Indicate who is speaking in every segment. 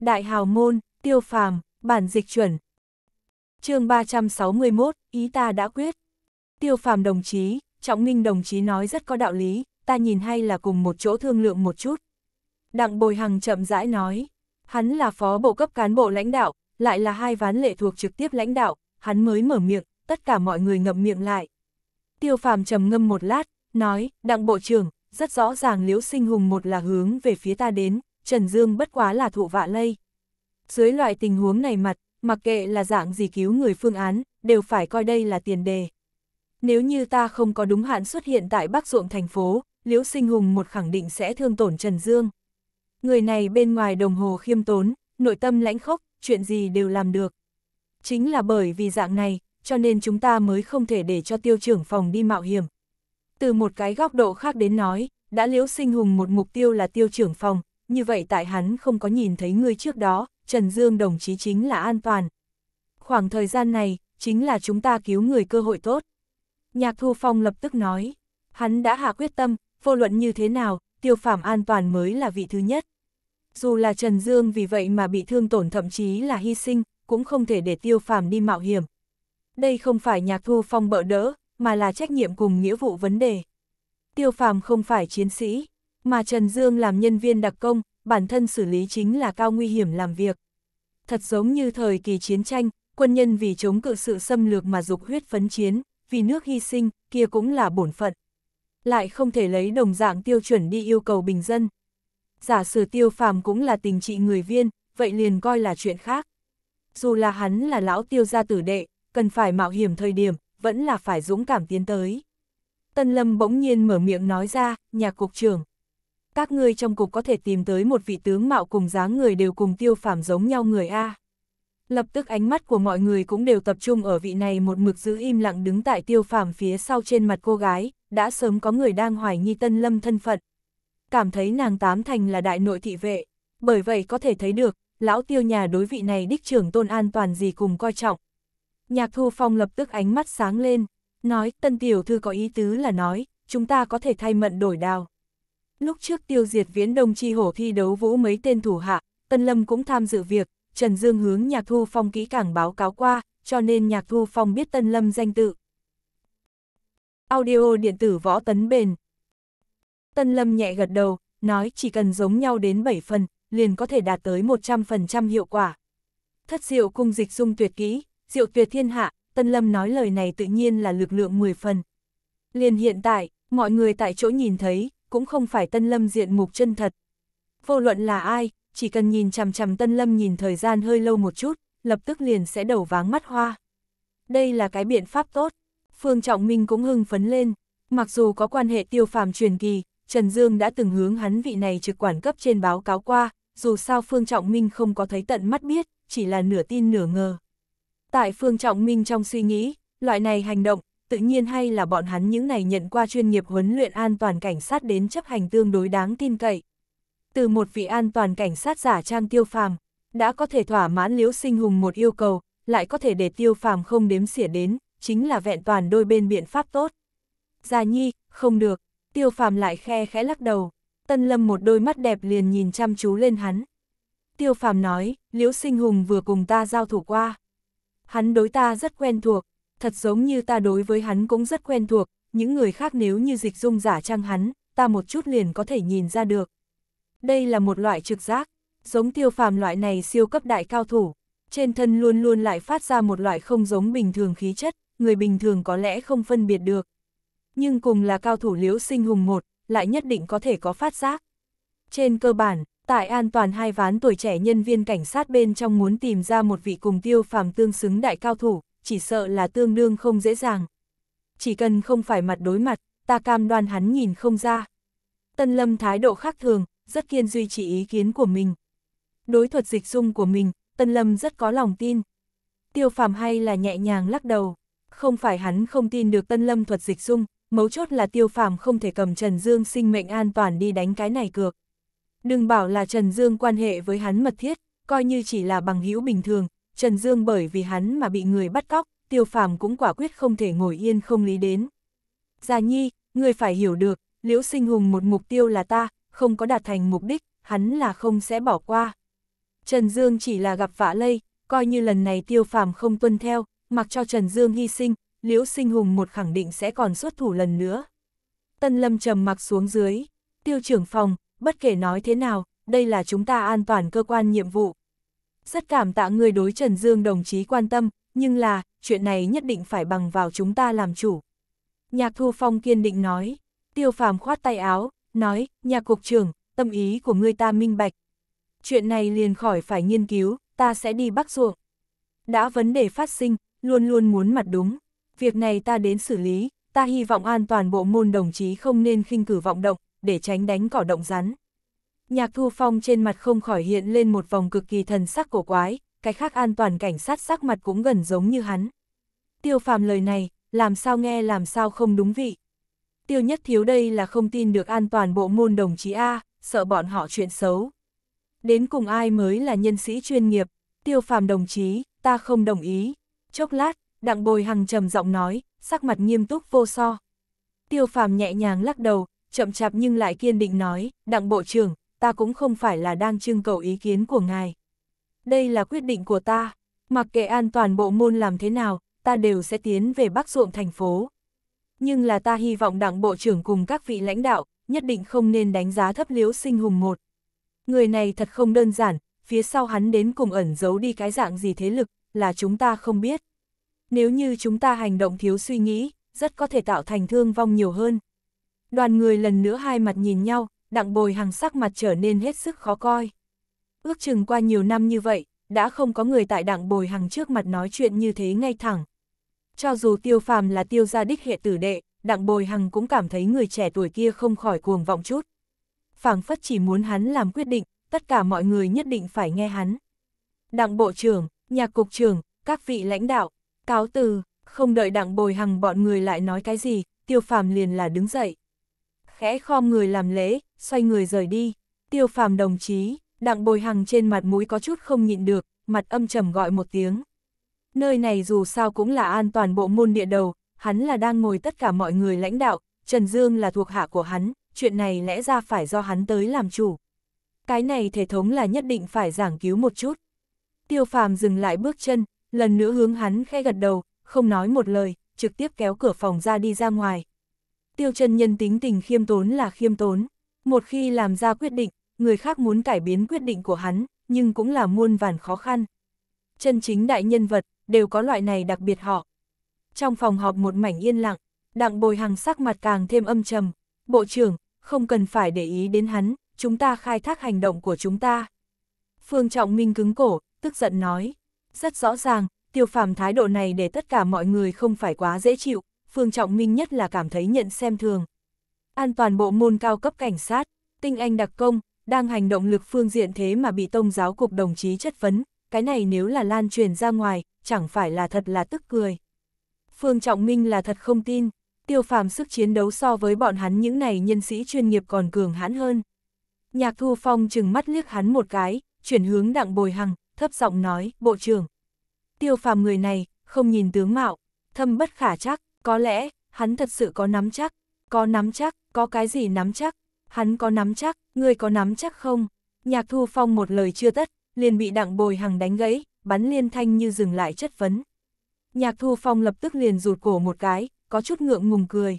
Speaker 1: Đại hào môn, tiêu phàm, bản dịch chuẩn. chương 361, ý ta đã quyết. Tiêu phàm đồng chí, Trọng Ninh đồng chí nói rất có đạo lý, ta nhìn hay là cùng một chỗ thương lượng một chút. Đặng Bồi Hằng chậm rãi nói, hắn là phó bộ cấp cán bộ lãnh đạo, lại là hai ván lệ thuộc trực tiếp lãnh đạo, hắn mới mở miệng, tất cả mọi người ngậm miệng lại. Tiêu phàm trầm ngâm một lát, nói, đặng bộ trưởng, rất rõ ràng liễu sinh hùng một là hướng về phía ta đến, Trần Dương bất quá là thụ vạ lây. Dưới loại tình huống này mặt, mặc kệ là dạng gì cứu người phương án, đều phải coi đây là tiền đề. Nếu như ta không có đúng hạn xuất hiện tại Bắc Ruộng thành phố, Liễu Sinh Hùng một khẳng định sẽ thương tổn Trần Dương. Người này bên ngoài đồng hồ khiêm tốn, nội tâm lãnh khốc, chuyện gì đều làm được. Chính là bởi vì dạng này, cho nên chúng ta mới không thể để cho tiêu trưởng phòng đi mạo hiểm. Từ một cái góc độ khác đến nói, đã Liễu Sinh Hùng một mục tiêu là tiêu trưởng phòng, như vậy tại hắn không có nhìn thấy ngươi trước đó, Trần Dương đồng chí chính là an toàn. Khoảng thời gian này, chính là chúng ta cứu người cơ hội tốt. Nhạc Thu Phong lập tức nói, hắn đã hạ quyết tâm, vô luận như thế nào, tiêu phạm an toàn mới là vị thứ nhất. Dù là Trần Dương vì vậy mà bị thương tổn thậm chí là hy sinh, cũng không thể để tiêu phàm đi mạo hiểm. Đây không phải nhạc thu phong bợ đỡ, mà là trách nhiệm cùng nghĩa vụ vấn đề. Tiêu phàm không phải chiến sĩ, mà Trần Dương làm nhân viên đặc công, bản thân xử lý chính là cao nguy hiểm làm việc. Thật giống như thời kỳ chiến tranh, quân nhân vì chống cự sự xâm lược mà dục huyết phấn chiến, vì nước hy sinh, kia cũng là bổn phận. Lại không thể lấy đồng dạng tiêu chuẩn đi yêu cầu bình dân. Giả sử tiêu phàm cũng là tình trị người viên, vậy liền coi là chuyện khác. Dù là hắn là lão tiêu gia tử đệ, cần phải mạo hiểm thời điểm, vẫn là phải dũng cảm tiến tới. Tân Lâm bỗng nhiên mở miệng nói ra, nhà cục trưởng các ngươi trong cục có thể tìm tới một vị tướng mạo cùng dáng người đều cùng tiêu phàm giống nhau người A. Lập tức ánh mắt của mọi người cũng đều tập trung ở vị này một mực giữ im lặng đứng tại tiêu phàm phía sau trên mặt cô gái, đã sớm có người đang hoài nghi tân lâm thân phận. Cảm thấy nàng tám thành là đại nội thị vệ, bởi vậy có thể thấy được, lão tiêu nhà đối vị này đích trưởng tôn an toàn gì cùng coi trọng. Nhạc thu phong lập tức ánh mắt sáng lên, nói tân tiểu thư có ý tứ là nói, chúng ta có thể thay mận đổi đào. Lúc trước tiêu diệt viễn đông chi hổ thi đấu vũ mấy tên thủ hạ, Tân Lâm cũng tham dự việc, Trần Dương hướng Nhạc Thu Phong kỹ càng báo cáo qua, cho nên Nhạc Thu Phong biết Tân Lâm danh tự. Audio điện tử võ tấn bền Tân Lâm nhẹ gật đầu, nói chỉ cần giống nhau đến 7 phần, liền có thể đạt tới 100% hiệu quả. Thất diệu cung dịch dung tuyệt kỹ, diệu tuyệt thiên hạ, Tân Lâm nói lời này tự nhiên là lực lượng 10 phần. Liền hiện tại, mọi người tại chỗ nhìn thấy, cũng không phải Tân Lâm diện mục chân thật. Vô luận là ai, chỉ cần nhìn chằm chằm Tân Lâm nhìn thời gian hơi lâu một chút, lập tức liền sẽ đầu váng mắt hoa. Đây là cái biện pháp tốt. Phương Trọng Minh cũng hưng phấn lên, mặc dù có quan hệ tiêu phàm truyền kỳ, Trần Dương đã từng hướng hắn vị này trực quản cấp trên báo cáo qua, dù sao Phương Trọng Minh không có thấy tận mắt biết, chỉ là nửa tin nửa ngờ. Tại Phương Trọng Minh trong suy nghĩ, loại này hành động, tự nhiên hay là bọn hắn những này nhận qua chuyên nghiệp huấn luyện an toàn cảnh sát đến chấp hành tương đối đáng tin cậy. Từ một vị an toàn cảnh sát giả trang tiêu phàm, đã có thể thỏa mãn liễu sinh hùng một yêu cầu, lại có thể để tiêu phàm không đếm xỉa đến, chính là vẹn toàn đôi bên biện pháp tốt. Gia nhi, không được, tiêu phàm lại khe khẽ lắc đầu, tân lâm một đôi mắt đẹp liền nhìn chăm chú lên hắn. Tiêu phàm nói, liễu sinh hùng vừa cùng ta giao thủ qua. Hắn đối ta rất quen thuộc, thật giống như ta đối với hắn cũng rất quen thuộc, những người khác nếu như dịch dung giả trang hắn, ta một chút liền có thể nhìn ra được. Đây là một loại trực giác, giống tiêu phàm loại này siêu cấp đại cao thủ, trên thân luôn luôn lại phát ra một loại không giống bình thường khí chất, người bình thường có lẽ không phân biệt được. Nhưng cùng là cao thủ liễu sinh hùng một, lại nhất định có thể có phát giác. Trên cơ bản, tại an toàn hai ván tuổi trẻ nhân viên cảnh sát bên trong muốn tìm ra một vị cùng tiêu phàm tương xứng đại cao thủ, chỉ sợ là tương đương không dễ dàng. Chỉ cần không phải mặt đối mặt, ta cam đoan hắn nhìn không ra. Tân Lâm thái độ khác thường, rất kiên duy trì ý kiến của mình. Đối thuật dịch dung của mình, Tân Lâm rất có lòng tin. Tiêu phàm hay là nhẹ nhàng lắc đầu. Không phải hắn không tin được Tân Lâm thuật dịch dung, mấu chốt là tiêu phàm không thể cầm Trần Dương sinh mệnh an toàn đi đánh cái này cược. Đừng bảo là Trần Dương quan hệ với hắn mật thiết, coi như chỉ là bằng hữu bình thường, Trần Dương bởi vì hắn mà bị người bắt cóc, tiêu phàm cũng quả quyết không thể ngồi yên không lý đến. Già nhi, người phải hiểu được, liễu sinh hùng một mục tiêu là ta, không có đạt thành mục đích, hắn là không sẽ bỏ qua. Trần Dương chỉ là gặp vạ lây, coi như lần này tiêu phàm không tuân theo, mặc cho Trần Dương hy sinh, liễu sinh hùng một khẳng định sẽ còn xuất thủ lần nữa. Tân Lâm trầm mặc xuống dưới, tiêu trưởng phòng, bất kể nói thế nào, đây là chúng ta an toàn cơ quan nhiệm vụ, rất cảm tạ người đối Trần Dương đồng chí quan tâm, nhưng là, chuyện này nhất định phải bằng vào chúng ta làm chủ. Nhạc Thu Phong kiên định nói, tiêu phàm khoát tay áo, nói, nhà cục trưởng, tâm ý của người ta minh bạch. Chuyện này liền khỏi phải nghiên cứu, ta sẽ đi bắc ruộng. Đã vấn đề phát sinh, luôn luôn muốn mặt đúng. Việc này ta đến xử lý, ta hy vọng an toàn bộ môn đồng chí không nên khinh cử vọng động, để tránh đánh cỏ động rắn. Nhạc thu phong trên mặt không khỏi hiện lên một vòng cực kỳ thần sắc cổ quái, cái khác an toàn cảnh sát sắc mặt cũng gần giống như hắn. Tiêu phàm lời này, làm sao nghe làm sao không đúng vị. Tiêu nhất thiếu đây là không tin được an toàn bộ môn đồng chí A, sợ bọn họ chuyện xấu. Đến cùng ai mới là nhân sĩ chuyên nghiệp, tiêu phàm đồng chí, ta không đồng ý. Chốc lát, đặng bồi hằng trầm giọng nói, sắc mặt nghiêm túc vô so. Tiêu phàm nhẹ nhàng lắc đầu, chậm chạp nhưng lại kiên định nói, đặng bộ trưởng, ta cũng không phải là đang trưng cầu ý kiến của ngài. Đây là quyết định của ta, mặc kệ an toàn bộ môn làm thế nào, ta đều sẽ tiến về bắc ruộng thành phố. Nhưng là ta hy vọng đảng bộ trưởng cùng các vị lãnh đạo, nhất định không nên đánh giá thấp liếu sinh hùng một. Người này thật không đơn giản, phía sau hắn đến cùng ẩn giấu đi cái dạng gì thế lực, là chúng ta không biết. Nếu như chúng ta hành động thiếu suy nghĩ, rất có thể tạo thành thương vong nhiều hơn. Đoàn người lần nữa hai mặt nhìn nhau, đặng bồi hằng sắc mặt trở nên hết sức khó coi. Ước chừng qua nhiều năm như vậy, đã không có người tại đặng bồi hằng trước mặt nói chuyện như thế ngay thẳng. Cho dù tiêu phàm là tiêu gia đích hệ tử đệ, đặng bồi hằng cũng cảm thấy người trẻ tuổi kia không khỏi cuồng vọng chút. phảng phất chỉ muốn hắn làm quyết định, tất cả mọi người nhất định phải nghe hắn. Đặng bộ trưởng, nhạc cục trưởng, các vị lãnh đạo, cáo từ, không đợi đặng bồi hằng bọn người lại nói cái gì, tiêu phàm liền là đứng dậy khẽ khom người làm lễ, xoay người rời đi. Tiêu phàm đồng chí, đặng bồi hằng trên mặt mũi có chút không nhịn được, mặt âm trầm gọi một tiếng. Nơi này dù sao cũng là an toàn bộ môn địa đầu, hắn là đang ngồi tất cả mọi người lãnh đạo, Trần Dương là thuộc hạ của hắn, chuyện này lẽ ra phải do hắn tới làm chủ. Cái này thể thống là nhất định phải giảng cứu một chút. Tiêu phàm dừng lại bước chân, lần nữa hướng hắn khẽ gật đầu, không nói một lời, trực tiếp kéo cửa phòng ra đi ra ngoài, tiêu chân nhân tính tình khiêm tốn là khiêm tốn. Một khi làm ra quyết định, người khác muốn cải biến quyết định của hắn, nhưng cũng là muôn vàn khó khăn. Chân chính đại nhân vật, đều có loại này đặc biệt họ. Trong phòng họp một mảnh yên lặng, đặng bồi hằng sắc mặt càng thêm âm trầm. Bộ trưởng, không cần phải để ý đến hắn, chúng ta khai thác hành động của chúng ta. Phương Trọng Minh cứng cổ, tức giận nói. Rất rõ ràng, tiêu phàm thái độ này để tất cả mọi người không phải quá dễ chịu, Phương Trọng Minh nhất là cảm thấy nhận xem thường. An toàn bộ môn cao cấp cảnh sát, tinh anh đặc công, đang hành động lực phương diện thế mà bị tông giáo cục đồng chí chất vấn, cái này nếu là lan truyền ra ngoài, chẳng phải là thật là tức cười. Phương Trọng Minh là thật không tin, tiêu phàm sức chiến đấu so với bọn hắn những này nhân sĩ chuyên nghiệp còn cường hãn hơn. Nhạc Thu Phong chừng mắt liếc hắn một cái, chuyển hướng đặng bồi hằng, thấp giọng nói, bộ trưởng. Tiêu phàm người này, không nhìn tướng mạo, thâm bất khả chắc, có lẽ, hắn thật sự có nắm chắc, có nắm chắc, có cái gì nắm chắc, hắn có nắm chắc, người có nắm chắc không? Nhạc Thu Phong một lời chưa tất, liền bị đặng bồi hằng đánh gãy, bắn liên thanh như dừng lại chất vấn. Nhạc Thu Phong lập tức liền rụt cổ một cái, có chút ngượng ngùng cười.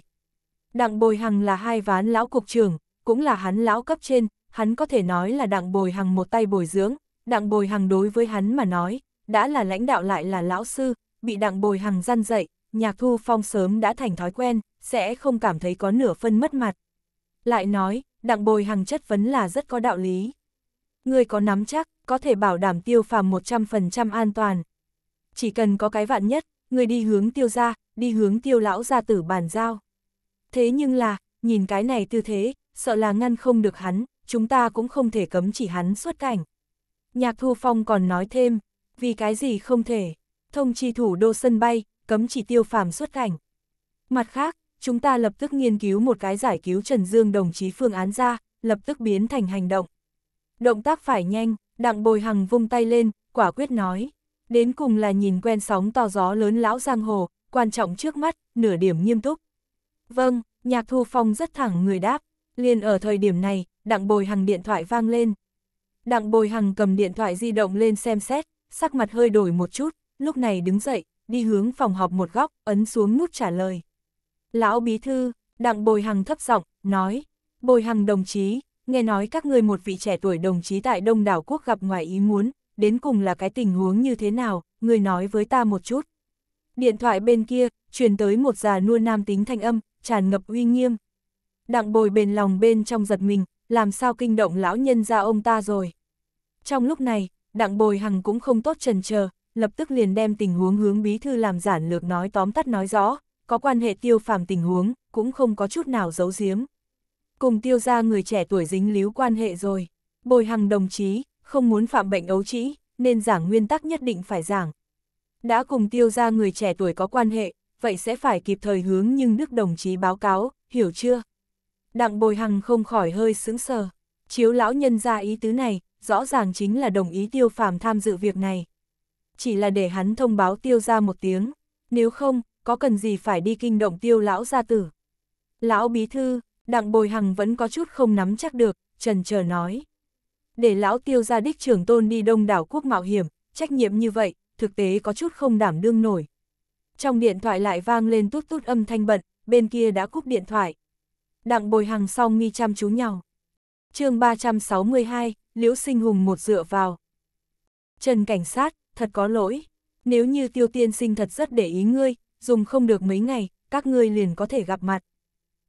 Speaker 1: Đặng bồi hằng là hai ván lão cục trưởng, cũng là hắn lão cấp trên, hắn có thể nói là đặng bồi hằng một tay bồi dưỡng, đặng bồi hằng đối với hắn mà nói, đã là lãnh đạo lại là lão sư, bị đặng bồi hằng gian dậy nhạc thu phong sớm đã thành thói quen, sẽ không cảm thấy có nửa phân mất mặt. Lại nói, đặng bồi hằng chất vấn là rất có đạo lý. Người có nắm chắc, có thể bảo đảm tiêu phàm 100% an toàn. Chỉ cần có cái vạn nhất, người đi hướng tiêu ra, đi hướng tiêu lão ra tử bàn giao. Thế nhưng là, nhìn cái này tư thế, sợ là ngăn không được hắn, chúng ta cũng không thể cấm chỉ hắn xuất cảnh. Nhạc Thu Phong còn nói thêm, vì cái gì không thể, thông chi thủ đô sân bay, cấm chỉ tiêu phàm xuất cảnh. Mặt khác, chúng ta lập tức nghiên cứu một cái giải cứu Trần Dương đồng chí phương án ra, lập tức biến thành hành động. Động tác phải nhanh, đặng bồi hằng vung tay lên, quả quyết nói. Đến cùng là nhìn quen sóng to gió lớn lão giang hồ, quan trọng trước mắt, nửa điểm nghiêm túc. Vâng, nhạc thu phong rất thẳng người đáp, liền ở thời điểm này, đặng bồi hằng điện thoại vang lên. Đặng bồi hằng cầm điện thoại di động lên xem xét, sắc mặt hơi đổi một chút, lúc này đứng dậy, đi hướng phòng họp một góc, ấn xuống nút trả lời. Lão Bí Thư, Đặng Bồi Hằng thấp giọng nói, Bồi Hằng đồng chí, nghe nói các người một vị trẻ tuổi đồng chí tại Đông đảo quốc gặp ngoài ý muốn, đến cùng là cái tình huống như thế nào, người nói với ta một chút. Điện thoại bên kia, truyền tới một già nua nam tính thanh âm, tràn ngập uy nghiêm. Đặng bồi bền lòng bên trong giật mình, làm sao kinh động lão nhân ra ông ta rồi. Trong lúc này, đặng bồi hằng cũng không tốt trần chờ lập tức liền đem tình huống hướng bí thư làm giản lược nói tóm tắt nói rõ, có quan hệ tiêu phàm tình huống, cũng không có chút nào giấu giếm. Cùng tiêu ra người trẻ tuổi dính líu quan hệ rồi, bồi hằng đồng chí, không muốn phạm bệnh ấu trĩ, nên giảng nguyên tắc nhất định phải giảng. Đã cùng tiêu ra người trẻ tuổi có quan hệ, vậy sẽ phải kịp thời hướng nhưng đức đồng chí báo cáo, hiểu chưa? Đặng bồi hằng không khỏi hơi sững sờ, chiếu lão nhân ra ý tứ này, rõ ràng chính là đồng ý tiêu phàm tham dự việc này chỉ là để hắn thông báo tiêu ra một tiếng, nếu không, có cần gì phải đi kinh động tiêu lão gia tử. Lão bí thư, đặng bồi hằng vẫn có chút không nắm chắc được, trần chờ nói. Để lão tiêu ra đích trưởng tôn đi đông đảo quốc mạo hiểm, trách nhiệm như vậy, thực tế có chút không đảm đương nổi. Trong điện thoại lại vang lên tút tút âm thanh bận, bên kia đã cúp điện thoại. Đặng bồi hằng song nghi chăm chú nhau. chương 362, Liễu Sinh Hùng một dựa vào. Trần cảnh sát, thật có lỗi. Nếu như tiêu tiên sinh thật rất để ý ngươi, dùng không được mấy ngày, các ngươi liền có thể gặp mặt.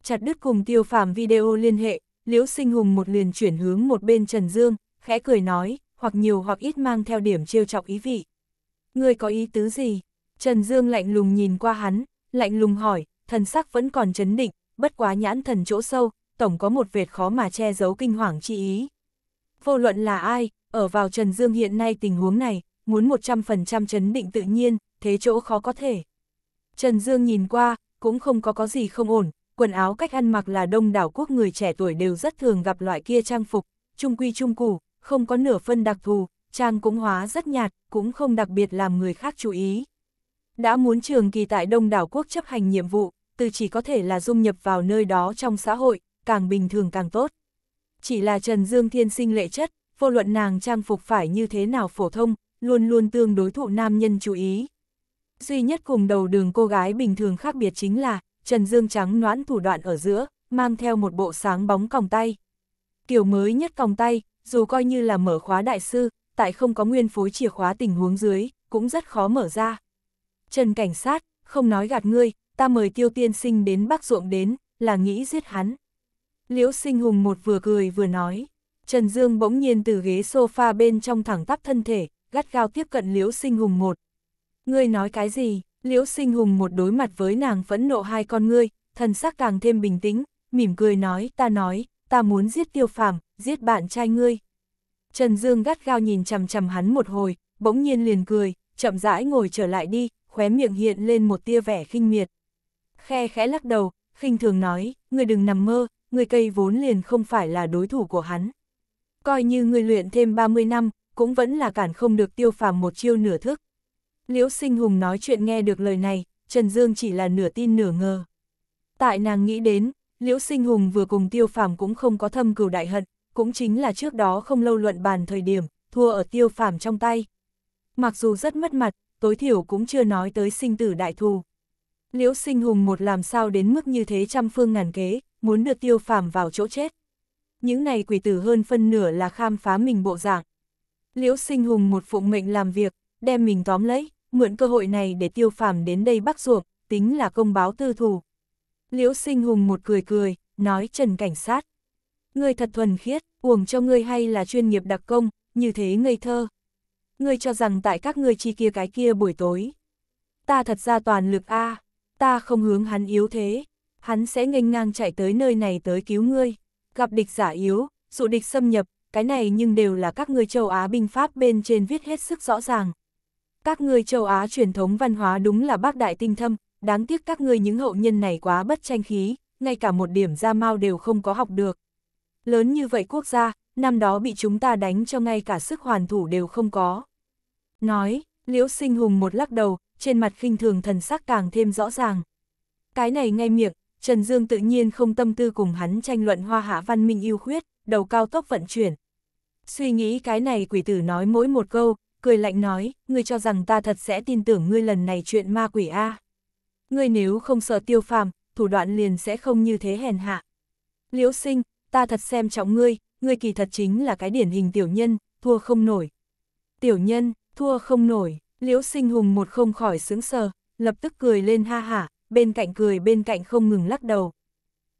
Speaker 1: Chặt đứt cùng tiêu phàm video liên hệ, liễu sinh hùng một liền chuyển hướng một bên Trần Dương, khẽ cười nói, hoặc nhiều hoặc ít mang theo điểm trêu chọc ý vị. Ngươi có ý tứ gì? Trần Dương lạnh lùng nhìn qua hắn, lạnh lùng hỏi, thần sắc vẫn còn chấn định, bất quá nhãn thần chỗ sâu, tổng có một vệt khó mà che giấu kinh hoàng chi ý. Vô luận là ai, ở vào Trần Dương hiện nay tình huống này, muốn 100% chấn định tự nhiên, thế chỗ khó có thể. Trần Dương nhìn qua, cũng không có có gì không ổn, quần áo cách ăn mặc là đông đảo quốc người trẻ tuổi đều rất thường gặp loại kia trang phục, trung quy trung củ, không có nửa phân đặc thù, trang cũng hóa rất nhạt, cũng không đặc biệt làm người khác chú ý. Đã muốn trường kỳ tại đông đảo quốc chấp hành nhiệm vụ, từ chỉ có thể là dung nhập vào nơi đó trong xã hội, càng bình thường càng tốt. Chỉ là Trần Dương thiên sinh lệ chất, vô luận nàng trang phục phải như thế nào phổ thông, luôn luôn tương đối thụ nam nhân chú ý. Duy nhất cùng đầu đường cô gái bình thường khác biệt chính là, Trần Dương trắng noãn thủ đoạn ở giữa, mang theo một bộ sáng bóng còng tay. Kiểu mới nhất còng tay, dù coi như là mở khóa đại sư, tại không có nguyên phối chìa khóa tình huống dưới, cũng rất khó mở ra. Trần cảnh sát, không nói gạt ngươi, ta mời tiêu tiên sinh đến bắc ruộng đến, là nghĩ giết hắn. Liễu sinh hùng một vừa cười vừa nói, Trần Dương bỗng nhiên từ ghế sofa bên trong thẳng tắp thân thể, gắt gao tiếp cận Liễu Sinh Hùng một. Ngươi nói cái gì? Liễu Sinh Hùng một đối mặt với nàng phẫn nộ hai con ngươi, thần sắc càng thêm bình tĩnh, mỉm cười nói, ta nói, ta muốn giết tiêu phàm, giết bạn trai ngươi. Trần Dương gắt gao nhìn chằm chằm hắn một hồi, bỗng nhiên liền cười, chậm rãi ngồi trở lại đi, khóe miệng hiện lên một tia vẻ khinh miệt. Khe khẽ lắc đầu, khinh thường nói, ngươi đừng nằm mơ, ngươi cây vốn liền không phải là đối thủ của hắn. Coi như ngươi luyện thêm 30 năm, cũng vẫn là cản không được tiêu phàm một chiêu nửa thức. Liễu sinh hùng nói chuyện nghe được lời này, Trần Dương chỉ là nửa tin nửa ngờ. Tại nàng nghĩ đến, Liễu sinh hùng vừa cùng tiêu phàm cũng không có thâm cửu đại hận, cũng chính là trước đó không lâu luận bàn thời điểm, thua ở tiêu phàm trong tay. Mặc dù rất mất mặt, tối thiểu cũng chưa nói tới sinh tử đại thù. Liễu sinh hùng một làm sao đến mức như thế trăm phương ngàn kế, muốn đưa tiêu phàm vào chỗ chết. Những này quỷ tử hơn phân nửa là khám phá mình bộ dạng, Liễu Sinh Hùng một phụng mệnh làm việc, đem mình tóm lấy, mượn cơ hội này để tiêu phàm đến đây bắt ruộng, tính là công báo tư thù. Liễu Sinh Hùng một cười cười, nói Trần Cảnh sát. Ngươi thật thuần khiết, uổng cho ngươi hay là chuyên nghiệp đặc công, như thế ngây thơ. Ngươi cho rằng tại các ngươi chi kia cái kia buổi tối. Ta thật ra toàn lực A, ta không hướng hắn yếu thế. Hắn sẽ nghênh ngang chạy tới nơi này tới cứu ngươi. Gặp địch giả yếu, dụ địch xâm nhập, cái này nhưng đều là các người châu Á binh pháp bên trên viết hết sức rõ ràng. Các người châu Á truyền thống văn hóa đúng là bác đại tinh thâm, đáng tiếc các người những hậu nhân này quá bất tranh khí, ngay cả một điểm ra mau đều không có học được. Lớn như vậy quốc gia, năm đó bị chúng ta đánh cho ngay cả sức hoàn thủ đều không có. Nói, Liễu Sinh Hùng một lắc đầu, trên mặt khinh thường thần sắc càng thêm rõ ràng. Cái này ngay miệng, Trần Dương tự nhiên không tâm tư cùng hắn tranh luận hoa hạ văn minh yêu khuyết, đầu cao tốc vận chuyển, Suy nghĩ cái này quỷ tử nói mỗi một câu, cười lạnh nói, ngươi cho rằng ta thật sẽ tin tưởng ngươi lần này chuyện ma quỷ a à. Ngươi nếu không sợ tiêu phàm, thủ đoạn liền sẽ không như thế hèn hạ. Liễu sinh, ta thật xem trọng ngươi, ngươi kỳ thật chính là cái điển hình tiểu nhân, thua không nổi. Tiểu nhân, thua không nổi, liễu sinh hùng một không khỏi sướng sờ, lập tức cười lên ha hả, bên cạnh cười bên cạnh không ngừng lắc đầu.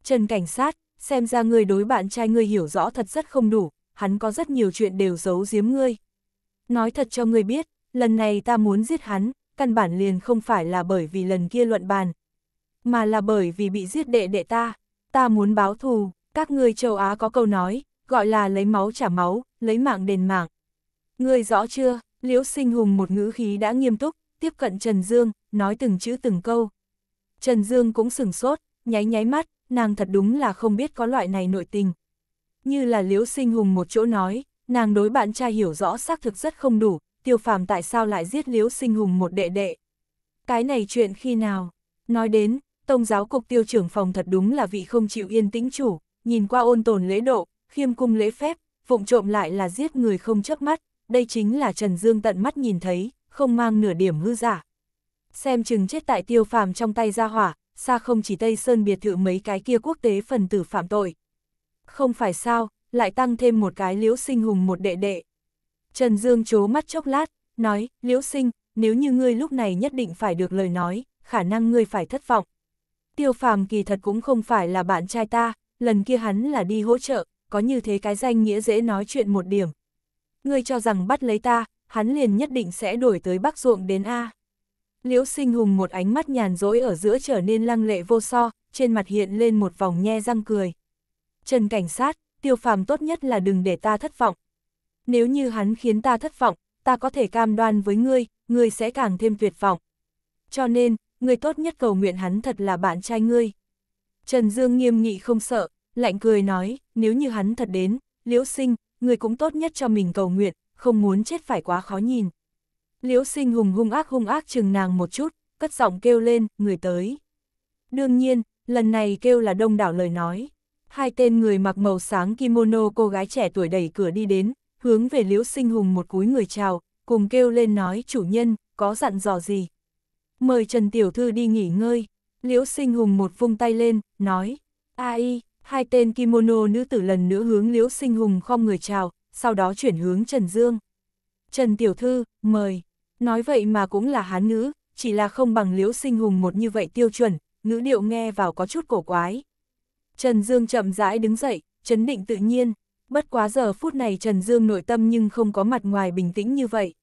Speaker 1: Trần cảnh sát, xem ra người đối bạn trai ngươi hiểu rõ thật rất không đủ, hắn có rất nhiều chuyện đều giấu giếm ngươi. Nói thật cho ngươi biết, lần này ta muốn giết hắn, căn bản liền không phải là bởi vì lần kia luận bàn, mà là bởi vì bị giết đệ đệ ta, ta muốn báo thù, các ngươi châu Á có câu nói, gọi là lấy máu trả máu, lấy mạng đền mạng. Ngươi rõ chưa, Liễu Sinh Hùng một ngữ khí đã nghiêm túc, tiếp cận Trần Dương, nói từng chữ từng câu. Trần Dương cũng sửng sốt, nháy nháy mắt, nàng thật đúng là không biết có loại này nội tình, như là Liễu Sinh Hùng một chỗ nói, nàng đối bạn trai hiểu rõ xác thực rất không đủ, tiêu phàm tại sao lại giết Liễu Sinh Hùng một đệ đệ. Cái này chuyện khi nào? Nói đến, Tông giáo cục tiêu trưởng phòng thật đúng là vị không chịu yên tĩnh chủ, nhìn qua ôn tồn lễ độ, khiêm cung lễ phép, vụng trộm lại là giết người không chớp mắt, đây chính là Trần Dương tận mắt nhìn thấy, không mang nửa điểm hư giả. Xem chừng chết tại tiêu phàm trong tay ra hỏa, xa không chỉ Tây Sơn biệt thự mấy cái kia quốc tế phần tử phạm tội, không phải sao, lại tăng thêm một cái liễu sinh hùng một đệ đệ. Trần Dương chố mắt chốc lát, nói, liễu sinh, nếu như ngươi lúc này nhất định phải được lời nói, khả năng ngươi phải thất vọng. Tiêu phàm kỳ thật cũng không phải là bạn trai ta, lần kia hắn là đi hỗ trợ, có như thế cái danh nghĩa dễ nói chuyện một điểm. Ngươi cho rằng bắt lấy ta, hắn liền nhất định sẽ đổi tới bắc ruộng đến A. Liễu sinh hùng một ánh mắt nhàn rỗi ở giữa trở nên lăng lệ vô so, trên mặt hiện lên một vòng nhe răng cười. Trần cảnh sát, tiêu phàm tốt nhất là đừng để ta thất vọng. Nếu như hắn khiến ta thất vọng, ta có thể cam đoan với ngươi, ngươi sẽ càng thêm tuyệt vọng. Cho nên, ngươi tốt nhất cầu nguyện hắn thật là bạn trai ngươi. Trần Dương nghiêm nghị không sợ, lạnh cười nói, nếu như hắn thật đến, liễu sinh, ngươi cũng tốt nhất cho mình cầu nguyện, không muốn chết phải quá khó nhìn. Liễu sinh hùng hung ác hung ác chừng nàng một chút, cất giọng kêu lên, người tới. Đương nhiên, lần này kêu là đông đảo lời nói. Hai tên người mặc màu sáng kimono cô gái trẻ tuổi đẩy cửa đi đến, hướng về Liễu Sinh Hùng một cúi người chào, cùng kêu lên nói chủ nhân, có dặn dò gì. Mời Trần Tiểu Thư đi nghỉ ngơi, Liễu Sinh Hùng một vung tay lên, nói, ai, hai tên kimono nữ tử lần nữa hướng Liễu Sinh Hùng không người chào, sau đó chuyển hướng Trần Dương. Trần Tiểu Thư, mời, nói vậy mà cũng là hán ngữ chỉ là không bằng Liễu Sinh Hùng một như vậy tiêu chuẩn, ngữ điệu nghe vào có chút cổ quái. Trần Dương chậm rãi đứng dậy, chấn định tự nhiên, bất quá giờ phút này Trần Dương nội tâm nhưng không có mặt ngoài bình tĩnh như vậy.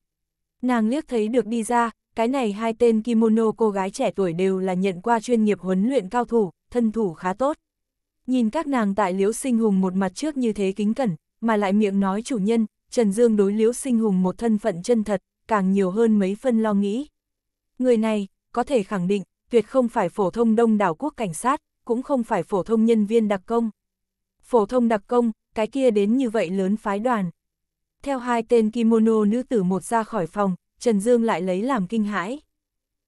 Speaker 1: Nàng liếc thấy được đi ra, cái này hai tên kimono cô gái trẻ tuổi đều là nhận qua chuyên nghiệp huấn luyện cao thủ, thân thủ khá tốt. Nhìn các nàng tại Liễu Sinh Hùng một mặt trước như thế kính cẩn, mà lại miệng nói chủ nhân, Trần Dương đối Liễu Sinh Hùng một thân phận chân thật, càng nhiều hơn mấy phân lo nghĩ. Người này, có thể khẳng định, tuyệt không phải phổ thông đông đảo quốc cảnh sát, cũng không phải phổ thông nhân viên đặc công. Phổ thông đặc công, cái kia đến như vậy lớn phái đoàn. Theo hai tên kimono nữ tử một ra khỏi phòng, Trần Dương lại lấy làm kinh hãi.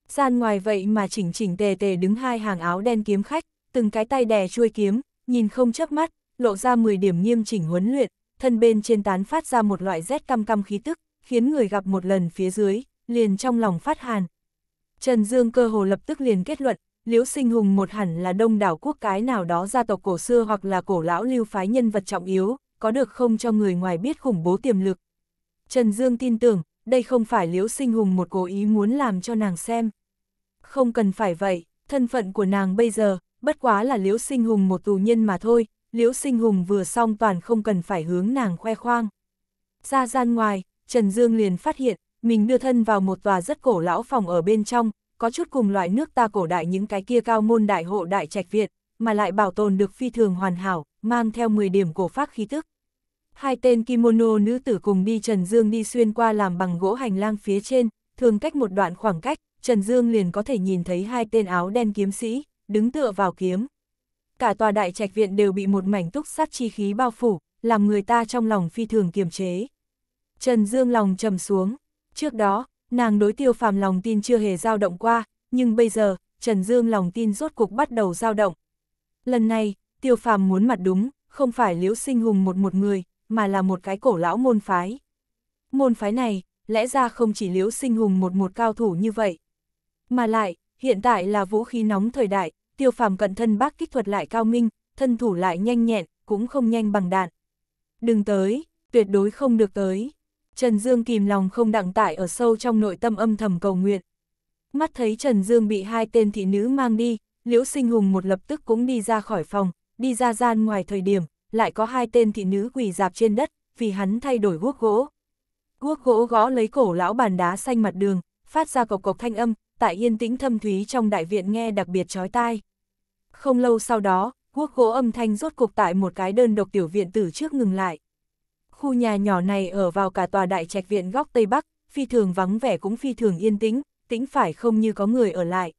Speaker 1: Gian ngoài vậy mà chỉnh chỉnh tề tề đứng hai hàng áo đen kiếm khách, từng cái tay đè chuôi kiếm, nhìn không chớp mắt, lộ ra 10 điểm nghiêm chỉnh huấn luyện, thân bên trên tán phát ra một loại rét căm căm khí tức, khiến người gặp một lần phía dưới, liền trong lòng phát hàn. Trần Dương cơ hồ lập tức liền kết luận, Liễu Sinh Hùng một hẳn là đông đảo quốc cái nào đó gia tộc cổ xưa hoặc là cổ lão lưu phái nhân vật trọng yếu, có được không cho người ngoài biết khủng bố tiềm lực. Trần Dương tin tưởng, đây không phải Liễu Sinh Hùng một cố ý muốn làm cho nàng xem. Không cần phải vậy, thân phận của nàng bây giờ, bất quá là Liễu Sinh Hùng một tù nhân mà thôi, Liễu Sinh Hùng vừa xong toàn không cần phải hướng nàng khoe khoang. Ra gian ngoài, Trần Dương liền phát hiện, mình đưa thân vào một tòa rất cổ lão phòng ở bên trong, có chút cùng loại nước ta cổ đại những cái kia cao môn đại hộ đại trạch viện mà lại bảo tồn được phi thường hoàn hảo, mang theo 10 điểm cổ pháp khí tức. Hai tên kimono nữ tử cùng đi Trần Dương đi xuyên qua làm bằng gỗ hành lang phía trên, thường cách một đoạn khoảng cách, Trần Dương liền có thể nhìn thấy hai tên áo đen kiếm sĩ, đứng tựa vào kiếm. Cả tòa đại trạch viện đều bị một mảnh túc sát chi khí bao phủ, làm người ta trong lòng phi thường kiềm chế. Trần Dương lòng trầm xuống. Trước đó, nàng đối tiêu phàm lòng tin chưa hề dao động qua, nhưng bây giờ, Trần Dương lòng tin rốt cuộc bắt đầu dao động. Lần này, tiêu phàm muốn mặt đúng, không phải liễu sinh hùng một một người, mà là một cái cổ lão môn phái. Môn phái này, lẽ ra không chỉ liễu sinh hùng một một cao thủ như vậy. Mà lại, hiện tại là vũ khí nóng thời đại, tiêu phàm cận thân bác kích thuật lại cao minh, thân thủ lại nhanh nhẹn, cũng không nhanh bằng đạn. Đừng tới, tuyệt đối không được tới. Trần Dương kìm lòng không đặng tải ở sâu trong nội tâm âm thầm cầu nguyện. Mắt thấy Trần Dương bị hai tên thị nữ mang đi, Liễu Sinh Hùng một lập tức cũng đi ra khỏi phòng, đi ra gian ngoài thời điểm, lại có hai tên thị nữ quỳ dạp trên đất, vì hắn thay đổi guốc gỗ. Guốc gỗ gõ lấy cổ lão bàn đá xanh mặt đường, phát ra cộc cộc thanh âm, tại yên tĩnh thâm thúy trong đại viện nghe đặc biệt chói tai. Không lâu sau đó, guốc gỗ âm thanh rốt cục tại một cái đơn độc tiểu viện tử trước ngừng lại khu nhà nhỏ này ở vào cả tòa đại trạch viện góc Tây Bắc, phi thường vắng vẻ cũng phi thường yên tĩnh, tĩnh phải không như có người ở lại.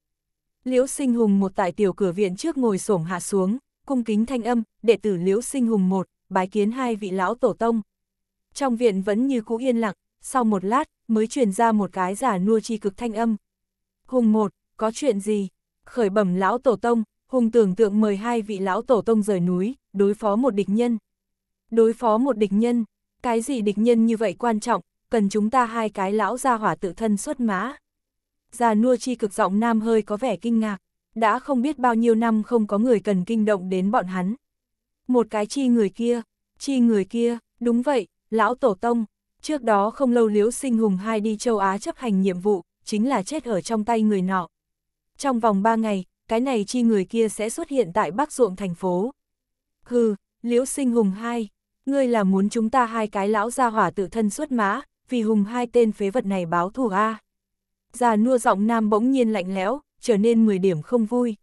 Speaker 1: Liễu Sinh Hùng một tại tiểu cửa viện trước ngồi xổm hạ xuống, cung kính thanh âm, đệ tử Liễu Sinh Hùng một, bái kiến hai vị lão tổ tông. Trong viện vẫn như cũ yên lặng, sau một lát, mới truyền ra một cái giả nua chi cực thanh âm. Hùng một, có chuyện gì? Khởi bẩm lão tổ tông, Hùng tưởng tượng mời hai vị lão tổ tông rời núi, đối phó một địch nhân. Đối phó một địch nhân, cái gì địch nhân như vậy quan trọng, cần chúng ta hai cái lão gia hỏa tự thân xuất mã. Già nua chi cực giọng nam hơi có vẻ kinh ngạc, đã không biết bao nhiêu năm không có người cần kinh động đến bọn hắn. Một cái chi người kia, chi người kia, đúng vậy, lão tổ tông, trước đó không lâu liếu sinh hùng hai đi châu Á chấp hành nhiệm vụ, chính là chết ở trong tay người nọ. Trong vòng ba ngày, cái này chi người kia sẽ xuất hiện tại bắc ruộng thành phố. Hừ, liễu sinh hùng hai, ngươi là muốn chúng ta hai cái lão gia hỏa tự thân xuất mã, vì hùng hai tên phế vật này báo thù a Già nua giọng nam bỗng nhiên lạnh lẽo, trở nên 10 điểm không vui.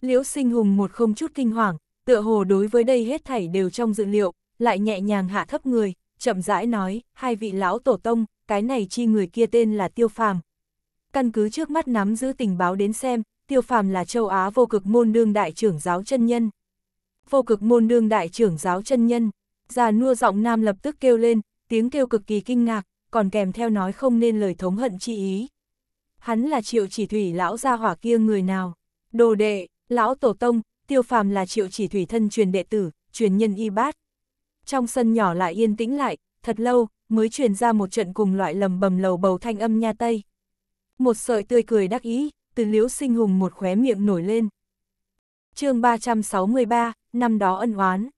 Speaker 1: Liễu sinh hùng một không chút kinh hoàng, tựa hồ đối với đây hết thảy đều trong dự liệu, lại nhẹ nhàng hạ thấp người, chậm rãi nói, hai vị lão tổ tông, cái này chi người kia tên là Tiêu Phàm. Căn cứ trước mắt nắm giữ tình báo đến xem, Tiêu Phàm là châu Á vô cực môn đương đại trưởng giáo chân nhân. Vô cực môn đương đại trưởng giáo chân nhân, già nua giọng nam lập tức kêu lên, tiếng kêu cực kỳ kinh ngạc, còn kèm theo nói không nên lời thống hận chi ý. Hắn là triệu chỉ thủy lão gia hỏa kia người nào? Đồ đệ, lão tổ tông, tiêu phàm là triệu chỉ thủy thân truyền đệ tử, truyền nhân y bát. Trong sân nhỏ lại yên tĩnh lại, thật lâu, mới truyền ra một trận cùng loại lầm bầm lầu bầu thanh âm nha tây. Một sợi tươi cười đắc ý, từ liếu sinh hùng một khóe miệng nổi lên. chương 363, năm đó ân oán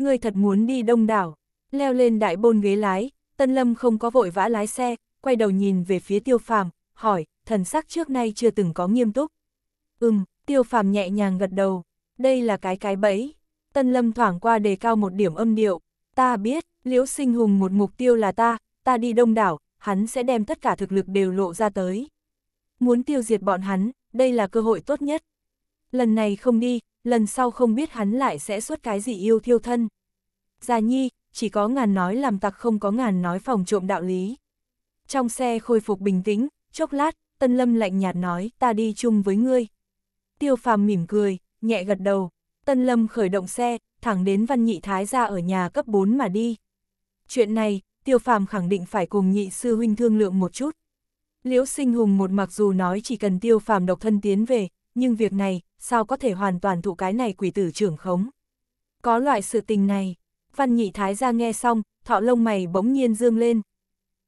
Speaker 1: ngươi thật muốn đi đông đảo. Leo lên đại bôn ghế lái, Tân Lâm không có vội vã lái xe, quay đầu nhìn về phía tiêu phàm, hỏi, thần sắc trước nay chưa từng có nghiêm túc. Ừm, tiêu phàm nhẹ nhàng gật đầu, đây là cái cái bẫy. Tân Lâm thoảng qua đề cao một điểm âm điệu, ta biết, liễu sinh hùng một mục tiêu là ta, ta đi đông đảo, hắn sẽ đem tất cả thực lực đều lộ ra tới. Muốn tiêu diệt bọn hắn, đây là cơ hội tốt nhất. Lần này không đi, lần sau không biết hắn lại sẽ xuất cái gì yêu thiêu thân. Già nhi, chỉ có ngàn nói làm tặc không có ngàn nói phòng trộm đạo lý. Trong xe khôi phục bình tĩnh, chốc lát, Tân Lâm lạnh nhạt nói, ta đi chung với ngươi. Tiêu phàm mỉm cười, nhẹ gật đầu, Tân Lâm khởi động xe, thẳng đến văn nhị thái ra ở nhà cấp 4 mà đi. Chuyện này, tiêu phàm khẳng định phải cùng nhị sư huynh thương lượng một chút. Liễu sinh hùng một mặc dù nói chỉ cần tiêu phàm độc thân tiến về, nhưng việc này, sao có thể hoàn toàn thụ cái này quỷ tử trưởng khống. Có loại sự tình này, văn nhị thái ra nghe xong, thọ lông mày bỗng nhiên dương lên.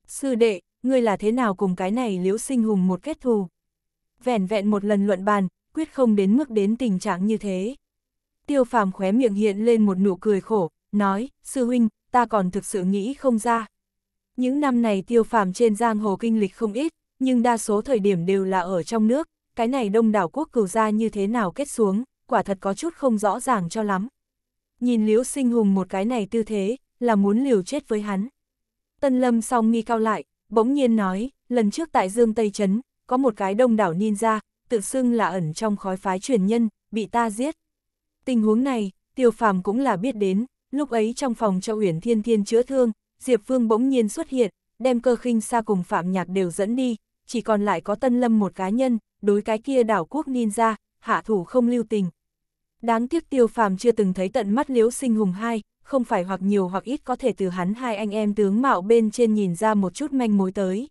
Speaker 1: Sư đệ, ngươi là thế nào cùng cái này liễu sinh hùng một kết thù? vẹn vẹn một lần luận bàn, quyết không đến mức đến tình trạng như thế. Tiêu phàm khóe miệng hiện lên một nụ cười khổ, nói, sư huynh, ta còn thực sự nghĩ không ra. Những năm này tiêu phàm trên giang hồ kinh lịch không ít, nhưng đa số thời điểm đều là ở trong nước, cái này đông đảo quốc cửu gia như thế nào kết xuống, quả thật có chút không rõ ràng cho lắm. Nhìn Liễu Sinh Hùng một cái này tư thế, là muốn liều chết với hắn. Tân Lâm song nghi cao lại, bỗng nhiên nói, lần trước tại Dương Tây Trấn, có một cái đông đảo ninja, tự xưng là ẩn trong khói phái truyền nhân, bị ta giết. Tình huống này, Tiêu Phàm cũng là biết đến, lúc ấy trong phòng cho Uyển Thiên Thiên chữa thương, Diệp Phương bỗng nhiên xuất hiện, đem cơ khinh xa cùng Phạm Nhạc đều dẫn đi, chỉ còn lại có Tân Lâm một cá nhân, đối cái kia đảo quốc ninja, hạ thủ không lưu tình. Đáng tiếc tiêu phàm chưa từng thấy tận mắt liễu sinh hùng hai, không phải hoặc nhiều hoặc ít có thể từ hắn hai anh em tướng mạo bên trên nhìn ra một chút manh mối tới.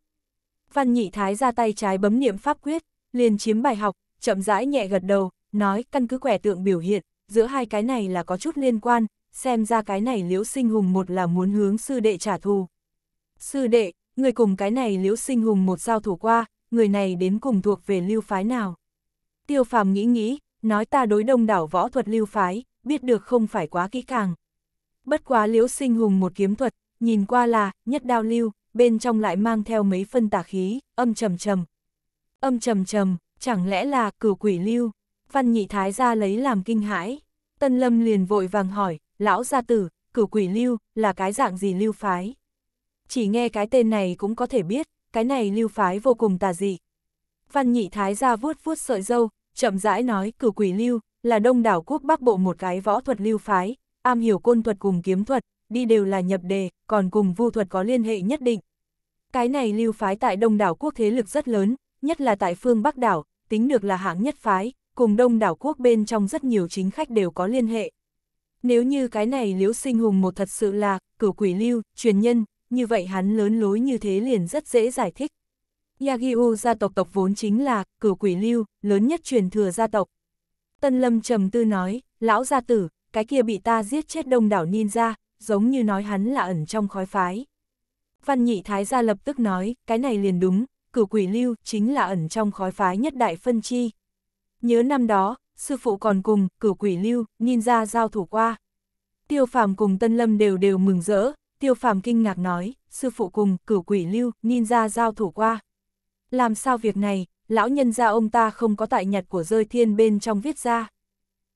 Speaker 1: Văn nhị thái ra tay trái bấm niệm pháp quyết, liền chiếm bài học, chậm rãi nhẹ gật đầu, nói căn cứ quẻ tượng biểu hiện, giữa hai cái này là có chút liên quan, xem ra cái này liễu sinh hùng một là muốn hướng sư đệ trả thù. Sư đệ, người cùng cái này liễu sinh hùng một giao thủ qua, người này đến cùng thuộc về lưu phái nào. Tiêu phàm nghĩ nghĩ, nói ta đối đông đảo võ thuật lưu phái, biết được không phải quá kỹ càng. Bất quá liễu sinh hùng một kiếm thuật, nhìn qua là, nhất đao lưu, bên trong lại mang theo mấy phân tà khí, âm trầm trầm. Âm trầm trầm, chẳng lẽ là cửu quỷ lưu, văn nhị thái ra lấy làm kinh hãi. Tân lâm liền vội vàng hỏi, lão gia tử, cửu quỷ lưu, là cái dạng gì lưu phái? chỉ nghe cái tên này cũng có thể biết, cái này lưu phái vô cùng tà dị. Văn nhị thái ra vuốt vuốt sợi dâu, chậm rãi nói cửu quỷ lưu, là đông đảo quốc bắc bộ một cái võ thuật lưu phái, am hiểu côn thuật cùng kiếm thuật, đi đều là nhập đề, còn cùng vu thuật có liên hệ nhất định. Cái này lưu phái tại đông đảo quốc thế lực rất lớn, nhất là tại phương bắc đảo, tính được là hạng nhất phái, cùng đông đảo quốc bên trong rất nhiều chính khách đều có liên hệ. Nếu như cái này liễu sinh hùng một thật sự là cửu quỷ lưu, truyền nhân, như vậy hắn lớn lối như thế liền rất dễ giải thích. Yagyu gia tộc tộc vốn chính là cửu quỷ lưu, lớn nhất truyền thừa gia tộc. Tân Lâm trầm tư nói, lão gia tử, cái kia bị ta giết chết đông đảo ninja, giống như nói hắn là ẩn trong khói phái. Văn nhị thái gia lập tức nói, cái này liền đúng, cửu quỷ lưu chính là ẩn trong khói phái nhất đại phân chi. Nhớ năm đó, sư phụ còn cùng cửu quỷ lưu, ninja giao thủ qua. Tiêu phàm cùng Tân Lâm đều đều mừng rỡ, Tiêu phàm kinh ngạc nói, sư phụ cùng, cửu quỷ lưu, ninja giao thủ qua. Làm sao việc này, lão nhân gia ông ta không có tại nhật của rơi thiên bên trong viết ra.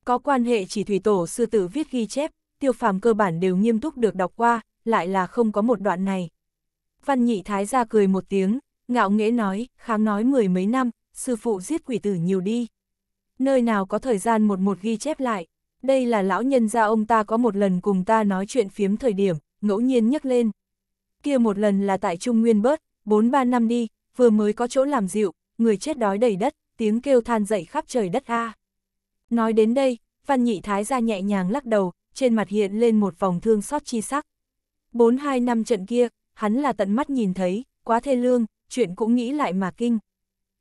Speaker 1: Có quan hệ chỉ thủy tổ sư tử viết ghi chép, tiêu phàm cơ bản đều nghiêm túc được đọc qua, lại là không có một đoạn này. Văn nhị thái ra cười một tiếng, ngạo nghễ nói, kháng nói mười mấy năm, sư phụ giết quỷ tử nhiều đi. Nơi nào có thời gian một một ghi chép lại, đây là lão nhân gia ông ta có một lần cùng ta nói chuyện phiếm thời điểm, ngẫu nhiên nhắc lên. Kia một lần là tại Trung Nguyên bớt, 4-3 năm đi, vừa mới có chỗ làm dịu, người chết đói đầy đất, tiếng kêu than dậy khắp trời đất a. Nói đến đây, Văn Nhị Thái ra nhẹ nhàng lắc đầu, trên mặt hiện lên một vòng thương xót chi sắc. 4-2 năm trận kia, hắn là tận mắt nhìn thấy, quá thê lương, chuyện cũng nghĩ lại mà kinh.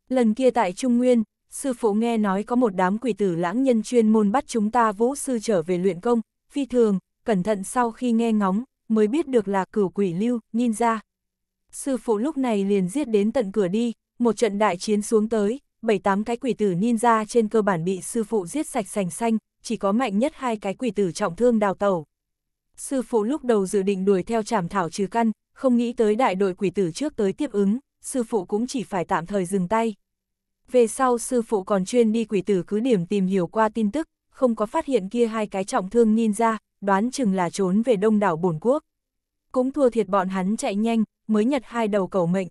Speaker 1: Lần kia tại Trung Nguyên, sư phụ nghe nói có một đám quỷ tử lãng nhân chuyên môn bắt chúng ta vũ sư trở về luyện công, phi thường, cẩn thận sau khi nghe ngóng, mới biết được là cửu quỷ lưu, nhìn ra Sư phụ lúc này liền giết đến tận cửa đi, một trận đại chiến xuống tới, bảy tám cái quỷ tử ninja trên cơ bản bị sư phụ giết sạch sành xanh, chỉ có mạnh nhất hai cái quỷ tử trọng thương đào tẩu. Sư phụ lúc đầu dự định đuổi theo trảm thảo trừ căn, không nghĩ tới đại đội quỷ tử trước tới tiếp ứng, sư phụ cũng chỉ phải tạm thời dừng tay. Về sau sư phụ còn chuyên đi quỷ tử cứ điểm tìm hiểu qua tin tức, không có phát hiện kia hai cái trọng thương ninja, đoán chừng là trốn về đông đảo bổn quốc. Cũng thua thiệt bọn hắn chạy nhanh, mới nhặt hai đầu cầu mệnh.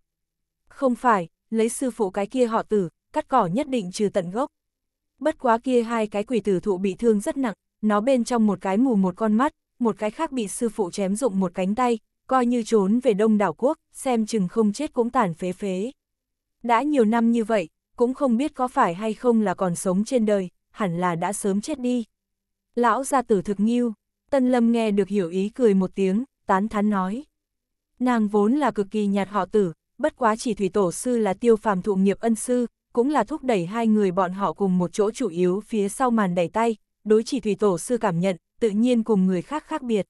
Speaker 1: Không phải, lấy sư phụ cái kia họ tử, cắt cỏ nhất định trừ tận gốc. Bất quá kia hai cái quỷ tử thụ bị thương rất nặng, nó bên trong một cái mù một con mắt, một cái khác bị sư phụ chém dụng một cánh tay, coi như trốn về đông đảo quốc, xem chừng không chết cũng tàn phế phế. Đã nhiều năm như vậy, cũng không biết có phải hay không là còn sống trên đời, hẳn là đã sớm chết đi. Lão gia tử thực nghiêu, Tân Lâm nghe được hiểu ý cười một tiếng, tán thán nói. Nàng vốn là cực kỳ nhạt họ tử, bất quá chỉ thủy tổ sư là tiêu phàm thụ nghiệp ân sư, cũng là thúc đẩy hai người bọn họ cùng một chỗ chủ yếu phía sau màn đẩy tay, đối chỉ thủy tổ sư cảm nhận, tự nhiên cùng người khác khác biệt.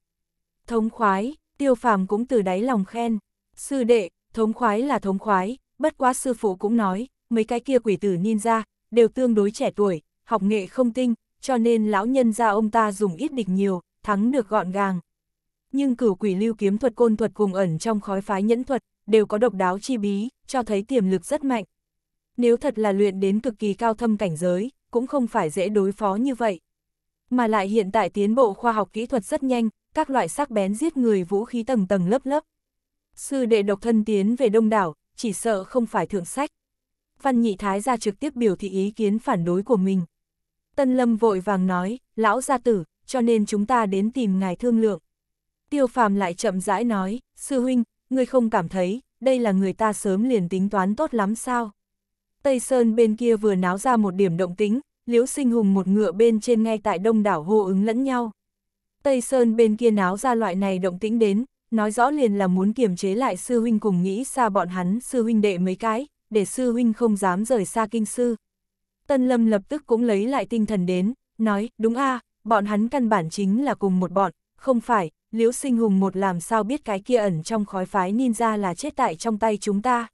Speaker 1: Thống khoái, tiêu phàm cũng từ đáy lòng khen. Sư đệ, thống khoái là thống khoái, bất quá sư phụ cũng nói, mấy cái kia quỷ tử ninja, đều tương đối trẻ tuổi, học nghệ không tinh, cho nên lão nhân gia ông ta dùng ít địch nhiều, thắng được gọn gàng. Nhưng cửu quỷ lưu kiếm thuật côn thuật cùng ẩn trong khói phái nhẫn thuật, đều có độc đáo chi bí, cho thấy tiềm lực rất mạnh. Nếu thật là luyện đến cực kỳ cao thâm cảnh giới, cũng không phải dễ đối phó như vậy. Mà lại hiện tại tiến bộ khoa học kỹ thuật rất nhanh, các loại sắc bén giết người vũ khí tầng tầng lớp lớp. Sư đệ độc thân tiến về đông đảo, chỉ sợ không phải thượng sách. Văn nhị thái ra trực tiếp biểu thị ý kiến phản đối của mình. Tân lâm vội vàng nói, lão gia tử, cho nên chúng ta đến tìm ngài thương lượng. Tiêu phàm lại chậm rãi nói, sư huynh, ngươi không cảm thấy, đây là người ta sớm liền tính toán tốt lắm sao. Tây Sơn bên kia vừa náo ra một điểm động tính, liễu sinh hùng một ngựa bên trên ngay tại đông đảo hô ứng lẫn nhau. Tây Sơn bên kia náo ra loại này động tĩnh đến, nói rõ liền là muốn kiềm chế lại sư huynh cùng nghĩ xa bọn hắn sư huynh đệ mấy cái, để sư huynh không dám rời xa kinh sư. Tân Lâm lập tức cũng lấy lại tinh thần đến, nói, đúng a bọn hắn căn bản chính là cùng một bọn, không phải, liễu sinh hùng một làm sao biết cái kia ẩn trong khói phái ninja là chết tại trong tay chúng ta.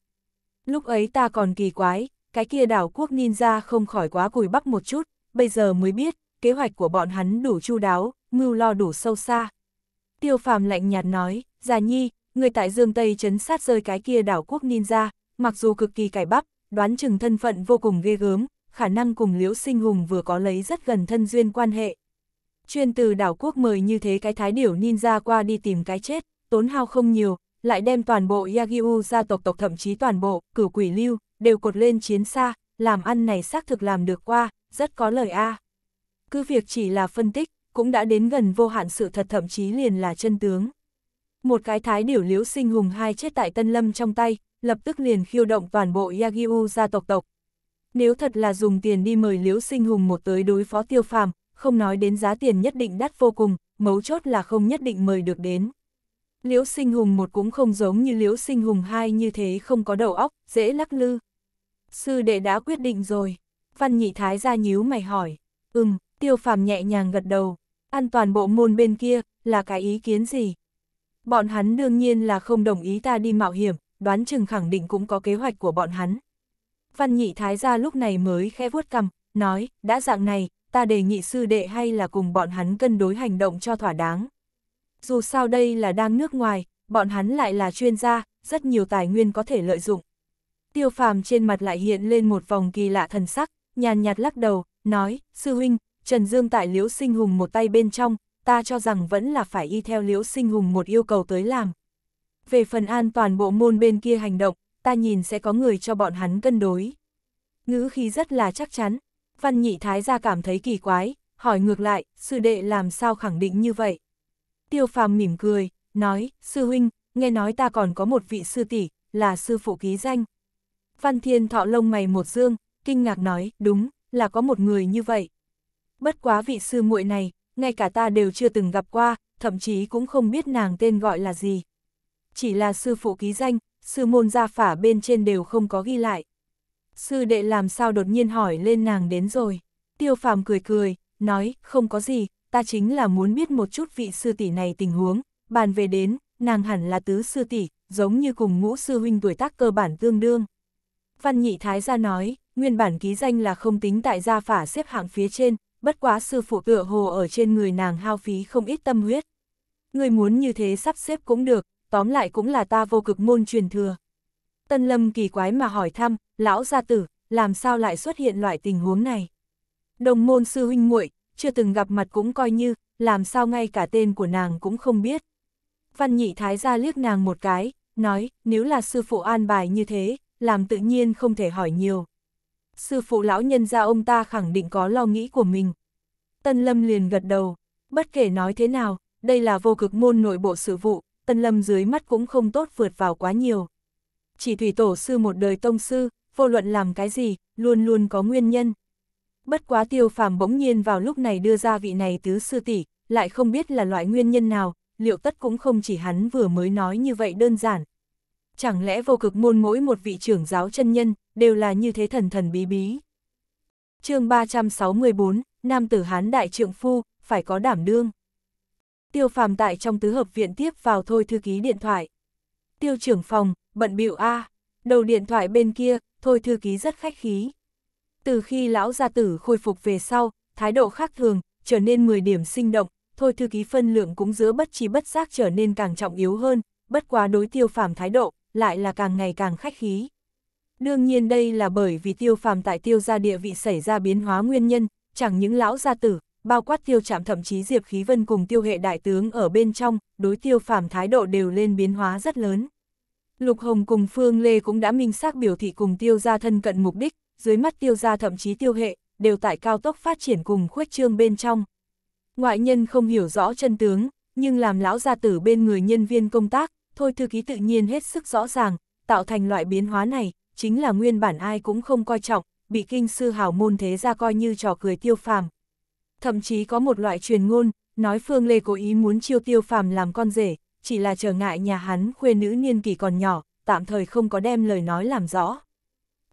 Speaker 1: Lúc ấy ta còn kỳ quái, cái kia đảo quốc ninja không khỏi quá cùi bắc một chút, bây giờ mới biết, kế hoạch của bọn hắn đủ chu đáo, mưu lo đủ sâu xa. Tiêu phàm lạnh nhạt nói, già nhi, người tại dương Tây chấn sát rơi cái kia đảo quốc ninja, mặc dù cực kỳ cải bắp, đoán chừng thân phận vô cùng ghê gớm, khả năng cùng liễu sinh hùng vừa có lấy rất gần thân duyên quan hệ. Chuyên từ đảo quốc mời như thế cái thái điểu ninja qua đi tìm cái chết, tốn hao không nhiều, lại đem toàn bộ Yagyu gia tộc tộc thậm chí toàn bộ, cửu quỷ lưu, đều cột lên chiến xa, làm ăn này xác thực làm được qua, rất có lời a. Cứ việc chỉ là phân tích, cũng đã đến gần vô hạn sự thật thậm chí liền là chân tướng. Một cái thái điểu liễu sinh hùng hai chết tại Tân Lâm trong tay, lập tức liền khiêu động toàn bộ Yagyu gia tộc tộc. Nếu thật là dùng tiền đi mời liễu sinh hùng một tới đối phó tiêu phàm, không nói đến giá tiền nhất định đắt vô cùng, mấu chốt là không nhất định mời được đến. Liễu sinh hùng một cũng không giống như liễu sinh hùng hai như thế không có đầu óc, dễ lắc lư. Sư đệ đã quyết định rồi. Văn nhị thái ra nhíu mày hỏi. Ừm, tiêu phàm nhẹ nhàng gật đầu. An toàn bộ môn bên kia, là cái ý kiến gì? Bọn hắn đương nhiên là không đồng ý ta đi mạo hiểm, đoán chừng khẳng định cũng có kế hoạch của bọn hắn. Văn nhị thái ra lúc này mới khẽ vuốt cầm, nói, đã dạng này, ta đề nghị sư đệ hay là cùng bọn hắn cân đối hành động cho thỏa đáng. Dù sao đây là đang nước ngoài, bọn hắn lại là chuyên gia, rất nhiều tài nguyên có thể lợi dụng. Tiêu phàm trên mặt lại hiện lên một vòng kỳ lạ thần sắc, nhàn nhạt lắc đầu, nói, sư huynh, Trần Dương tại Liễu Sinh Hùng một tay bên trong, ta cho rằng vẫn là phải y theo Liễu Sinh Hùng một yêu cầu tới làm. Về phần an toàn bộ môn bên kia hành động, ta nhìn sẽ có người cho bọn hắn cân đối. Ngữ khí rất là chắc chắn, văn nhị thái gia cảm thấy kỳ quái, hỏi ngược lại, sư đệ làm sao khẳng định như vậy? Tiêu phàm mỉm cười, nói, sư huynh, nghe nói ta còn có một vị sư tỷ, là sư phụ ký danh. Văn thiên thọ lông mày một dương, kinh ngạc nói, đúng, là có một người như vậy. Bất quá vị sư muội này, ngay cả ta đều chưa từng gặp qua, thậm chí cũng không biết nàng tên gọi là gì. Chỉ là sư phụ ký danh, sư môn gia phả bên trên đều không có ghi lại. Sư đệ làm sao đột nhiên hỏi lên nàng đến rồi. Tiêu phàm cười cười, nói, không có gì, ta chính là muốn biết một chút vị sư tỷ này tình huống, bàn về đến, nàng hẳn là tứ sư tỷ, giống như cùng ngũ sư huynh tuổi tác cơ bản tương đương. Văn nhị thái gia nói, nguyên bản ký danh là không tính tại gia phả xếp hạng phía trên, bất quá sư phụ tựa hồ ở trên người nàng hao phí không ít tâm huyết. Người muốn như thế sắp xếp cũng được, tóm lại cũng là ta vô cực môn truyền thừa, Tân Lâm kỳ quái mà hỏi thăm, lão gia tử, làm sao lại xuất hiện loại tình huống này? Đồng môn sư huynh muội chưa từng gặp mặt cũng coi như, làm sao ngay cả tên của nàng cũng không biết. Văn nhị thái gia liếc nàng một cái, nói, nếu là sư phụ an bài như thế, làm tự nhiên không thể hỏi nhiều. Sư phụ lão nhân gia ông ta khẳng định có lo nghĩ của mình. Tân Lâm liền gật đầu, bất kể nói thế nào, đây là vô cực môn nội bộ sự vụ, Tân Lâm dưới mắt cũng không tốt vượt vào quá nhiều chỉ thủy tổ sư một đời tông sư, vô luận làm cái gì, luôn luôn có nguyên nhân. Bất quá tiêu phàm bỗng nhiên vào lúc này đưa ra vị này tứ sư tỷ, lại không biết là loại nguyên nhân nào, liệu tất cũng không chỉ hắn vừa mới nói như vậy đơn giản. Chẳng lẽ vô cực môn mỗi một vị trưởng giáo chân nhân, đều là như thế thần thần bí bí. chương 364, Nam tử Hán Đại Trượng Phu, phải có đảm đương. Tiêu phàm tại trong tứ hợp viện tiếp vào thôi thư ký điện thoại. Tiêu trưởng phòng, bận bịu a à. đầu điện thoại bên kia, thôi thư ký rất khách khí. Từ khi lão gia tử khôi phục về sau, thái độ khác thường, trở nên 10 điểm sinh động, thôi thư ký phân lượng cũng giữa bất trí bất giác trở nên càng trọng yếu hơn, bất quá đối tiêu phàm thái độ, lại là càng ngày càng khách khí. Đương nhiên đây là bởi vì tiêu phàm tại tiêu gia địa vị xảy ra biến hóa nguyên nhân, chẳng những lão gia tử, bao quát tiêu trạm thậm chí Diệp Khí Vân cùng tiêu hệ đại tướng ở bên trong, đối tiêu phàm thái độ đều lên biến hóa rất lớn. Lục Hồng cùng Phương Lê cũng đã minh xác biểu thị cùng tiêu gia thân cận mục đích, dưới mắt tiêu gia thậm chí tiêu hệ, đều tại cao tốc phát triển cùng khuếch trương bên trong. Ngoại nhân không hiểu rõ chân tướng, nhưng làm lão gia tử bên người nhân viên công tác, thôi thư ký tự nhiên hết sức rõ ràng, tạo thành loại biến hóa này, chính là nguyên bản ai cũng không coi trọng, bị kinh sư hào môn thế ra coi như trò cười tiêu phàm. Thậm chí có một loại truyền ngôn, nói Phương Lê cố ý muốn chiêu tiêu phàm làm con rể, chỉ là trở ngại nhà hắn khuê nữ niên kỳ còn nhỏ, tạm thời không có đem lời nói làm rõ.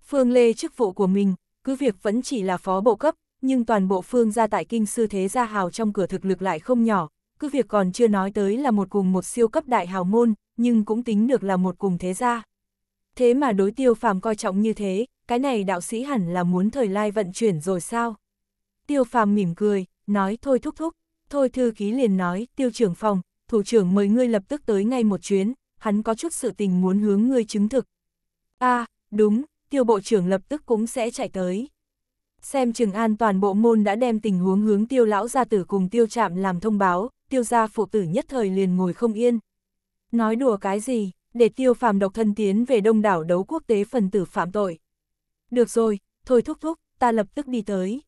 Speaker 1: Phương Lê chức vụ của mình, cứ việc vẫn chỉ là phó bộ cấp, nhưng toàn bộ Phương gia tại kinh sư thế gia hào trong cửa thực lực lại không nhỏ, cứ việc còn chưa nói tới là một cùng một siêu cấp đại hào môn, nhưng cũng tính được là một cùng thế gia. Thế mà đối tiêu phàm coi trọng như thế, cái này đạo sĩ hẳn là muốn thời lai vận chuyển rồi sao? Tiêu phàm mỉm cười, nói thôi thúc thúc, thôi thư ký liền nói, tiêu trưởng phòng, thủ trưởng mời ngươi lập tức tới ngay một chuyến, hắn có chút sự tình muốn hướng ngươi chứng thực. a à, đúng, tiêu bộ trưởng lập tức cũng sẽ chạy tới. Xem trường an toàn bộ môn đã đem tình huống hướng tiêu lão gia tử cùng tiêu trạm làm thông báo, tiêu gia phụ tử nhất thời liền ngồi không yên. Nói đùa cái gì, để tiêu phàm độc thân tiến về đông đảo đấu quốc tế phần tử phạm tội. Được rồi, thôi thúc thúc, ta lập tức đi tới.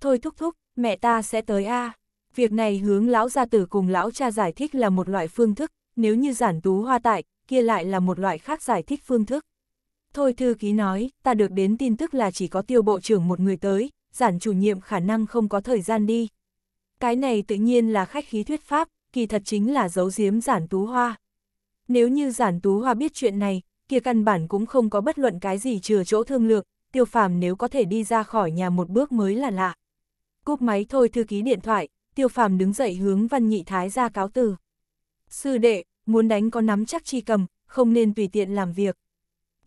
Speaker 1: Thôi thúc thúc, mẹ ta sẽ tới a à. Việc này hướng lão gia tử cùng lão cha giải thích là một loại phương thức, nếu như giản tú hoa tại, kia lại là một loại khác giải thích phương thức. Thôi thư ký nói, ta được đến tin tức là chỉ có tiêu bộ trưởng một người tới, giản chủ nhiệm khả năng không có thời gian đi. Cái này tự nhiên là khách khí thuyết pháp, kỳ thật chính là giấu giếm giản tú hoa. Nếu như giản tú hoa biết chuyện này, kia căn bản cũng không có bất luận cái gì chừa chỗ thương lược, tiêu phàm nếu có thể đi ra khỏi nhà một bước mới là lạ. Cúp máy thôi thư ký điện thoại, tiêu phàm đứng dậy hướng văn nhị thái ra cáo từ. Sư đệ, muốn đánh có nắm chắc chi cầm, không nên tùy tiện làm việc.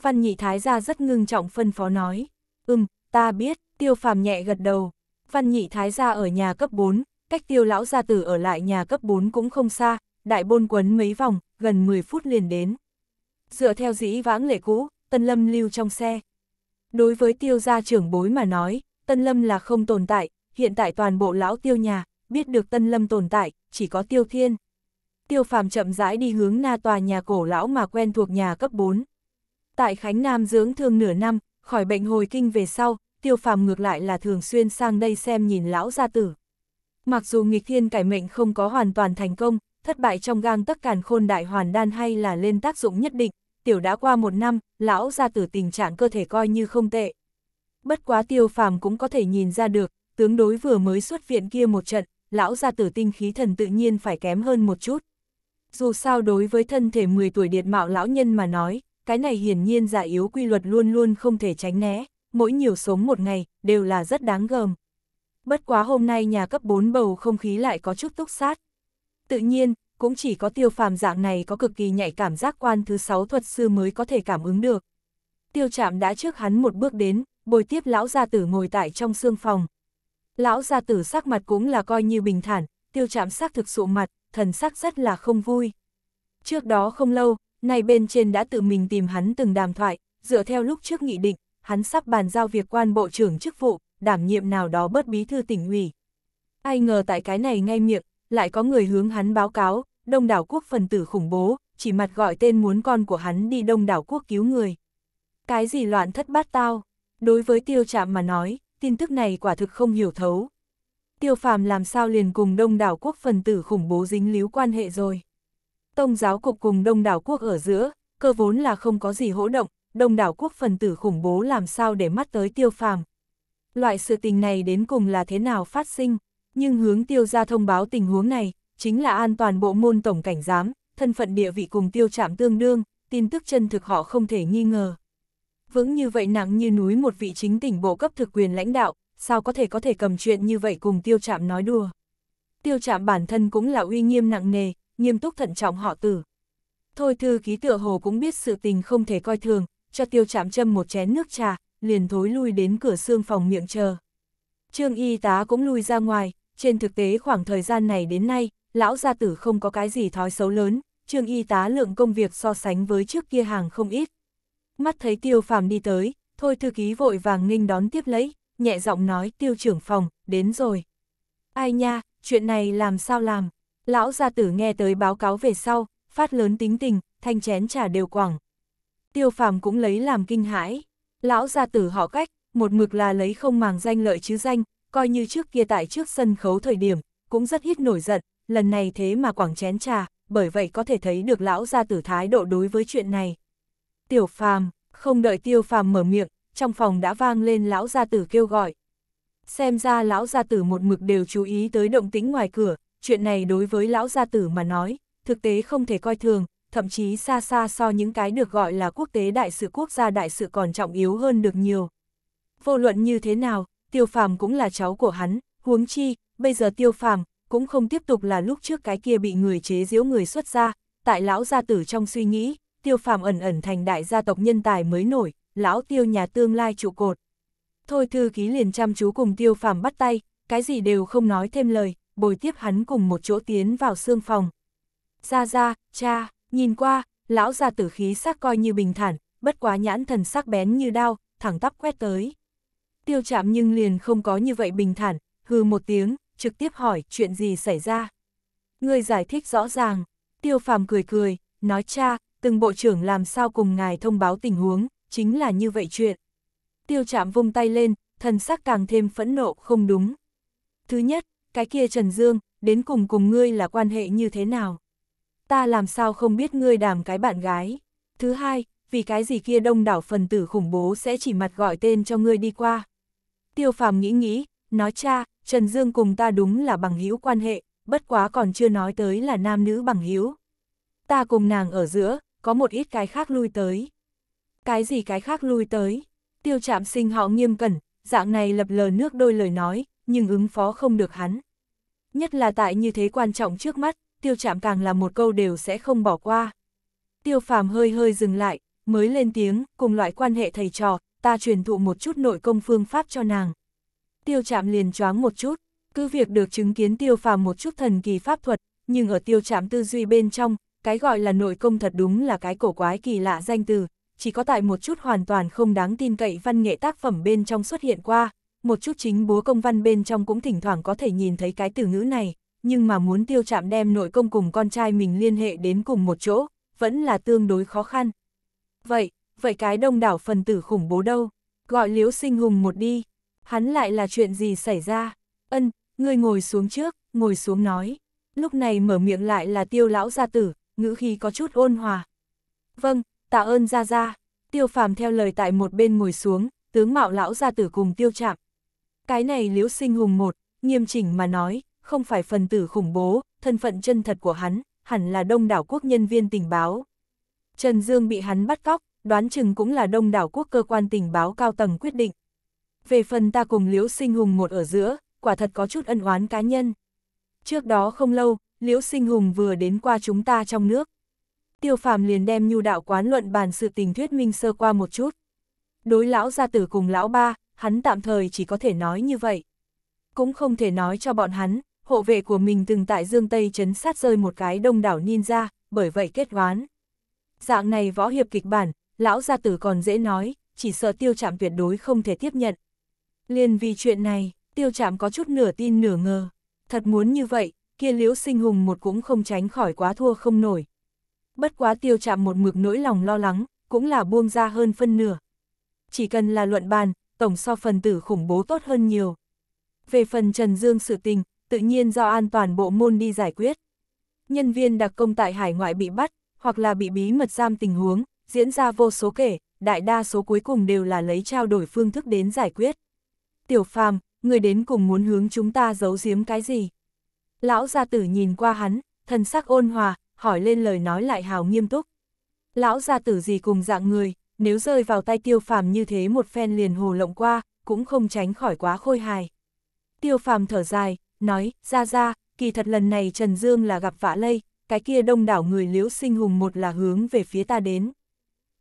Speaker 1: Văn nhị thái ra rất ngưng trọng phân phó nói. Ừm, ta biết, tiêu phàm nhẹ gật đầu. Văn nhị thái ra ở nhà cấp 4, cách tiêu lão gia tử ở lại nhà cấp 4 cũng không xa, đại bôn quấn mấy vòng, gần 10 phút liền đến. Dựa theo dĩ vãng lệ cũ, Tân Lâm lưu trong xe. Đối với tiêu gia trưởng bối mà nói, Tân Lâm là không tồn tại, hiện tại toàn bộ lão tiêu nhà, biết được Tân Lâm tồn tại, chỉ có Tiêu Thiên. Tiêu Phàm chậm rãi đi hướng na tòa nhà cổ lão mà quen thuộc nhà cấp 4. Tại Khánh Nam dưỡng thương nửa năm, khỏi bệnh hồi kinh về sau, Tiêu Phàm ngược lại là thường xuyên sang đây xem nhìn lão gia tử. Mặc dù nghịch thiên cải mệnh không có hoàn toàn thành công, thất bại trong gang tất càn khôn đại hoàn đan hay là lên tác dụng nhất định, tiểu đã qua một năm, lão gia tử tình trạng cơ thể coi như không tệ. Bất quá tiêu phàm cũng có thể nhìn ra được, tướng đối vừa mới xuất viện kia một trận, lão gia tử tinh khí thần tự nhiên phải kém hơn một chút. Dù sao đối với thân thể 10 tuổi điệt mạo lão nhân mà nói, cái này hiển nhiên giả yếu quy luật luôn luôn không thể tránh né, mỗi nhiều sống một ngày, đều là rất đáng gờm. Bất quá hôm nay nhà cấp 4 bầu không khí lại có chút túc sát. Tự nhiên, cũng chỉ có tiêu phàm dạng này có cực kỳ nhạy cảm giác quan thứ 6 thuật sư mới có thể cảm ứng được. Tiêu trạm đã trước hắn một bước đến, bồi tiếp lão gia tử ngồi tại trong xương phòng, Lão gia tử sắc mặt cũng là coi như bình thản, tiêu chạm sắc thực sụ mặt, thần sắc rất là không vui. Trước đó không lâu, này bên trên đã tự mình tìm hắn từng đàm thoại, dựa theo lúc trước nghị định, hắn sắp bàn giao việc quan bộ trưởng chức vụ, đảm nhiệm nào đó bớt bí thư tỉnh ủy. Ai ngờ tại cái này ngay miệng, lại có người hướng hắn báo cáo, đông đảo quốc phần tử khủng bố, chỉ mặt gọi tên muốn con của hắn đi đông đảo quốc cứu người. Cái gì loạn thất bát tao, đối với tiêu trạm mà nói, tin tức này quả thực không hiểu thấu. Tiêu phàm làm sao liền cùng đông đảo quốc phần tử khủng bố dính líu quan hệ rồi. Tông giáo cục cùng đông đảo quốc ở giữa, cơ vốn là không có gì hỗ động, đông đảo quốc phần tử khủng bố làm sao để mắt tới tiêu phàm. Loại sự tình này đến cùng là thế nào phát sinh, nhưng hướng tiêu ra thông báo tình huống này, chính là an toàn bộ môn tổng cảnh giám, thân phận địa vị cùng tiêu chạm tương đương, tin tức chân thực họ không thể nghi ngờ vững như vậy nặng như núi một vị chính tỉnh bộ cấp thực quyền lãnh đạo, sao có thể có thể cầm chuyện như vậy cùng tiêu chạm nói đùa. Tiêu chạm bản thân cũng là uy nghiêm nặng nề, nghiêm túc thận trọng họ tử. Thôi thư ký tựa hồ cũng biết sự tình không thể coi thường, cho tiêu chạm châm một chén nước trà, liền thối lui đến cửa xương phòng miệng chờ. Trương y tá cũng lui ra ngoài, trên thực tế khoảng thời gian này đến nay, lão gia tử không có cái gì thói xấu lớn, trương y tá lượng công việc so sánh với trước kia hàng không ít, mắt thấy tiêu phàm đi tới, thôi thư ký vội vàng nghinh đón tiếp lấy, nhẹ giọng nói tiêu trưởng phòng, đến rồi. Ai nha, chuyện này làm sao làm? Lão gia tử nghe tới báo cáo về sau, phát lớn tính tình, thanh chén trà đều quẳng. Tiêu phàm cũng lấy làm kinh hãi. Lão gia tử họ cách, một mực là lấy không màng danh lợi chứ danh, coi như trước kia tại trước sân khấu thời điểm, cũng rất hít nổi giận, lần này thế mà quẳng chén trà, bởi vậy có thể thấy được lão gia tử thái độ đối với chuyện này tiểu phàm, không đợi tiêu phàm mở miệng, trong phòng đã vang lên lão gia tử kêu gọi. Xem ra lão gia tử một mực đều chú ý tới động tĩnh ngoài cửa, chuyện này đối với lão gia tử mà nói, thực tế không thể coi thường, thậm chí xa xa so những cái được gọi là quốc tế đại sự quốc gia đại sự còn trọng yếu hơn được nhiều. Vô luận như thế nào, tiêu phàm cũng là cháu của hắn, huống chi, bây giờ tiêu phàm cũng không tiếp tục là lúc trước cái kia bị người chế giễu người xuất ra, tại lão gia tử trong suy nghĩ, tiêu phàm ẩn ẩn thành đại gia tộc nhân tài mới nổi, lão tiêu nhà tương lai trụ cột. Thôi thư ký liền chăm chú cùng tiêu phàm bắt tay, cái gì đều không nói thêm lời, bồi tiếp hắn cùng một chỗ tiến vào xương phòng. Ra ra, cha, nhìn qua, lão gia tử khí sắc coi như bình thản, bất quá nhãn thần sắc bén như đao, thẳng tắp quét tới. Tiêu Trạm nhưng liền không có như vậy bình thản, hừ một tiếng, trực tiếp hỏi chuyện gì xảy ra. Người giải thích rõ ràng, tiêu phàm cười cười, nói cha, từng bộ trưởng làm sao cùng ngài thông báo tình huống, chính là như vậy chuyện. Tiêu trạm vung tay lên, thần sắc càng thêm phẫn nộ không đúng. Thứ nhất, cái kia Trần Dương, đến cùng cùng ngươi là quan hệ như thế nào? Ta làm sao không biết ngươi đàm cái bạn gái? Thứ hai, vì cái gì kia đông đảo phần tử khủng bố sẽ chỉ mặt gọi tên cho ngươi đi qua? Tiêu phàm nghĩ nghĩ, nói cha, Trần Dương cùng ta đúng là bằng hữu quan hệ, bất quá còn chưa nói tới là nam nữ bằng hữu. Ta cùng nàng ở giữa, có một ít cái khác lui tới. Cái gì cái khác lui tới? Tiêu trạm sinh họ nghiêm cẩn, dạng này lập lờ nước đôi lời nói, nhưng ứng phó không được hắn. Nhất là tại như thế quan trọng trước mắt, tiêu trạm càng là một câu đều sẽ không bỏ qua. Tiêu phàm hơi hơi dừng lại, mới lên tiếng, cùng loại quan hệ thầy trò, ta truyền thụ một chút nội công phương pháp cho nàng. Tiêu trạm liền choáng một chút, cứ việc được chứng kiến tiêu phàm một chút thần kỳ pháp thuật, nhưng ở tiêu trạm tư duy bên trong, cái gọi là nội công thật đúng là cái cổ quái kỳ lạ danh từ, chỉ có tại một chút hoàn toàn không đáng tin cậy văn nghệ tác phẩm bên trong xuất hiện qua, một chút chính búa công văn bên trong cũng thỉnh thoảng có thể nhìn thấy cái từ ngữ này, nhưng mà muốn tiêu chạm đem nội công cùng con trai mình liên hệ đến cùng một chỗ, vẫn là tương đối khó khăn. Vậy, vậy cái đông đảo phần tử khủng bố đâu? Gọi liếu sinh hùng một đi. Hắn lại là chuyện gì xảy ra? Ân, ngươi ngồi xuống trước, ngồi xuống nói. Lúc này mở miệng lại là tiêu lão gia tử, ngữ khí có chút ôn hòa. Vâng, tạ ơn ra ra, tiêu phàm theo lời tại một bên ngồi xuống, tướng mạo lão ra tử cùng tiêu chạm. Cái này liễu sinh hùng một, nghiêm chỉnh mà nói, không phải phần tử khủng bố, thân phận chân thật của hắn, hẳn là đông đảo quốc nhân viên tình báo. Trần Dương bị hắn bắt cóc, đoán chừng cũng là đông đảo quốc cơ quan tình báo cao tầng quyết định. Về phần ta cùng liễu sinh hùng một ở giữa, quả thật có chút ân oán cá nhân. Trước đó không lâu, Liễu Sinh Hùng vừa đến qua chúng ta trong nước. Tiêu phàm liền đem nhu đạo quán luận bàn sự tình thuyết minh sơ qua một chút. Đối lão gia tử cùng lão ba, hắn tạm thời chỉ có thể nói như vậy. Cũng không thể nói cho bọn hắn, hộ vệ của mình từng tại Dương Tây chấn sát rơi một cái đông đảo ninja, bởi vậy kết oán. Dạng này võ hiệp kịch bản, lão gia tử còn dễ nói, chỉ sợ tiêu chạm tuyệt đối không thể tiếp nhận. Liên vì chuyện này, tiêu chạm có chút nửa tin nửa ngờ. Thật muốn như vậy, kia liễu sinh hùng một cũng không tránh khỏi quá thua không nổi. Bất quá tiêu chạm một mực nỗi lòng lo lắng, cũng là buông ra hơn phân nửa. Chỉ cần là luận bàn, tổng so phần tử khủng bố tốt hơn nhiều. Về phần Trần Dương sự tình, tự nhiên do an toàn bộ môn đi giải quyết. Nhân viên đặc công tại hải ngoại bị bắt, hoặc là bị bí mật giam tình huống, diễn ra vô số kể, đại đa số cuối cùng đều là lấy trao đổi phương thức đến giải quyết. Tiểu phàm, người đến cùng muốn hướng chúng ta giấu giếm cái gì? Lão gia tử nhìn qua hắn, thần sắc ôn hòa, hỏi lên lời nói lại hào nghiêm túc. Lão gia tử gì cùng dạng người, nếu rơi vào tay tiêu phàm như thế một phen liền hồ lộng qua, cũng không tránh khỏi quá khôi hài. Tiêu phàm thở dài, nói, ra ra, kỳ thật lần này Trần Dương là gặp vạ lây, cái kia đông đảo người liễu sinh hùng một là hướng về phía ta đến.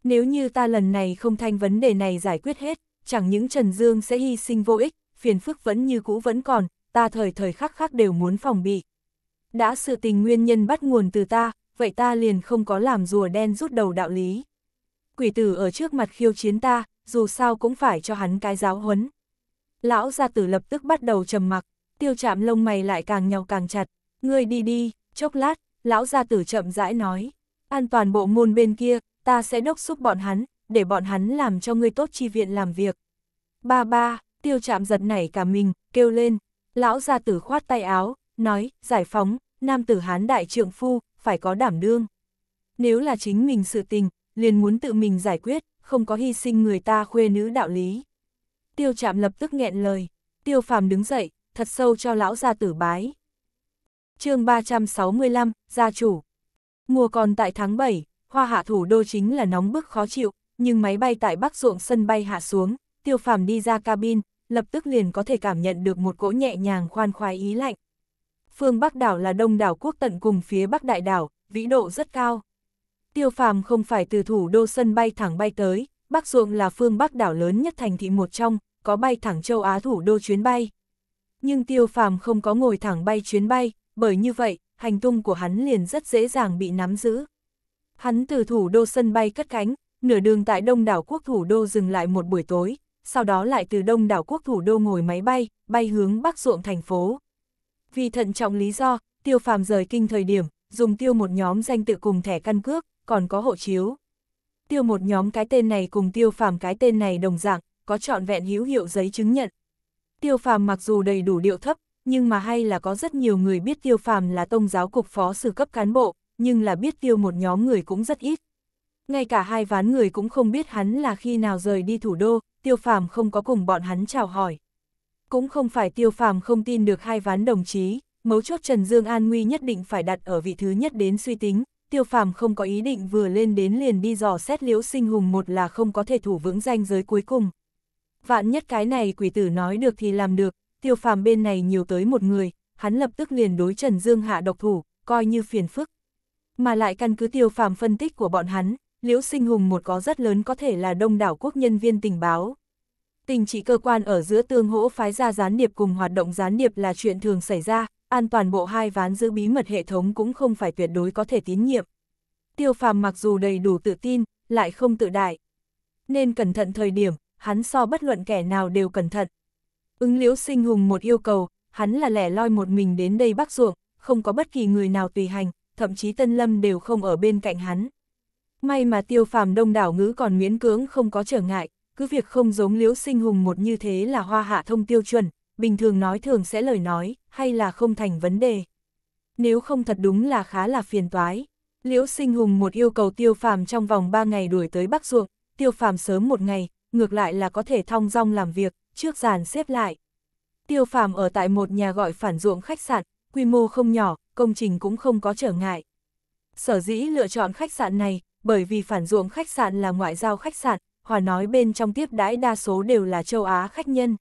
Speaker 1: Nếu như ta lần này không thanh vấn đề này giải quyết hết, chẳng những Trần Dương sẽ hy sinh vô ích, phiền phức vẫn như cũ vẫn còn, ta thời thời khắc khắc đều muốn phòng bị. Đã sự tình nguyên nhân bắt nguồn từ ta, vậy ta liền không có làm rùa đen rút đầu đạo lý. Quỷ tử ở trước mặt khiêu chiến ta, dù sao cũng phải cho hắn cái giáo huấn. Lão gia tử lập tức bắt đầu trầm mặc, tiêu chạm lông mày lại càng nhau càng chặt. Ngươi đi đi, chốc lát, lão gia tử chậm rãi nói. An toàn bộ môn bên kia, ta sẽ đốc xúc bọn hắn, để bọn hắn làm cho ngươi tốt chi viện làm việc. Ba ba, tiêu chạm giật nảy cả mình, kêu lên, Lão gia tử khoát tay áo, nói, giải phóng, nam tử hán đại trượng phu, phải có đảm đương. Nếu là chính mình sự tình, liền muốn tự mình giải quyết, không có hy sinh người ta khuê nữ đạo lý. Tiêu chạm lập tức nghẹn lời, tiêu phàm đứng dậy, thật sâu cho lão gia tử bái. chương 365, gia chủ. Mùa còn tại tháng 7, hoa hạ thủ đô chính là nóng bức khó chịu, nhưng máy bay tại Bắc ruộng sân bay hạ xuống, tiêu phàm đi ra cabin, lập tức liền có thể cảm nhận được một cỗ nhẹ nhàng khoan khoái ý lạnh. Phương Bắc đảo là đông đảo quốc tận cùng phía Bắc đại đảo, vĩ độ rất cao. Tiêu phàm không phải từ thủ đô sân bay thẳng bay tới, Bắc Ruộng là phương Bắc đảo lớn nhất thành thị một trong, có bay thẳng châu Á thủ đô chuyến bay. Nhưng tiêu phàm không có ngồi thẳng bay chuyến bay, bởi như vậy, hành tung của hắn liền rất dễ dàng bị nắm giữ. Hắn từ thủ đô sân bay cất cánh, nửa đường tại đông đảo quốc thủ đô dừng lại một buổi tối, sau đó lại từ đông đảo quốc thủ đô ngồi máy bay, bay hướng bắc ruộng thành phố. Vì thận trọng lý do, tiêu phàm rời kinh thời điểm, dùng tiêu một nhóm danh tự cùng thẻ căn cước, còn có hộ chiếu. Tiêu một nhóm cái tên này cùng tiêu phàm cái tên này đồng dạng, có trọn vẹn hữu hiệu giấy chứng nhận. Tiêu phàm mặc dù đầy đủ điệu thấp, nhưng mà hay là có rất nhiều người biết tiêu phàm là tông giáo cục phó sử cấp cán bộ, nhưng là biết tiêu một nhóm người cũng rất ít. Ngay cả hai ván người cũng không biết hắn là khi nào rời đi thủ đô, tiêu phàm không có cùng bọn hắn chào hỏi. Cũng không phải tiêu phàm không tin được hai ván đồng chí, mấu chốt Trần Dương an nguy nhất định phải đặt ở vị thứ nhất đến suy tính, tiêu phàm không có ý định vừa lên đến liền đi dò xét liễu sinh hùng một là không có thể thủ vững danh giới cuối cùng. Vạn nhất cái này quỷ tử nói được thì làm được, tiêu phàm bên này nhiều tới một người, hắn lập tức liền đối Trần Dương hạ độc thủ, coi như phiền phức. Mà lại căn cứ tiêu phàm phân tích của bọn hắn, Liễu Sinh Hùng một có rất lớn có thể là đông đảo quốc nhân viên tình báo. Tình trị cơ quan ở giữa tương hỗ phái ra gián điệp cùng hoạt động gián điệp là chuyện thường xảy ra, an toàn bộ hai ván giữ bí mật hệ thống cũng không phải tuyệt đối có thể tín nhiệm. Tiêu phàm mặc dù đầy đủ tự tin, lại không tự đại. Nên cẩn thận thời điểm, hắn so bất luận kẻ nào đều cẩn thận. Ứng liễu sinh hùng một yêu cầu, hắn là lẻ loi một mình đến đây bắc ruộng, không có bất kỳ người nào tùy hành, thậm chí Tân Lâm đều không ở bên cạnh hắn. May mà tiêu phàm đông đảo ngữ còn miễn cưỡng không có trở ngại, cứ việc không giống liễu sinh hùng một như thế là hoa hạ thông tiêu chuẩn, bình thường nói thường sẽ lời nói, hay là không thành vấn đề. Nếu không thật đúng là khá là phiền toái. Liễu sinh hùng một yêu cầu tiêu phàm trong vòng 3 ngày đuổi tới Bắc Ruộng, tiêu phàm sớm một ngày, ngược lại là có thể thong dong làm việc, trước giàn xếp lại. Tiêu phàm ở tại một nhà gọi phản ruộng khách sạn, quy mô không nhỏ, công trình cũng không có trở ngại. Sở dĩ lựa chọn khách sạn này, bởi vì phản ruộng khách sạn là ngoại giao khách sạn, Hòa nói bên trong tiếp đãi đa số đều là châu Á khách nhân.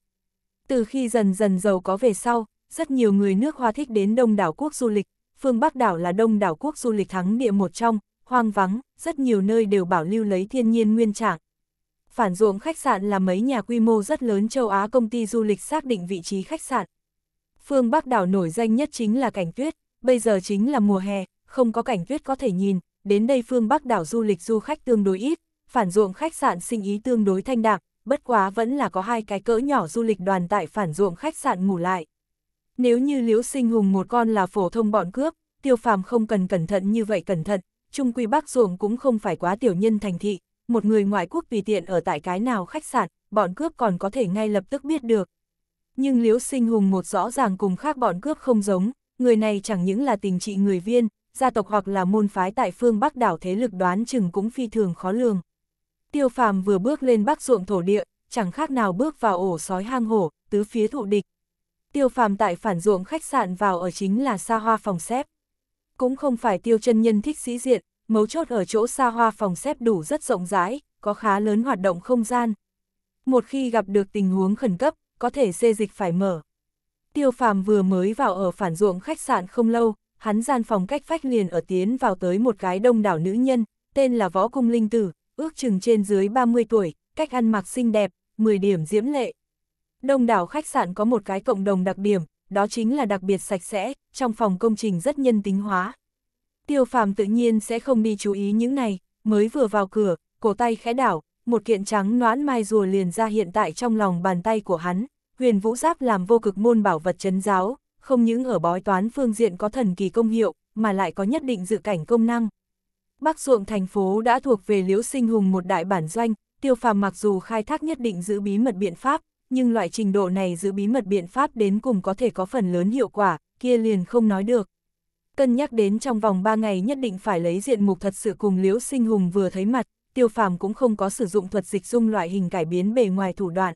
Speaker 1: Từ khi dần dần giàu có về sau, rất nhiều người nước Hoa thích đến đông đảo quốc du lịch, phương Bắc đảo là đông đảo quốc du lịch thắng địa một trong, hoang vắng, rất nhiều nơi đều bảo lưu lấy thiên nhiên nguyên trạng. Phản ruộng khách sạn là mấy nhà quy mô rất lớn châu Á công ty du lịch xác định vị trí khách sạn. Phương Bắc đảo nổi danh nhất chính là cảnh tuyết, bây giờ chính là mùa hè, không có cảnh tuyết có thể nhìn, đến đây phương Bắc đảo du lịch du khách tương đối ít, phản ruộng khách sạn sinh ý tương đối thanh đạm, bất quá vẫn là có hai cái cỡ nhỏ du lịch đoàn tại phản ruộng khách sạn ngủ lại. Nếu như Liễu Sinh Hùng một con là phổ thông bọn cướp, tiêu phàm không cần cẩn thận như vậy cẩn thận, Trung Quy Bắc ruộng cũng không phải quá tiểu nhân thành thị, một người ngoại quốc tùy tiện ở tại cái nào khách sạn, bọn cướp còn có thể ngay lập tức biết được. Nhưng Liễu Sinh Hùng một rõ ràng cùng khác bọn cướp không giống, người này chẳng những là tình trị người viên, gia tộc hoặc là môn phái tại phương Bắc đảo thế lực đoán chừng cũng phi thường khó lường. Tiêu phàm vừa bước lên bắc ruộng thổ địa, chẳng khác nào bước vào ổ sói hang hổ, tứ phía thụ địch. Tiêu phàm tại phản ruộng khách sạn vào ở chính là xa hoa phòng xếp. Cũng không phải tiêu chân nhân thích sĩ diện, mấu chốt ở chỗ xa hoa phòng xếp đủ rất rộng rãi, có khá lớn hoạt động không gian. Một khi gặp được tình huống khẩn cấp, có thể xê dịch phải mở. Tiêu phàm vừa mới vào ở phản ruộng khách sạn không lâu, hắn gian phòng cách phách liền ở tiến vào tới một cái đông đảo nữ nhân, tên là Võ Cung Linh Tử, ước chừng trên dưới 30 tuổi, cách ăn mặc xinh đẹp, 10 điểm diễm lệ. Đông đảo khách sạn có một cái cộng đồng đặc điểm, đó chính là đặc biệt sạch sẽ, trong phòng công trình rất nhân tính hóa. Tiêu phàm tự nhiên sẽ không đi chú ý những này, mới vừa vào cửa, cổ tay khẽ đảo, một kiện trắng noãn mai rùa liền ra hiện tại trong lòng bàn tay của hắn, huyền vũ giáp làm vô cực môn bảo vật chấn giáo, không những ở bói toán phương diện có thần kỳ công hiệu, mà lại có nhất định dự cảnh công năng. Bắc ruộng thành phố đã thuộc về Liễu Sinh Hùng một đại bản doanh, tiêu phàm mặc dù khai thác nhất định giữ bí mật biện pháp, nhưng loại trình độ này giữ bí mật biện pháp đến cùng có thể có phần lớn hiệu quả, kia liền không nói được. Cân nhắc đến trong vòng 3 ngày nhất định phải lấy diện mục thật sự cùng Liễu Sinh Hùng vừa thấy mặt, tiêu phàm cũng không có sử dụng thuật dịch dung loại hình cải biến bề ngoài thủ đoạn.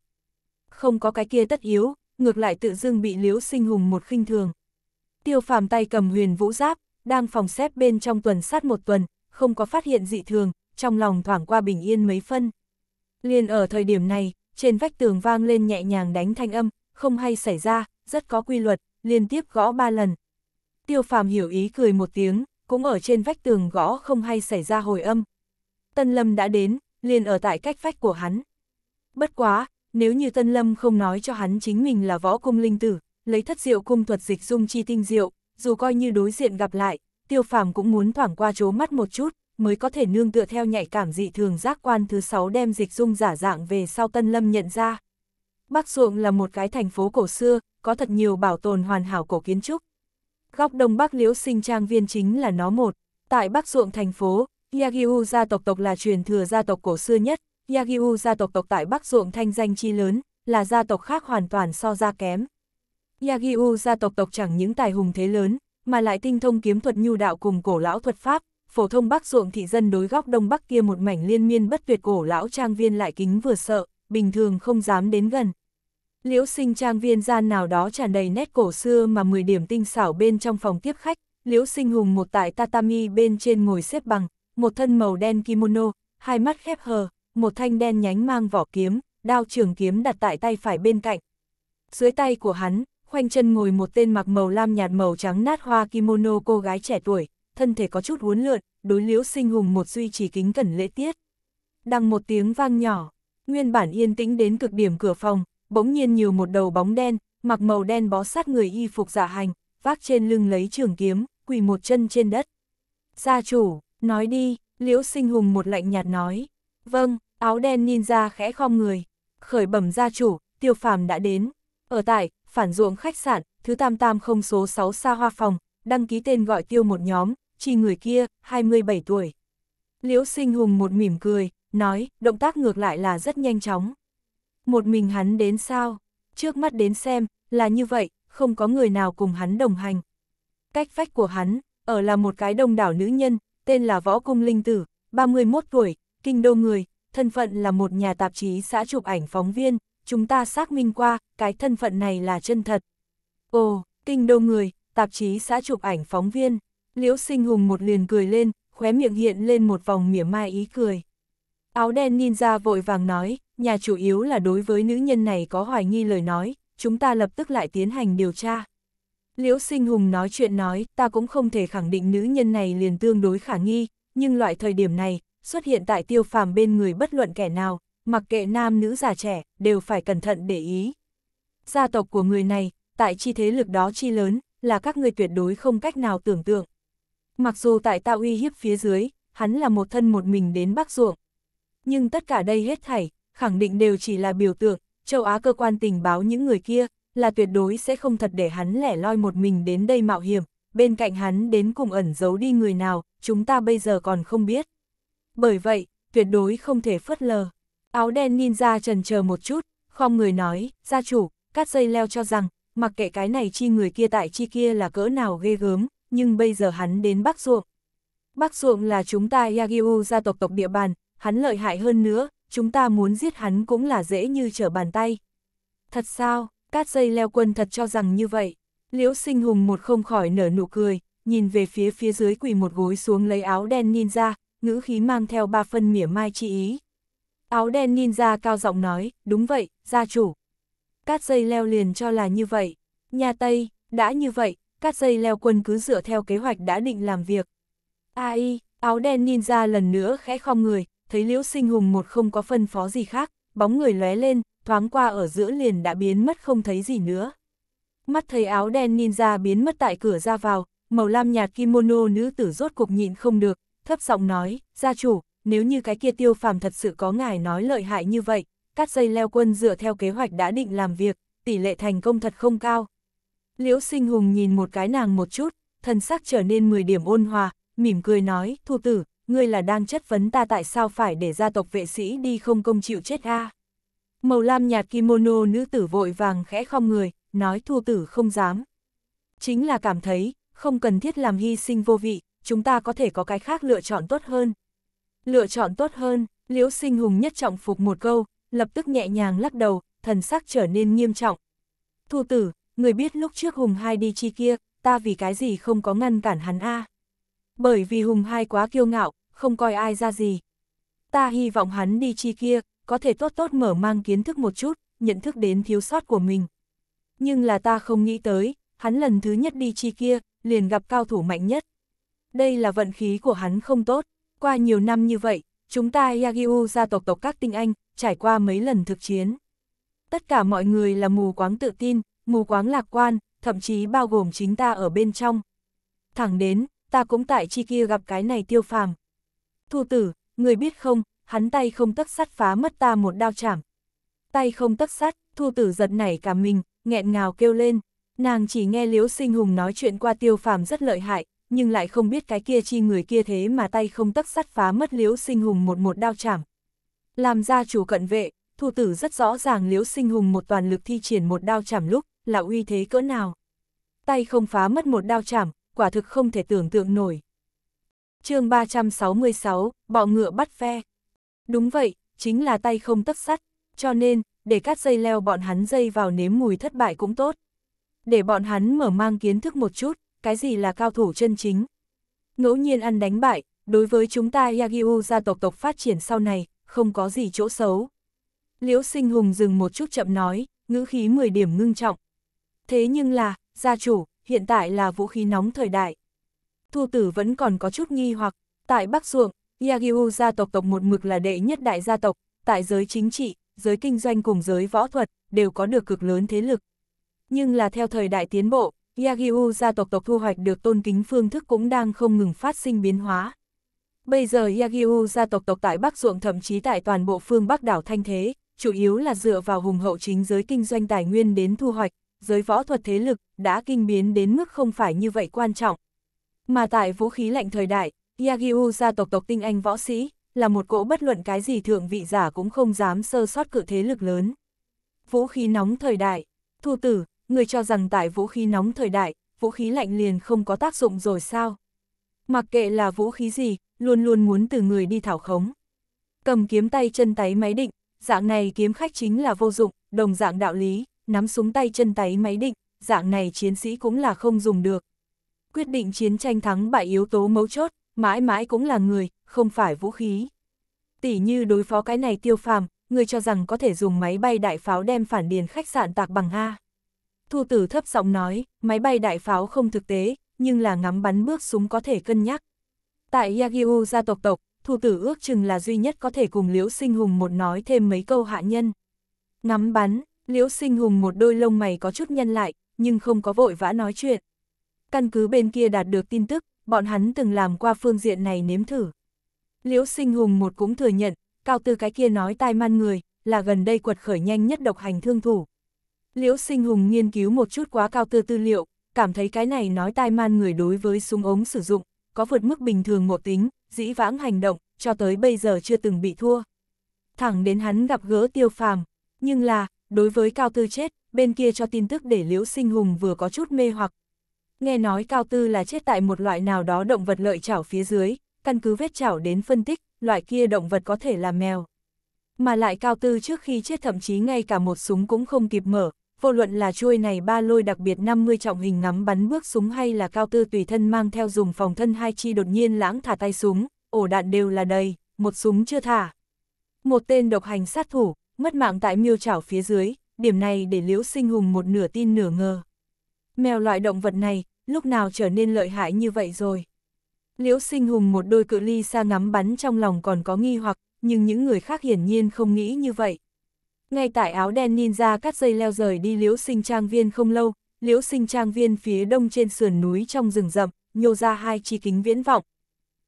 Speaker 1: Không có cái kia tất yếu, ngược lại tự dưng bị Liễu Sinh Hùng một khinh thường. Tiêu phàm tay cầm huyền vũ giáp, đang phòng xếp bên trong tuần sát một tuần, không có phát hiện dị thường, trong lòng thoảng qua bình yên mấy phân. Liên ở thời điểm này, trên vách tường vang lên nhẹ nhàng đánh thanh âm, không hay xảy ra, rất có quy luật, liên tiếp gõ ba lần. Tiêu phàm hiểu ý cười một tiếng, cũng ở trên vách tường gõ không hay xảy ra hồi âm. Tân Lâm đã đến, liền ở tại cách vách của hắn. Bất quá, nếu như Tân Lâm không nói cho hắn chính mình là võ cung linh tử, lấy thất diệu cung thuật dịch dung chi tinh diệu, dù coi như đối diện gặp lại, tiêu phàm cũng muốn thoảng qua chố mắt một chút, mới có thể nương tựa theo nhạy cảm dị thường giác quan thứ sáu đem dịch dung giả dạng về sau Tân Lâm nhận ra. Bắc Ruộng là một cái thành phố cổ xưa, có thật nhiều bảo tồn hoàn hảo cổ kiến trúc. Góc đông bắc liễu sinh trang viên chính là nó một. Tại Bắc Ruộng thành phố, Yagyu gia tộc tộc là truyền thừa gia tộc cổ xưa nhất, Yagyu gia tộc tộc tại Bắc Ruộng thanh danh chi lớn, là gia tộc khác hoàn toàn so ra kém. Yagyu gia tộc tộc chẳng những tài hùng thế lớn, mà lại tinh thông kiếm thuật nhu đạo cùng cổ lão thuật pháp, phổ thông Bắc Ruộng thị dân đối góc đông bắc kia một mảnh liên miên bất tuyệt cổ lão trang viên lại kính vừa sợ, bình thường không dám đến gần. Liễu sinh trang viên gian nào đó tràn đầy nét cổ xưa mà 10 điểm tinh xảo bên trong phòng tiếp khách, liễu sinh hùng một tại tatami bên trên ngồi xếp bằng, một thân màu đen kimono, hai mắt khép hờ, một thanh đen nhánh mang vỏ kiếm, đao trường kiếm đặt tại tay phải bên cạnh. Dưới tay của hắn, khoanh chân ngồi một tên mặc màu lam nhạt màu trắng nát hoa kimono cô gái trẻ tuổi, thân thể có chút uốn lượn, đối liễu sinh hùng một duy trì kính cẩn lễ tiết. Đằng một tiếng vang nhỏ, nguyên bản yên tĩnh đến cực điểm cửa phòng, bỗng nhiên nhiều một đầu bóng đen, mặc màu đen bó sát người y phục dạ hành, vác trên lưng lấy trường kiếm, quỳ một chân trên đất. Gia chủ, nói đi, liễu sinh hùng một lạnh nhạt nói. Vâng, Áo đen ninja khẽ khom người, khởi bẩm gia chủ, tiêu phàm đã đến. Ở tại, phản ruộng khách sạn, thứ tam tam không số 6 xa hoa phòng, đăng ký tên gọi tiêu một nhóm, chỉ người kia, 27 tuổi. Liễu sinh hùng một mỉm cười, nói, động tác ngược lại là rất nhanh chóng. Một mình hắn đến sao? Trước mắt đến xem, là như vậy, không có người nào cùng hắn đồng hành. Cách vách của hắn, ở là một cái đông đảo nữ nhân, tên là Võ Cung Linh Tử, 31 tuổi, kinh đô người, thân phận là một nhà tạp chí xã chụp ảnh phóng viên, chúng ta xác minh qua, cái thân phận này là chân thật. Ồ, kinh đô người, tạp chí xã chụp ảnh phóng viên, Liễu Sinh Hùng một liền cười lên, khóe miệng hiện lên một vòng mỉa mai ý cười. Áo đen ninja vội vàng nói, nhà chủ yếu là đối với nữ nhân này có hoài nghi lời nói, chúng ta lập tức lại tiến hành điều tra. Liễu Sinh Hùng nói chuyện nói, ta cũng không thể khẳng định nữ nhân này liền tương đối khả nghi, nhưng loại thời điểm này, xuất hiện tại tiêu phàm bên người bất luận kẻ nào, mặc kệ nam nữ già trẻ, đều phải cẩn thận để ý. Gia tộc của người này, tại chi thế lực đó chi lớn, là các người tuyệt đối không cách nào tưởng tượng. Mặc dù tại tạo uy hiếp phía dưới, hắn là một thân một mình đến Bắc Ruộng. Nhưng tất cả đây hết thảy, khẳng định đều chỉ là biểu tượng, châu Á cơ quan tình báo những người kia, là tuyệt đối sẽ không thật để hắn lẻ loi một mình đến đây mạo hiểm, bên cạnh hắn đến cùng ẩn giấu đi người nào, chúng ta bây giờ còn không biết. Bởi vậy, tuyệt đối không thể phớt lờ. Áo đen ninja trần chờ một chút, không người nói, gia chủ, cắt dây leo cho rằng, mặc kệ cái này chi người kia tại chi kia là cỡ nào ghê gớm, nhưng bây giờ hắn đến Bắc Ruộng. Bắc Ruộng là chúng ta Yagyu gia tộc tộc địa bàn, hắn lợi hại hơn nữa, chúng ta muốn giết hắn cũng là dễ như trở bàn tay. Thật sao, cát dây leo quân thật cho rằng như vậy. Liễu sinh hùng một không khỏi nở nụ cười, nhìn về phía phía dưới quỳ một gối xuống lấy áo đen ninja, ngữ khí mang theo ba phân mỉa mai chi ý. Áo đen ninja cao giọng nói, đúng vậy, gia chủ. Cát dây leo liền cho là như vậy. Nhà Tây, đã như vậy, cát dây leo quân cứ dựa theo kế hoạch đã định làm việc. Ai, áo đen ninja lần nữa khẽ khom người, thấy liễu sinh hùng một không có phân phó gì khác, bóng người lóe lên, thoáng qua ở giữa liền đã biến mất không thấy gì nữa. Mắt thấy áo đen ninja biến mất tại cửa ra vào, màu lam nhạt kimono nữ tử rốt cục nhịn không được, thấp giọng nói, gia chủ, nếu như cái kia tiêu phàm thật sự có ngài nói lợi hại như vậy, cắt dây leo quân dựa theo kế hoạch đã định làm việc, tỷ lệ thành công thật không cao. Liễu sinh hùng nhìn một cái nàng một chút, thân sắc trở nên 10 điểm ôn hòa, mỉm cười nói, thu tử, ngươi là đang chất vấn ta tại sao phải để gia tộc vệ sĩ đi không công chịu chết a Màu lam nhạt kimono nữ tử vội vàng khẽ không người, nói thu tử không dám. Chính là cảm thấy, không cần thiết làm hy sinh vô vị, chúng ta có thể có cái khác lựa chọn tốt hơn. Lựa chọn tốt hơn, Liễu Sinh Hùng nhất trọng phục một câu, lập tức nhẹ nhàng lắc đầu, thần sắc trở nên nghiêm trọng. Thu tử, người biết lúc trước Hùng hai đi chi kia, ta vì cái gì không có ngăn cản hắn a Bởi vì Hùng hai quá kiêu ngạo, không coi ai ra gì. Ta hy vọng hắn đi chi kia, có thể tốt tốt mở mang kiến thức một chút, nhận thức đến thiếu sót của mình. Nhưng là ta không nghĩ tới, hắn lần thứ nhất đi chi kia, liền gặp cao thủ mạnh nhất. Đây là vận khí của hắn không tốt, qua nhiều năm như vậy, chúng ta Yagyu gia tộc tộc các tinh anh, trải qua mấy lần thực chiến. Tất cả mọi người là mù quáng tự tin, mù quáng lạc quan, thậm chí bao gồm chính ta ở bên trong. Thẳng đến, ta cũng tại chi kia gặp cái này tiêu phàm. Thu tử, người biết không, hắn tay không tất sắt phá mất ta một đao chảm. Tay không tất sắt, thu tử giật nảy cả mình, nghẹn ngào kêu lên. Nàng chỉ nghe Liễu Sinh Hùng nói chuyện qua tiêu phàm rất lợi hại, nhưng lại không biết cái kia chi người kia thế mà tay không tấc sắt phá mất Liễu Sinh Hùng một một đao chảm. Làm ra chủ cận vệ, thủ tử rất rõ ràng Liễu Sinh Hùng một toàn lực thi triển một đao chảm lúc, là uy thế cỡ nào. Tay không phá mất một đao chảm, quả thực không thể tưởng tượng nổi. chương 366, bọ ngựa bắt phe. Đúng vậy, chính là tay không tấc sắt, cho nên, để cắt dây leo bọn hắn dây vào nếm mùi thất bại cũng tốt để bọn hắn mở mang kiến thức một chút, cái gì là cao thủ chân chính. Ngẫu nhiên ăn đánh bại, đối với chúng ta Yagyu gia tộc tộc phát triển sau này, không có gì chỗ xấu. Liễu sinh hùng dừng một chút chậm nói, ngữ khí 10 điểm ngưng trọng. Thế nhưng là, gia chủ, hiện tại là vũ khí nóng thời đại. Thu tử vẫn còn có chút nghi hoặc, tại Bắc Ruộng, Yagyu gia tộc tộc một mực là đệ nhất đại gia tộc, tại giới chính trị, giới kinh doanh cùng giới võ thuật, đều có được cực lớn thế lực. Nhưng là theo thời đại tiến bộ, Yagyu gia tộc tộc thu hoạch được tôn kính phương thức cũng đang không ngừng phát sinh biến hóa. Bây giờ Yagyu gia tộc tộc tại Bắc Ruộng thậm chí tại toàn bộ phương Bắc đảo Thanh Thế, chủ yếu là dựa vào hùng hậu chính giới kinh doanh tài nguyên đến thu hoạch, giới võ thuật thế lực đã kinh biến đến mức không phải như vậy quan trọng. Mà tại vũ khí lạnh thời đại, Yagyu gia tộc tộc tinh anh võ sĩ, là một cỗ bất luận cái gì thượng vị giả cũng không dám sơ sót cự thế lực lớn. Vũ khí nóng thời đại, thu tử, người cho rằng tại vũ khí nóng thời đại, vũ khí lạnh liền không có tác dụng rồi sao? Mặc kệ là vũ khí gì, luôn luôn muốn từ người đi thảo khống. Cầm kiếm tay chân tay máy định, dạng này kiếm khách chính là vô dụng, đồng dạng đạo lý, nắm súng tay chân tay máy định, dạng này chiến sĩ cũng là không dùng được. Quyết định chiến tranh thắng bại yếu tố mấu chốt, mãi mãi cũng là người, không phải vũ khí. Tỷ như đối phó cái này tiêu phàm, người cho rằng có thể dùng máy bay đại pháo đem phản điền khách sạn tạc bằng A. Thu Tử thấp giọng nói, máy bay đại pháo không thực tế, nhưng là ngắm bắn bước súng có thể cân nhắc. Tại Yagyu gia tộc tộc, Thu Tử ước chừng là duy nhất có thể cùng Liễu Sinh Hùng một nói thêm mấy câu hạ nhân. Ngắm bắn, Liễu Sinh Hùng một đôi lông mày có chút nhân lại, nhưng không có vội vã nói chuyện. Căn cứ bên kia đạt được tin tức, bọn hắn từng làm qua phương diện này nếm thử. Liễu Sinh Hùng một cũng thừa nhận, cao tư cái kia nói tai man người, là gần đây quật khởi nhanh nhất độc hành thương thủ. Liễu sinh hùng nghiên cứu một chút quá cao tư tư liệu, cảm thấy cái này nói tai man người đối với súng ống sử dụng, có vượt mức bình thường một tính, dĩ vãng hành động, cho tới bây giờ chưa từng bị thua. Thẳng đến hắn gặp gỡ tiêu phàm, nhưng là, đối với cao tư chết, bên kia cho tin tức để liễu sinh hùng vừa có chút mê hoặc. Nghe nói cao tư là chết tại một loại nào đó động vật lợi chảo phía dưới, căn cứ vết chảo đến phân tích, loại kia động vật có thể là mèo. Mà lại cao tư trước khi chết thậm chí ngay cả một súng cũng không kịp mở, vô luận là chuôi này ba lôi đặc biệt 50 trọng hình ngắm bắn bước súng hay là cao tư tùy thân mang theo dùng phòng thân hai chi đột nhiên lãng thả tay súng, ổ đạn đều là đầy, một súng chưa thả. Một tên độc hành sát thủ, mất mạng tại miêu chảo phía dưới, điểm này để liễu sinh hùng một nửa tin nửa ngờ. Mèo loại động vật này, lúc nào trở nên lợi hại như vậy rồi. Liễu sinh hùng một đôi cự ly xa ngắm bắn trong lòng còn có nghi hoặc, nhưng những người khác hiển nhiên không nghĩ như vậy. Ngay tại áo đen ninja cắt dây leo rời đi liễu sinh trang viên không lâu, liễu sinh trang viên phía đông trên sườn núi trong rừng rậm, nhô ra hai chi kính viễn vọng.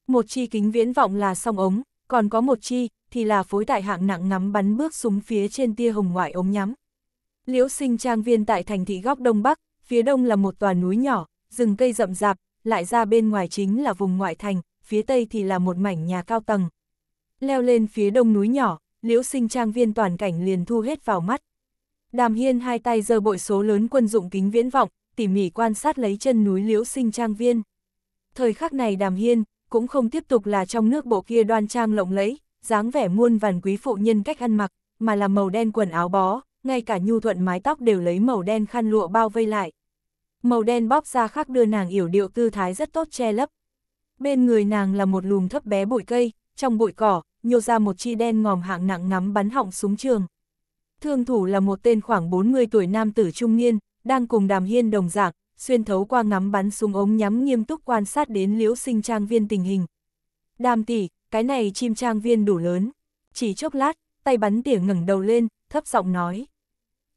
Speaker 1: Một chi kính viễn vọng là song ống, còn có một chi thì là phối tại hạng nặng ngắm bắn bước súng phía trên tia hồng ngoại ống nhắm. Liễu sinh trang viên tại thành thị góc đông bắc, phía đông là một tòa núi nhỏ, rừng cây rậm rạp, lại ra bên ngoài chính là vùng ngoại thành, phía tây thì là một mảnh nhà cao tầng. Leo lên phía đông núi nhỏ, liễu sinh trang viên toàn cảnh liền thu hết vào mắt. Đàm hiên hai tay giơ bội số lớn quân dụng kính viễn vọng, tỉ mỉ quan sát lấy chân núi liễu sinh trang viên. Thời khắc này đàm hiên, cũng không tiếp tục là trong nước bộ kia đoan trang lộng lẫy, dáng vẻ muôn vàn quý phụ nhân cách ăn mặc, mà là màu đen quần áo bó, ngay cả nhu thuận mái tóc đều lấy màu đen khăn lụa bao vây lại. Màu đen bóp ra khác đưa nàng yểu điệu tư thái rất tốt che lấp. Bên người nàng là một lùm thấp bé bụi cây, trong bụi cỏ, nhô ra một chi đen ngòm hạng nặng ngắm bắn họng súng trường. Thương thủ là một tên khoảng 40 tuổi nam tử trung niên, đang cùng đàm hiên đồng dạng, xuyên thấu qua ngắm bắn súng ống nhắm nghiêm túc quan sát đến liễu sinh trang viên tình hình. Đàm tỷ, cái này chim trang viên đủ lớn. Chỉ chốc lát, tay bắn tỉa ngẩng đầu lên, thấp giọng nói.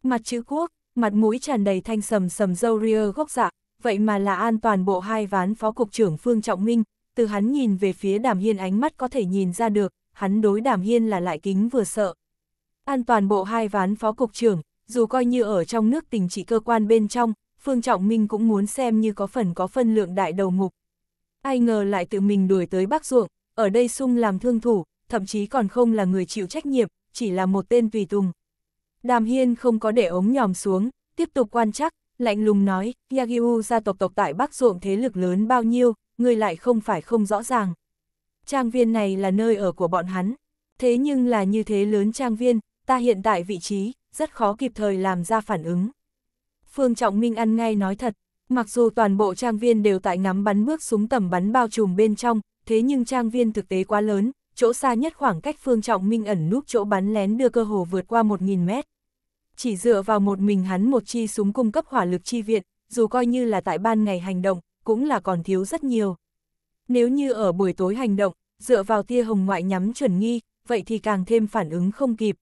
Speaker 1: Mặt chữ quốc, mặt mũi tràn đầy thanh sầm sầm dâu ria gốc dạ, vậy mà là an toàn bộ hai ván phó cục trưởng Phương Trọng Minh, từ hắn nhìn về phía đàm hiên ánh mắt có thể nhìn ra được, hắn đối đàm hiên là lại kính vừa sợ. An toàn bộ hai ván phó cục trưởng, dù coi như ở trong nước tình trị cơ quan bên trong, Phương Trọng Minh cũng muốn xem như có phần có phân lượng đại đầu mục. Ai ngờ lại tự mình đuổi tới Bắc Ruộng, ở đây sung làm thương thủ, thậm chí còn không là người chịu trách nhiệm, chỉ là một tên tùy tùng. Đàm Hiên không có để ống nhòm xuống, tiếp tục quan chắc, lạnh lùng nói, Yagiu gia tộc tộc tại Bắc Ruộng thế lực lớn bao nhiêu, người lại không phải không rõ ràng trang viên này là nơi ở của bọn hắn. Thế nhưng là như thế lớn trang viên, ta hiện tại vị trí, rất khó kịp thời làm ra phản ứng. Phương Trọng Minh ăn ngay nói thật, mặc dù toàn bộ trang viên đều tại ngắm bắn bước súng tầm bắn bao trùm bên trong, thế nhưng trang viên thực tế quá lớn, chỗ xa nhất khoảng cách Phương Trọng Minh ẩn núp chỗ bắn lén đưa cơ hồ vượt qua 1.000 mét. Chỉ dựa vào một mình hắn một chi súng cung cấp hỏa lực chi viện, dù coi như là tại ban ngày hành động, cũng là còn thiếu rất nhiều. Nếu như ở buổi tối hành động, dựa vào tia hồng ngoại nhắm chuẩn nghi, vậy thì càng thêm phản ứng không kịp.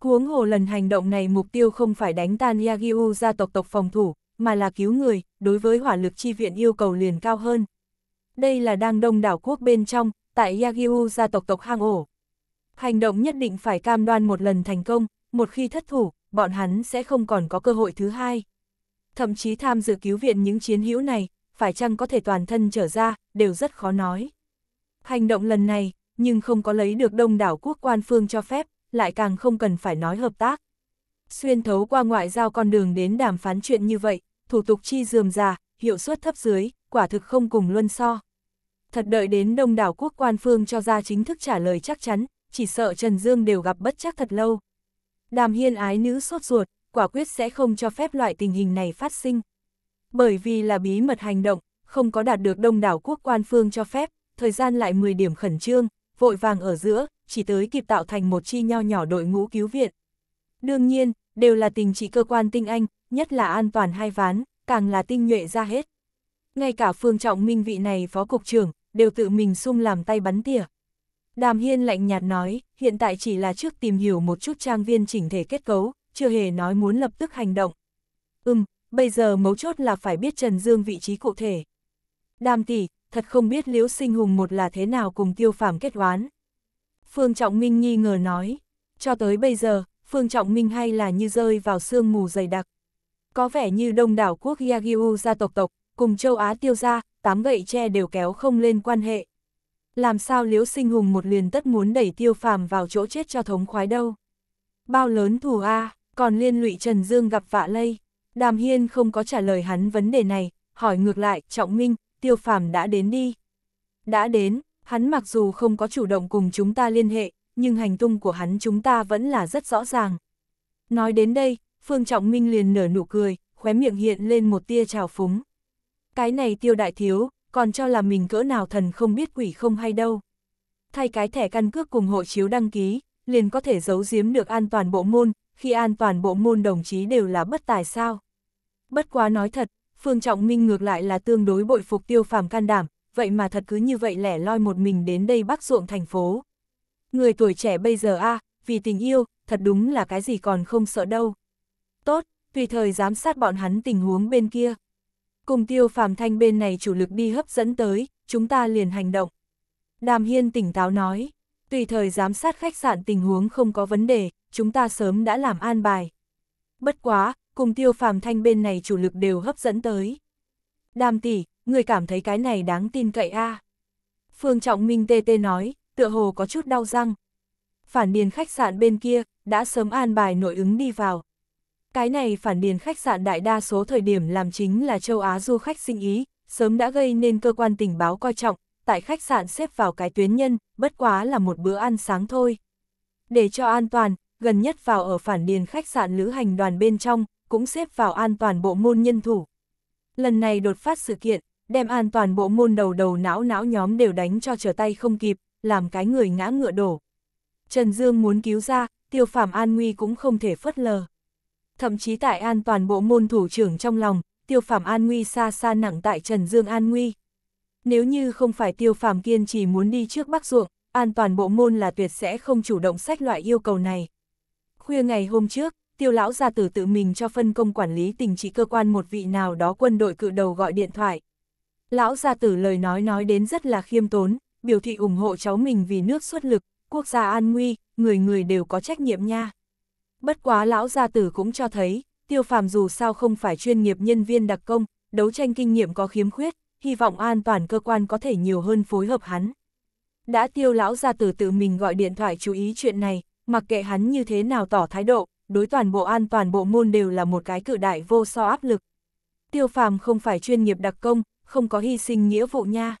Speaker 1: cuống hồ lần hành động này mục tiêu không phải đánh tan Yagyu gia tộc tộc phòng thủ, mà là cứu người, đối với hỏa lực chi viện yêu cầu liền cao hơn. Đây là đang đông đảo quốc bên trong, tại Yagyu gia tộc tộc hang ổ. Hành động nhất định phải cam đoan một lần thành công, một khi thất thủ, bọn hắn sẽ không còn có cơ hội thứ hai. Thậm chí tham dự cứu viện những chiến hữu này, phải chăng có thể toàn thân trở ra, đều rất khó nói. Hành động lần này, nhưng không có lấy được đông đảo quốc quan phương cho phép, lại càng không cần phải nói hợp tác. Xuyên thấu qua ngoại giao con đường đến đàm phán chuyện như vậy, thủ tục chi dườm già, hiệu suất thấp dưới, quả thực không cùng luân so. Thật đợi đến đông đảo quốc quan phương cho ra chính thức trả lời chắc chắn, chỉ sợ Trần Dương đều gặp bất chắc thật lâu. Đàm hiên ái nữ sốt ruột, quả quyết sẽ không cho phép loại tình hình này phát sinh. Bởi vì là bí mật hành động, không có đạt được đông đảo quốc quan phương cho phép, thời gian lại 10 điểm khẩn trương, vội vàng ở giữa, chỉ tới kịp tạo thành một chi nho nhỏ đội ngũ cứu viện. Đương nhiên, đều là tình trị cơ quan tinh anh, nhất là an toàn hai ván, càng là tinh nhuệ ra hết. Ngay cả phương trọng minh vị này phó cục trưởng, đều tự mình sung làm tay bắn tỉa. Đàm Hiên lạnh nhạt nói, hiện tại chỉ là trước tìm hiểu một chút trang viên chỉnh thể kết cấu, chưa hề nói muốn lập tức hành động. Ừm, bây giờ mấu chốt là phải biết Trần Dương vị trí cụ thể. Đàm tỷ, thật không biết Liễu Sinh Hùng một là thế nào cùng tiêu phàm kết oán. Phương Trọng Minh nghi ngờ nói, cho tới bây giờ, Phương Trọng Minh hay là như rơi vào sương mù dày đặc. Có vẻ như đông đảo quốc Yagyu gia tộc tộc, cùng châu Á tiêu gia, tám gậy tre đều kéo không lên quan hệ. Làm sao Liễu Sinh Hùng một liền tất muốn đẩy tiêu phàm vào chỗ chết cho thống khoái đâu. Bao lớn thù A, còn liên lụy Trần Dương gặp vạ lây. Đàm Hiên không có trả lời hắn vấn đề này, hỏi ngược lại, Trọng Minh, tiêu phàm đã đến đi. Đã đến, hắn mặc dù không có chủ động cùng chúng ta liên hệ, nhưng hành tung của hắn chúng ta vẫn là rất rõ ràng. Nói đến đây, Phương Trọng Minh liền nở nụ cười, khóe miệng hiện lên một tia trào phúng. Cái này tiêu đại thiếu, còn cho là mình cỡ nào thần không biết quỷ không hay đâu. Thay cái thẻ căn cước cùng hộ chiếu đăng ký, liền có thể giấu giếm được an toàn bộ môn, khi an toàn bộ môn đồng chí đều là bất tài sao. Bất quá nói thật, Phương Trọng Minh ngược lại là tương đối bội phục tiêu phàm can đảm, vậy mà thật cứ như vậy lẻ loi một mình đến đây bắc ruộng thành phố. Người tuổi trẻ bây giờ a vì tình yêu, thật đúng là cái gì còn không sợ đâu. Tốt, tùy thời giám sát bọn hắn tình huống bên kia. Cùng tiêu phàm thanh bên này chủ lực đi hấp dẫn tới, chúng ta liền hành động. Đàm Hiên tỉnh táo nói, tùy thời giám sát khách sạn tình huống không có vấn đề, chúng ta sớm đã làm an bài. Bất quá, cùng tiêu phàm thanh bên này chủ lực đều hấp dẫn tới. Đàm tỷ, người cảm thấy cái này đáng tin cậy a Phương Trọng Minh tê tê nói, tựa hồ có chút đau răng. Phản điền khách sạn bên kia, đã sớm an bài nội ứng đi vào. Cái này phản điền khách sạn đại đa số thời điểm làm chính là châu Á du khách sinh ý, sớm đã gây nên cơ quan tình báo coi trọng, tại khách sạn xếp vào cái tuyến nhân, bất quá là một bữa ăn sáng thôi. Để cho an toàn, gần nhất vào ở phản điền khách sạn lữ hành đoàn bên trong, cũng xếp vào an toàn bộ môn nhân thủ. Lần này đột phát sự kiện, đem an toàn bộ môn đầu đầu não não nhóm đều đánh cho trở tay không kịp, làm cái người ngã ngựa đổ. Trần Dương muốn cứu ra, tiêu phạm an nguy cũng không thể phớt lờ. Thậm chí tại an toàn bộ môn thủ trưởng trong lòng, tiêu phạm an nguy xa xa nặng tại Trần Dương an nguy. Nếu như không phải tiêu phạm kiên trì muốn đi trước bắc ruộng, an toàn bộ môn là tuyệt sẽ không chủ động sách loại yêu cầu này. Khuya ngày hôm trước, tiêu lão gia tử tự mình cho phân công quản lý tình trị cơ quan một vị nào đó quân đội cự đầu gọi điện thoại. Lão gia tử lời nói nói đến rất là khiêm tốn, biểu thị ủng hộ cháu mình vì nước xuất lực, quốc gia an nguy, người người đều có trách nhiệm nha. Bất quá lão gia tử cũng cho thấy, tiêu phàm dù sao không phải chuyên nghiệp nhân viên đặc công, đấu tranh kinh nghiệm có khiếm khuyết, hy vọng an toàn cơ quan có thể nhiều hơn phối hợp hắn. Đã tiêu lão gia tử tự mình gọi điện thoại chú ý chuyện này, mặc kệ hắn như thế nào tỏ thái độ, đối toàn bộ an toàn bộ môn đều là một cái cự đại vô so áp lực. Tiêu phàm không phải chuyên nghiệp đặc công, không có hy sinh nghĩa vụ nha.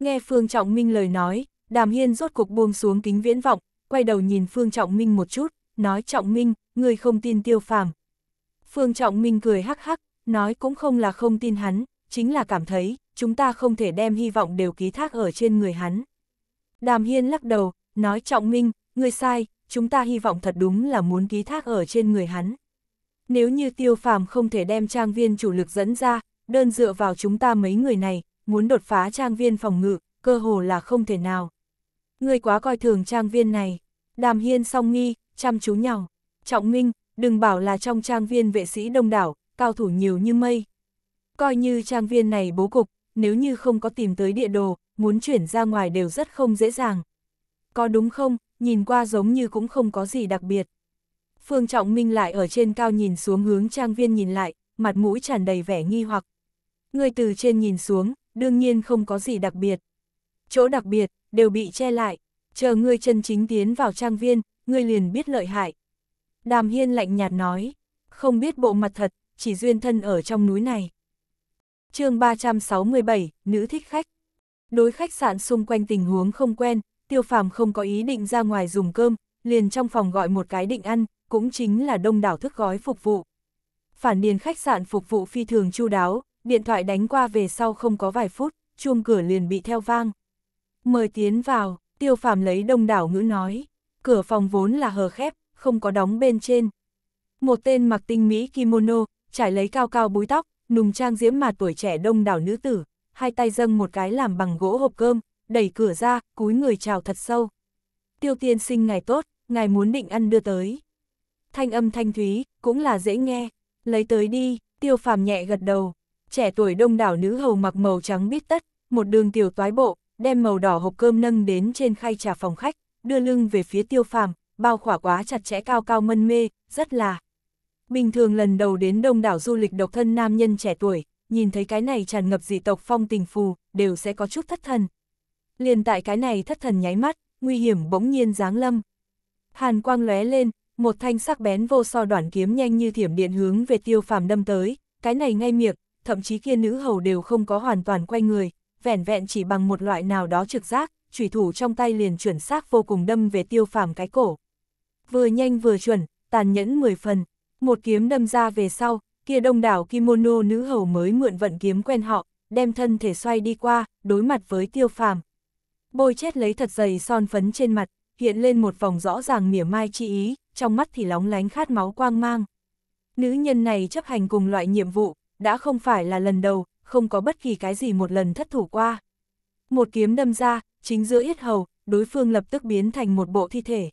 Speaker 1: Nghe Phương Trọng Minh lời nói, Đàm Hiên rốt cục buông xuống kính viễn vọng, quay đầu nhìn Phương Trọng Minh một chút, nói Trọng Minh, người không tin tiêu phàm. Phương Trọng Minh cười hắc hắc, nói cũng không là không tin hắn, chính là cảm thấy, chúng ta không thể đem hy vọng đều ký thác ở trên người hắn. Đàm Hiên lắc đầu, nói Trọng Minh, người sai, chúng ta hy vọng thật đúng là muốn ký thác ở trên người hắn. Nếu như tiêu phàm không thể đem trang viên chủ lực dẫn ra, đơn dựa vào chúng ta mấy người này, muốn đột phá trang viên phòng ngự, cơ hồ là không thể nào. Người quá coi thường trang viên này, đàm hiên song nghi, chăm chú nhau, trọng minh, đừng bảo là trong trang viên vệ sĩ đông đảo, cao thủ nhiều như mây. Coi như trang viên này bố cục, nếu như không có tìm tới địa đồ, muốn chuyển ra ngoài đều rất không dễ dàng. Có đúng không, nhìn qua giống như cũng không có gì đặc biệt. Phương Trọng Minh lại ở trên cao nhìn xuống hướng trang viên nhìn lại, mặt mũi tràn đầy vẻ nghi hoặc. Người từ trên nhìn xuống, đương nhiên không có gì đặc biệt. Chỗ đặc biệt, đều bị che lại, chờ ngươi chân chính tiến vào trang viên, ngươi liền biết lợi hại. Đàm Hiên lạnh nhạt nói, không biết bộ mặt thật, chỉ duyên thân ở trong núi này. chương 367, Nữ thích khách. Đối khách sạn xung quanh tình huống không quen, tiêu phàm không có ý định ra ngoài dùng cơm, liền trong phòng gọi một cái định ăn, cũng chính là đông đảo thức gói phục vụ. Phản điền khách sạn phục vụ phi thường chu đáo, điện thoại đánh qua về sau không có vài phút, chuông cửa liền bị theo vang. Mời tiến vào, tiêu phàm lấy đông đảo ngữ nói, cửa phòng vốn là hờ khép, không có đóng bên trên. Một tên mặc tinh mỹ kimono, trải lấy cao cao búi tóc, nùng trang diễm mà tuổi trẻ đông đảo nữ tử, hai tay dâng một cái làm bằng gỗ hộp cơm, đẩy cửa ra, cúi người chào thật sâu. Tiêu tiên sinh ngài tốt, ngài muốn định ăn đưa tới. Thanh âm thanh thúy, cũng là dễ nghe, lấy tới đi, tiêu phàm nhẹ gật đầu. Trẻ tuổi đông đảo nữ hầu mặc màu trắng bít tất, một đường tiểu toái bộ, đem màu đỏ hộp cơm nâng đến trên khay trà phòng khách, đưa lưng về phía tiêu phàm, bao khỏa quá chặt chẽ cao cao mân mê, rất là. Bình thường lần đầu đến đông đảo du lịch độc thân nam nhân trẻ tuổi, nhìn thấy cái này tràn ngập dị tộc phong tình phù, đều sẽ có chút thất thần, liền tại cái này thất thần nháy mắt, nguy hiểm bỗng nhiên giáng lâm. Hàn quang lóe lên, một thanh sắc bén vô so đoạn kiếm nhanh như thiểm điện hướng về tiêu phàm đâm tới, cái này ngay miệng, thậm chí kia nữ hầu đều không có hoàn toàn quay người, vẻn vẹn chỉ bằng một loại nào đó trực giác, chủy thủ trong tay liền chuẩn xác vô cùng đâm về tiêu phàm cái cổ. Vừa nhanh vừa chuẩn, tàn nhẫn 10 phần, một kiếm đâm ra về sau, kia đông đảo kimono nữ hầu mới mượn vận kiếm quen họ, đem thân thể xoay đi qua, đối mặt với tiêu phàm bôi chết lấy thật dày son phấn trên mặt, hiện lên một vòng rõ ràng mỉa mai chi ý, trong mắt thì lóng lánh khát máu quang mang. Nữ nhân này chấp hành cùng loại nhiệm vụ, đã không phải là lần đầu, không có bất kỳ cái gì một lần thất thủ qua. Một kiếm đâm ra, chính giữa yết hầu, đối phương lập tức biến thành một bộ thi thể.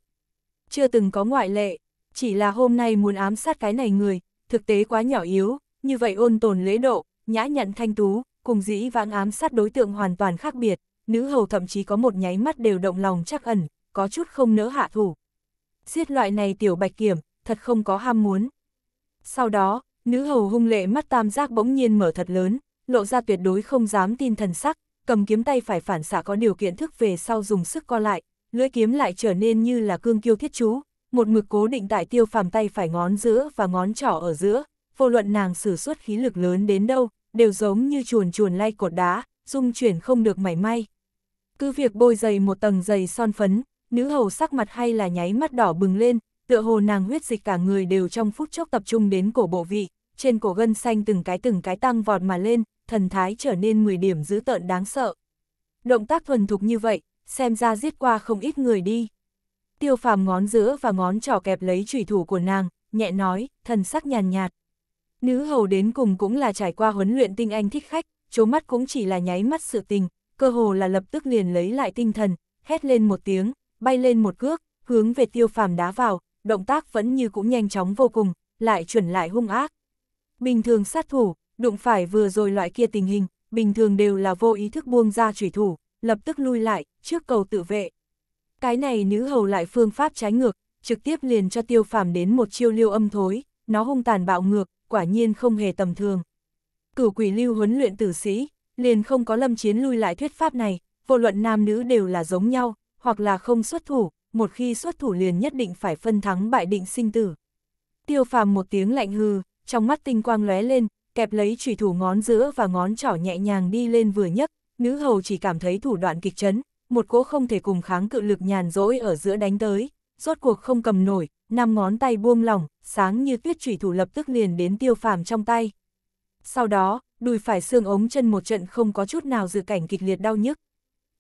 Speaker 1: Chưa từng có ngoại lệ, chỉ là hôm nay muốn ám sát cái này người, thực tế quá nhỏ yếu, như vậy ôn tồn lễ độ, nhã nhận thanh tú, cùng dĩ vãng ám sát đối tượng hoàn toàn khác biệt nữ hầu thậm chí có một nháy mắt đều động lòng chắc ẩn, có chút không nỡ hạ thủ. Giết loại này tiểu bạch kiểm, thật không có ham muốn. Sau đó, nữ hầu hung lệ mắt tam giác bỗng nhiên mở thật lớn, lộ ra tuyệt đối không dám tin thần sắc, cầm kiếm tay phải phản xạ có điều kiện thức về sau dùng sức co lại, lưỡi kiếm lại trở nên như là cương kiêu thiết chú, một mực cố định tại tiêu phàm tay phải ngón giữa và ngón trỏ ở giữa, vô luận nàng sử xuất khí lực lớn đến đâu, đều giống như chuồn chuồn lay cột đá, dung chuyển không được mảy may. Cứ việc bôi dày một tầng dày son phấn, nữ hầu sắc mặt hay là nháy mắt đỏ bừng lên, tựa hồ nàng huyết dịch cả người đều trong phút chốc tập trung đến cổ bộ vị, trên cổ gân xanh từng cái từng cái tăng vọt mà lên, thần thái trở nên 10 điểm dữ tợn đáng sợ. Động tác thuần thục như vậy, xem ra giết qua không ít người đi. Tiêu phàm ngón giữa và ngón trỏ kẹp lấy trùy thủ của nàng, nhẹ nói, thần sắc nhàn nhạt. Nữ hầu đến cùng cũng là trải qua huấn luyện tinh anh thích khách, chố mắt cũng chỉ là nháy mắt sự tình, cơ hồ là lập tức liền lấy lại tinh thần, hét lên một tiếng, bay lên một cước, hướng về tiêu phàm đá vào, động tác vẫn như cũng nhanh chóng vô cùng, lại chuẩn lại hung ác. Bình thường sát thủ, đụng phải vừa rồi loại kia tình hình, bình thường đều là vô ý thức buông ra chủy thủ, lập tức lui lại, trước cầu tự vệ. Cái này nữ hầu lại phương pháp trái ngược, trực tiếp liền cho tiêu phàm đến một chiêu liêu âm thối, nó hung tàn bạo ngược, quả nhiên không hề tầm thường cửu quỷ lưu huấn luyện tử sĩ, liền không có lâm chiến lui lại thuyết pháp này, vô luận nam nữ đều là giống nhau, hoặc là không xuất thủ, một khi xuất thủ liền nhất định phải phân thắng bại định sinh tử. Tiêu phàm một tiếng lạnh hừ, trong mắt tinh quang lóe lên, kẹp lấy chủy thủ ngón giữa và ngón trỏ nhẹ nhàng đi lên vừa nhấc, nữ hầu chỉ cảm thấy thủ đoạn kịch chấn, một cỗ không thể cùng kháng cự lực nhàn rỗi ở giữa đánh tới, rốt cuộc không cầm nổi, năm ngón tay buông lỏng, sáng như tuyết chủy thủ lập tức liền đến tiêu phàm trong tay. Sau đó, đùi phải xương ống chân một trận không có chút nào dự cảnh kịch liệt đau nhức.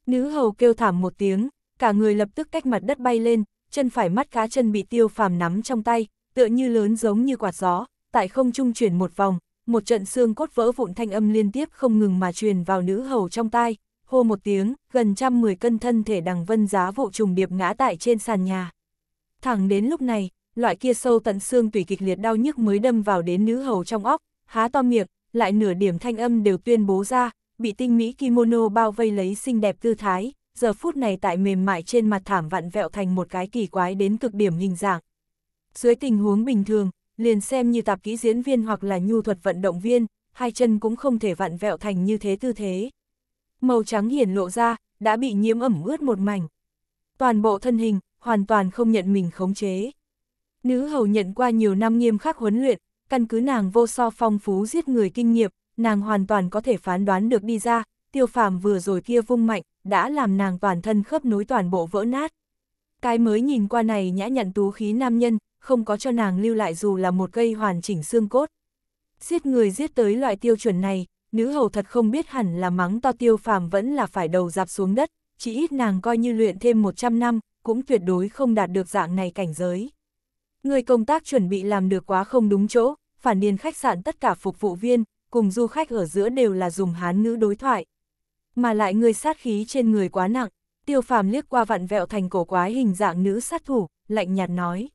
Speaker 1: Nữ hầu kêu thảm một tiếng, cả người lập tức cách mặt đất bay lên, chân phải mắt cá chân bị tiêu phàm nắm trong tay, tựa như lớn giống như quạt gió, tại không trung chuyển một vòng, một trận xương cốt vỡ vụn thanh âm liên tiếp không ngừng mà truyền vào nữ hầu trong tai, hô một tiếng, gần trăm mười cân thân thể đằng vân giá vụ trùng điệp ngã tại trên sàn nhà. Thẳng đến lúc này, loại kia sâu tận xương tủy kịch liệt đau nhức mới đâm vào đến nữ hầu trong óc, há to miệng, lại nửa điểm thanh âm đều tuyên bố ra, bị tinh mỹ kimono bao vây lấy xinh đẹp tư thái, giờ phút này tại mềm mại trên mặt thảm vặn vẹo thành một cái kỳ quái đến cực điểm hình dạng. Dưới tình huống bình thường, liền xem như tạp kỹ diễn viên hoặc là nhu thuật vận động viên, hai chân cũng không thể vặn vẹo thành như thế tư thế. Màu trắng hiển lộ ra, đã bị nhiễm ẩm ướt một mảnh. Toàn bộ thân hình, hoàn toàn không nhận mình khống chế. Nữ hầu nhận qua nhiều năm nghiêm khắc huấn luyện, căn cứ nàng vô so phong phú giết người kinh nghiệm, nàng hoàn toàn có thể phán đoán được đi ra, tiêu phàm vừa rồi kia vung mạnh, đã làm nàng toàn thân khớp nối toàn bộ vỡ nát. Cái mới nhìn qua này nhã nhận tú khí nam nhân, không có cho nàng lưu lại dù là một cây hoàn chỉnh xương cốt. Giết người giết tới loại tiêu chuẩn này, nữ hầu thật không biết hẳn là mắng to tiêu phàm vẫn là phải đầu dạp xuống đất, chỉ ít nàng coi như luyện thêm 100 năm, cũng tuyệt đối không đạt được dạng này cảnh giới. Người công tác chuẩn bị làm được quá không đúng chỗ, phản điền khách sạn tất cả phục vụ viên, cùng du khách ở giữa đều là dùng hán ngữ đối thoại. Mà lại người sát khí trên người quá nặng, tiêu phàm liếc qua vặn vẹo thành cổ quái hình dạng nữ sát thủ, lạnh nhạt nói.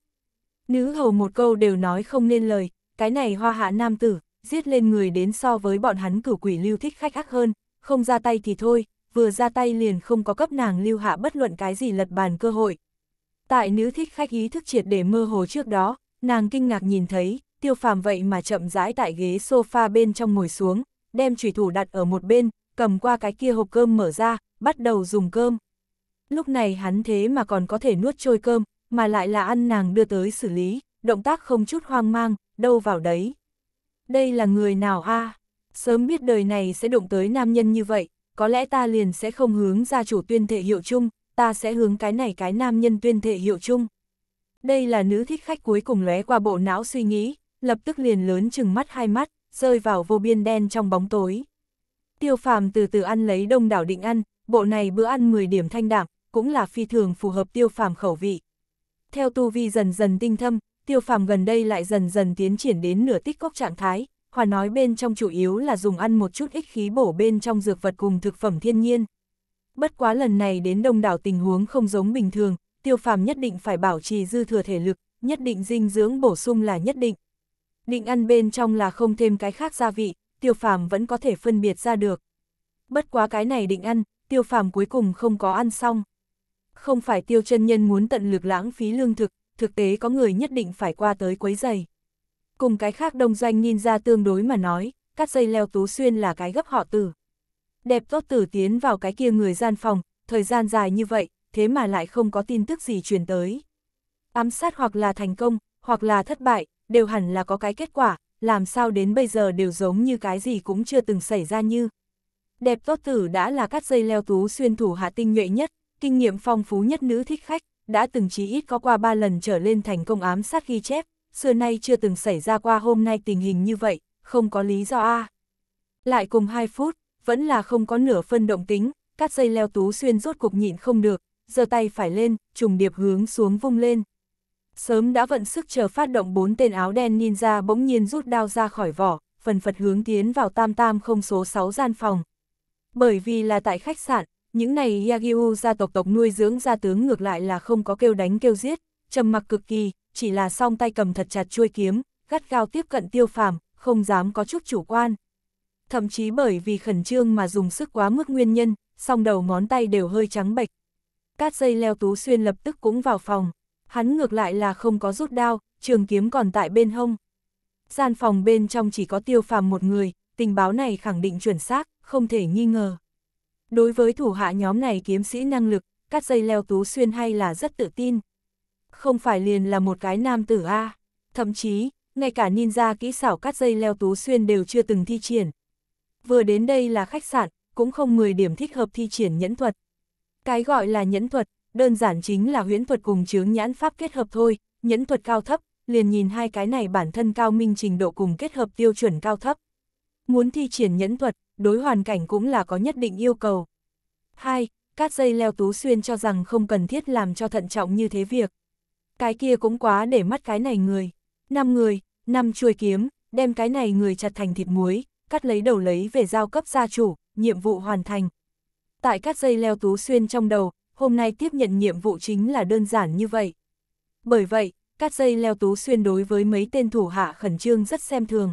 Speaker 1: Nữ hầu một câu đều nói không nên lời, cái này hoa hạ nam tử, giết lên người đến so với bọn hắn cử quỷ lưu thích khách ác hơn, không ra tay thì thôi, vừa ra tay liền không có cấp nàng lưu hạ bất luận cái gì lật bàn cơ hội. Tại nữ thích khách ý thức triệt để mơ hồ trước đó, nàng kinh ngạc nhìn thấy, tiêu phàm vậy mà chậm rãi tại ghế sofa bên trong ngồi xuống, đem chủy thủ đặt ở một bên, cầm qua cái kia hộp cơm mở ra, bắt đầu dùng cơm. Lúc này hắn thế mà còn có thể nuốt trôi cơm, mà lại là ăn nàng đưa tới xử lý, động tác không chút hoang mang, đâu vào đấy. Đây là người nào a? Sớm biết đời này sẽ đụng tới nam nhân như vậy, có lẽ ta liền sẽ không hướng gia chủ tuyên thể hiệu chung, ta sẽ hướng cái này cái nam nhân tuyên thể hiệu chung. Đây là nữ thích khách cuối cùng lóe qua bộ não suy nghĩ, lập tức liền lớn chừng mắt hai mắt, rơi vào vô biên đen trong bóng tối. Tiêu phàm từ từ ăn lấy đông đảo định ăn, bộ này bữa ăn 10 điểm thanh đạm, cũng là phi thường phù hợp tiêu phàm khẩu vị. Theo tu vi dần dần tinh thâm, tiêu phàm gần đây lại dần dần tiến triển đến nửa tích cốc trạng thái, hòa nói bên trong chủ yếu là dùng ăn một chút ích khí bổ bên trong dược vật cùng thực phẩm thiên nhiên. Bất quá lần này đến đông đảo tình huống không giống bình thường, tiêu phàm nhất định phải bảo trì dư thừa thể lực, nhất định dinh dưỡng bổ sung là nhất định định ăn bên trong là không thêm cái khác gia vị, tiêu phàm vẫn có thể phân biệt ra được. Bất quá cái này định ăn, tiêu phàm cuối cùng không có ăn xong. Không phải tiêu chân nhân muốn tận lực lãng phí lương thực, thực tế có người nhất định phải qua tới quấy giày. Cùng cái khác đông doanh nhìn ra tương đối mà nói, cắt dây leo tú xuyên là cái gấp họ tử. Đẹp tốt tử tiến vào cái kia người gian phòng, thời gian dài như vậy, thế mà lại không có tin tức gì truyền tới. Ám sát hoặc là thành công, hoặc là thất bại, đều hẳn là có cái kết quả, làm sao đến bây giờ đều giống như cái gì cũng chưa từng xảy ra như. Đẹp tốt tử đã là cắt dây leo tú xuyên thủ hạ tinh nhuệ nhất, kinh nghiệm phong phú nhất nữ thích khách, đã từng chí ít có qua ba lần trở lên thành công ám sát ghi chép, xưa nay chưa từng xảy ra qua hôm nay tình hình như vậy, không có lý do a. Lại cùng 2 phút, vẫn là không có nửa phân động tính, cắt dây leo tú xuyên rốt cục nhịn không được, giơ tay phải lên, trùng điệp hướng xuống vung lên sớm đã vận sức chờ phát động bốn tên áo đen ninja bỗng nhiên rút đao ra khỏi vỏ, phần phật hướng tiến vào tam tam không số 6 gian phòng. Bởi vì là tại khách sạn, những này Yagyu gia tộc tộc nuôi dưỡng gia tướng ngược lại là không có kêu đánh kêu giết, trầm mặc cực kỳ, chỉ là song tay cầm thật chặt chuôi kiếm, gắt gao tiếp cận tiêu phàm, không dám có chút chủ quan. Thậm chí bởi vì khẩn trương mà dùng sức quá mức nguyên nhân, song đầu ngón tay đều hơi trắng bệch. Cát dây leo tú xuyên lập tức cũng vào phòng. Hắn ngược lại là không có rút đao, trường kiếm còn tại bên hông. Gian phòng bên trong chỉ có tiêu phàm một người, tình báo này khẳng định chuẩn xác, không thể nghi ngờ. Đối với thủ hạ nhóm này kiếm sĩ năng lực, cắt dây leo tú xuyên hay là rất tự tin. Không phải liền là một cái nam tử A, thậm chí, ngay cả ninja kỹ xảo cắt dây leo tú xuyên đều chưa từng thi triển. Vừa đến đây là khách sạn, cũng không 10 điểm thích hợp thi triển nhẫn thuật. Cái gọi là nhẫn thuật, đơn giản chính là huyễn thuật cùng chướng nhãn pháp kết hợp thôi, nhẫn thuật cao thấp, liền nhìn hai cái này bản thân cao minh trình độ cùng kết hợp tiêu chuẩn cao thấp. Muốn thi triển nhẫn thuật, đối hoàn cảnh cũng là có nhất định yêu cầu. 2. cát dây leo tú xuyên cho rằng không cần thiết làm cho thận trọng như thế việc. Cái kia cũng quá để mắt cái này người. năm người, năm chuôi kiếm, đem cái này người chặt thành thịt muối, cắt lấy đầu lấy về giao cấp gia chủ, nhiệm vụ hoàn thành. Tại cát dây leo tú xuyên trong đầu, hôm nay tiếp nhận nhiệm vụ chính là đơn giản như vậy. Bởi vậy, cắt dây leo tú xuyên đối với mấy tên thủ hạ khẩn trương rất xem thường.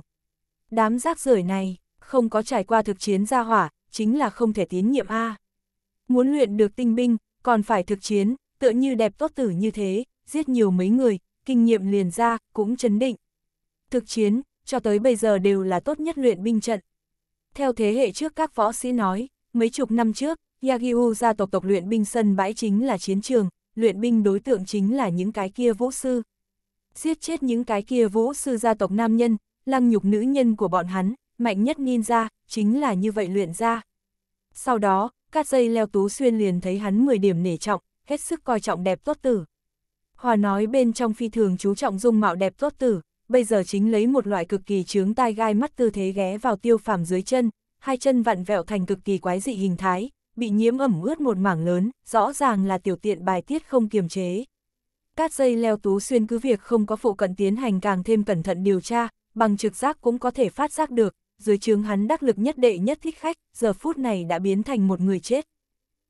Speaker 1: Đám rác rưởi này, không có trải qua thực chiến ra hỏa, chính là không thể tiến nhiệm A. Muốn luyện được tinh binh, còn phải thực chiến, tựa như đẹp tốt tử như thế, giết nhiều mấy người, kinh nghiệm liền ra, cũng chấn định. Thực chiến, cho tới bây giờ đều là tốt nhất luyện binh trận. Theo thế hệ trước các võ sĩ nói, mấy chục năm trước, Yagyu gia tộc tộc luyện binh sân bãi chính là chiến trường, luyện binh đối tượng chính là những cái kia vũ sư. Giết chết những cái kia vũ sư gia tộc nam nhân, lăng nhục nữ nhân của bọn hắn, mạnh nhất ninja, chính là như vậy luyện ra. Sau đó, cát dây leo tú xuyên liền thấy hắn 10 điểm nể trọng, hết sức coi trọng đẹp tốt tử. Hòa nói bên trong phi thường chú trọng dung mạo đẹp tốt tử, bây giờ chính lấy một loại cực kỳ chướng tai gai mắt tư thế ghé vào tiêu phàm dưới chân, hai chân vặn vẹo thành cực kỳ quái dị hình thái, bị nhiễm ẩm ướt một mảng lớn, rõ ràng là tiểu tiện bài tiết không kiềm chế. cát dây leo tú xuyên cứ việc không có phụ cận tiến hành càng thêm cẩn thận điều tra, bằng trực giác cũng có thể phát giác được, dưới trường hắn đắc lực nhất đệ nhất thích khách, giờ phút này đã biến thành một người chết.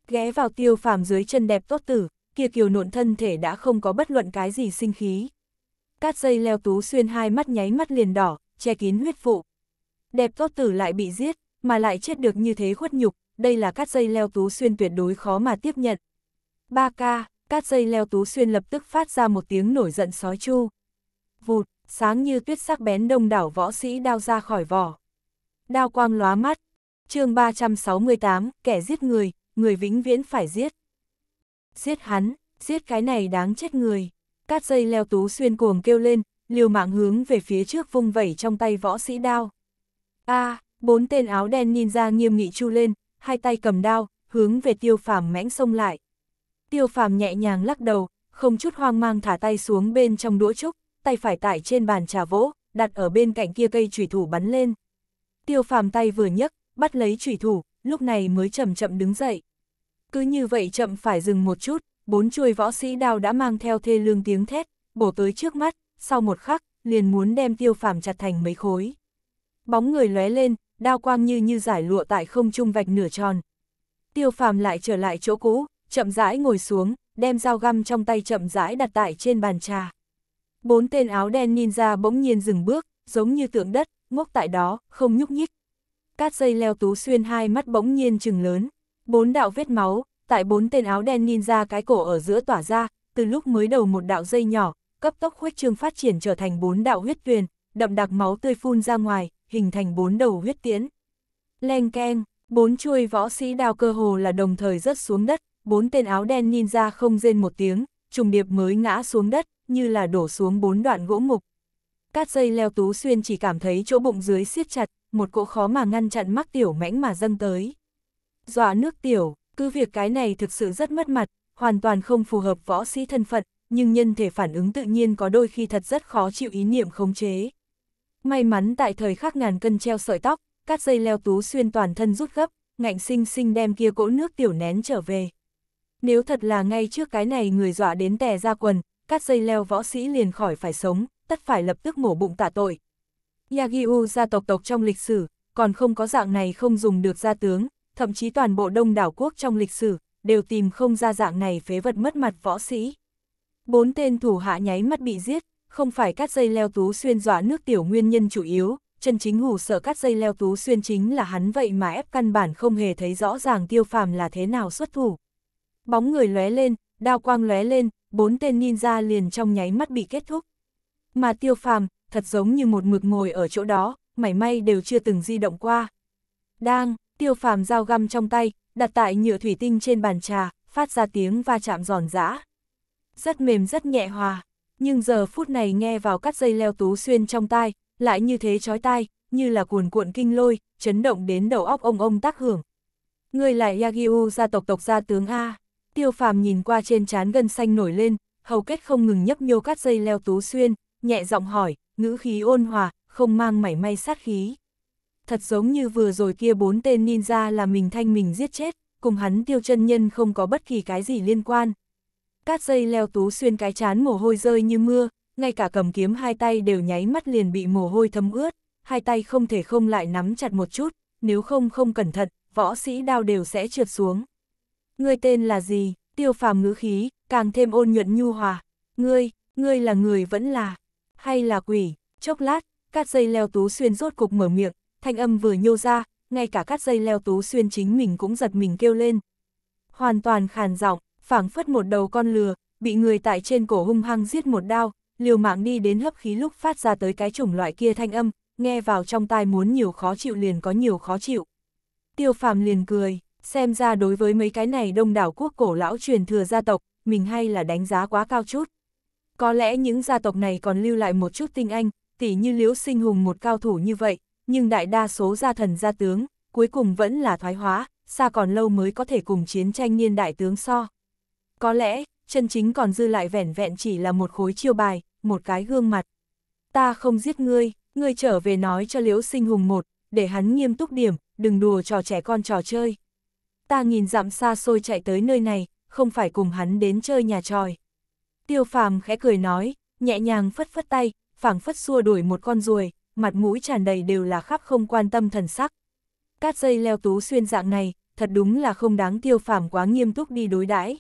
Speaker 1: Ghé vào tiêu phàm dưới chân đẹp tốt tử, kia kiều nộn thân thể đã không có bất luận cái gì sinh khí. Cát dây leo tú xuyên hai mắt nháy mắt liền đỏ, che kín huyết phụ. Đẹp tốt tử lại bị giết, mà lại chết được như thế khuất nhục, đây là cát dây leo Tú Xuyên tuyệt đối khó mà tiếp nhận. Ba ca, cát dây leo Tú Xuyên lập tức phát ra một tiếng nổi giận sói chu. Vụt, sáng như tuyết sắc bén đông đảo võ sĩ đao ra khỏi vỏ. Đao quang lóa mắt, chương 368, kẻ giết người, người vĩnh viễn phải giết. Giết hắn, giết cái này đáng chết người. Cát dây leo Tú Xuyên cuồng kêu lên, liều mạng hướng về phía trước vung vẩy trong tay võ sĩ đao. A, à, bốn tên áo đen ninja nghiêm nghị chu lên, hai tay cầm đao, hướng về tiêu phàm mãnh xông lại. Tiêu phàm nhẹ nhàng lắc đầu, không chút hoang mang thả tay xuống bên trong đũa trúc, tay phải tại trên bàn trà vỗ, đặt ở bên cạnh kia cây chủy thủ bắn lên. Tiêu phàm tay vừa nhấc, bắt lấy chủy thủ, lúc này mới chậm chậm đứng dậy. Cứ như vậy chậm phải dừng một chút, bốn chuôi võ sĩ đao đã mang theo thê lương tiếng thét, bổ tới trước mắt, sau một khắc, liền muốn đem tiêu phàm chặt thành mấy khối. Bóng người lóe lên, đao quang như như giải lụa tại không trung vạch nửa tròn. Tiêu phàm lại trở lại chỗ cũ, chậm rãi ngồi xuống, đem dao găm trong tay chậm rãi đặt tại trên bàn trà. Bốn tên áo đen ninja bỗng nhiên dừng bước, giống như tượng đất, ngốc tại đó, không nhúc nhích. Cát dây leo tú xuyên hai mắt bỗng nhiên trừng lớn, bốn đạo vết máu, tại bốn tên áo đen ninja cái cổ ở giữa tỏa ra, từ lúc mới đầu một đạo dây nhỏ, cấp tốc huyết trương phát triển trở thành bốn đạo huyết tuyền, đậm đặc máu tươi phun ra ngoài, hình thành bốn đầu huyết tiễn. Leng keng, bốn chuôi võ sĩ đao cơ hồ là đồng thời rớt xuống đất, bốn tên áo đen ninja không rên một tiếng, trùng điệp mới ngã xuống đất, như là đổ xuống bốn đoạn gỗ mục. Cát dây leo tú xuyên chỉ cảm thấy chỗ bụng dưới siết chặt, một cỗ khó mà ngăn chặn mắc tiểu mãnh mà dâng tới. Dọa nước tiểu, cứ việc cái này thực sự rất mất mặt, hoàn toàn không phù hợp võ sĩ thân phận, nhưng nhân thể phản ứng tự nhiên có đôi khi thật rất khó chịu ý niệm khống chế. May mắn tại thời khắc ngàn cân treo sợi tóc, các dây leo tú xuyên toàn thân rút gấp, ngạnh sinh sinh đem kia cỗ nước tiểu nén trở về. Nếu thật là ngay trước cái này người dọa đến tè ra quần, các dây leo võ sĩ liền khỏi phải sống, tất phải lập tức mổ bụng tạ tội. Yagyu gia tộc tộc trong lịch sử, còn không có dạng này không dùng được gia tướng, thậm chí toàn bộ đông đảo quốc trong lịch sử, đều tìm không ra dạng này phế vật mất mặt võ sĩ. Bốn tên thủ hạ nháy mắt bị giết, không phải cắt dây leo tú xuyên dọa nước tiểu nguyên nhân chủ yếu, chân chính hù sợ cắt dây leo tú xuyên chính là hắn vậy mà ép căn bản không hề thấy rõ ràng tiêu phàm là thế nào xuất thủ. Bóng người lóe lên, đao quang lóe lên, bốn tên ninja liền trong nháy mắt bị kết thúc. Mà tiêu phàm, thật giống như một mực ngồi ở chỗ đó, mảy may đều chưa từng di động qua. Đang, tiêu phàm dao găm trong tay, đặt tại nhựa thủy tinh trên bàn trà, phát ra tiếng va chạm giòn giã. Rất mềm rất nhẹ hòa nhưng giờ phút này nghe vào cắt dây leo tú xuyên trong tai, lại như thế chói tai, như là cuồn cuộn kinh lôi, chấn động đến đầu óc ông ông tác hưởng. Người lại Yagiu gia tộc tộc gia tướng A, tiêu phàm nhìn qua trên trán gân xanh nổi lên, hầu kết không ngừng nhấp nhô cắt dây leo tú xuyên, nhẹ giọng hỏi, ngữ khí ôn hòa, không mang mảy may sát khí. Thật giống như vừa rồi kia bốn tên ninja là mình thanh mình giết chết, cùng hắn tiêu chân nhân không có bất kỳ cái gì liên quan cát dây leo tú xuyên cái chán mồ hôi rơi như mưa, ngay cả cầm kiếm hai tay đều nháy mắt liền bị mồ hôi thấm ướt, hai tay không thể không lại nắm chặt một chút, nếu không không cẩn thận, võ sĩ đao đều sẽ trượt xuống. Ngươi tên là gì? Tiêu phàm ngữ khí, càng thêm ôn nhuận nhu hòa. Ngươi, ngươi là người vẫn là, hay là quỷ? Chốc lát, cát dây leo tú xuyên rốt cục mở miệng, thanh âm vừa nhô ra, ngay cả cát dây leo tú xuyên chính mình cũng giật mình kêu lên. Hoàn toàn khàn giọng, phảng phất một đầu con lừa, bị người tại trên cổ hung hăng giết một đao, liều mạng đi đến hấp khí lúc phát ra tới cái chủng loại kia thanh âm, nghe vào trong tai muốn nhiều khó chịu liền có nhiều khó chịu. Tiêu phàm liền cười, xem ra đối với mấy cái này đông đảo quốc cổ lão truyền thừa gia tộc, mình hay là đánh giá quá cao chút. Có lẽ những gia tộc này còn lưu lại một chút tinh anh, tỉ như liễu sinh hùng một cao thủ như vậy, nhưng đại đa số gia thần gia tướng, cuối cùng vẫn là thoái hóa, xa còn lâu mới có thể cùng chiến tranh niên đại tướng so. Có lẽ, chân chính còn dư lại vẻn vẹn chỉ là một khối chiêu bài, một cái gương mặt. Ta không giết ngươi, ngươi trở về nói cho Liễu Sinh Hùng một, để hắn nghiêm túc điểm, đừng đùa trò trẻ con trò chơi. Ta nhìn dặm xa xôi chạy tới nơi này, không phải cùng hắn đến chơi nhà tròi. Tiêu phàm khẽ cười nói, nhẹ nhàng phất phất tay, phảng phất xua đuổi một con ruồi, mặt mũi tràn đầy đều là khắp không quan tâm thần sắc. Cát dây leo tú xuyên dạng này, thật đúng là không đáng tiêu phàm quá nghiêm túc đi đối đãi.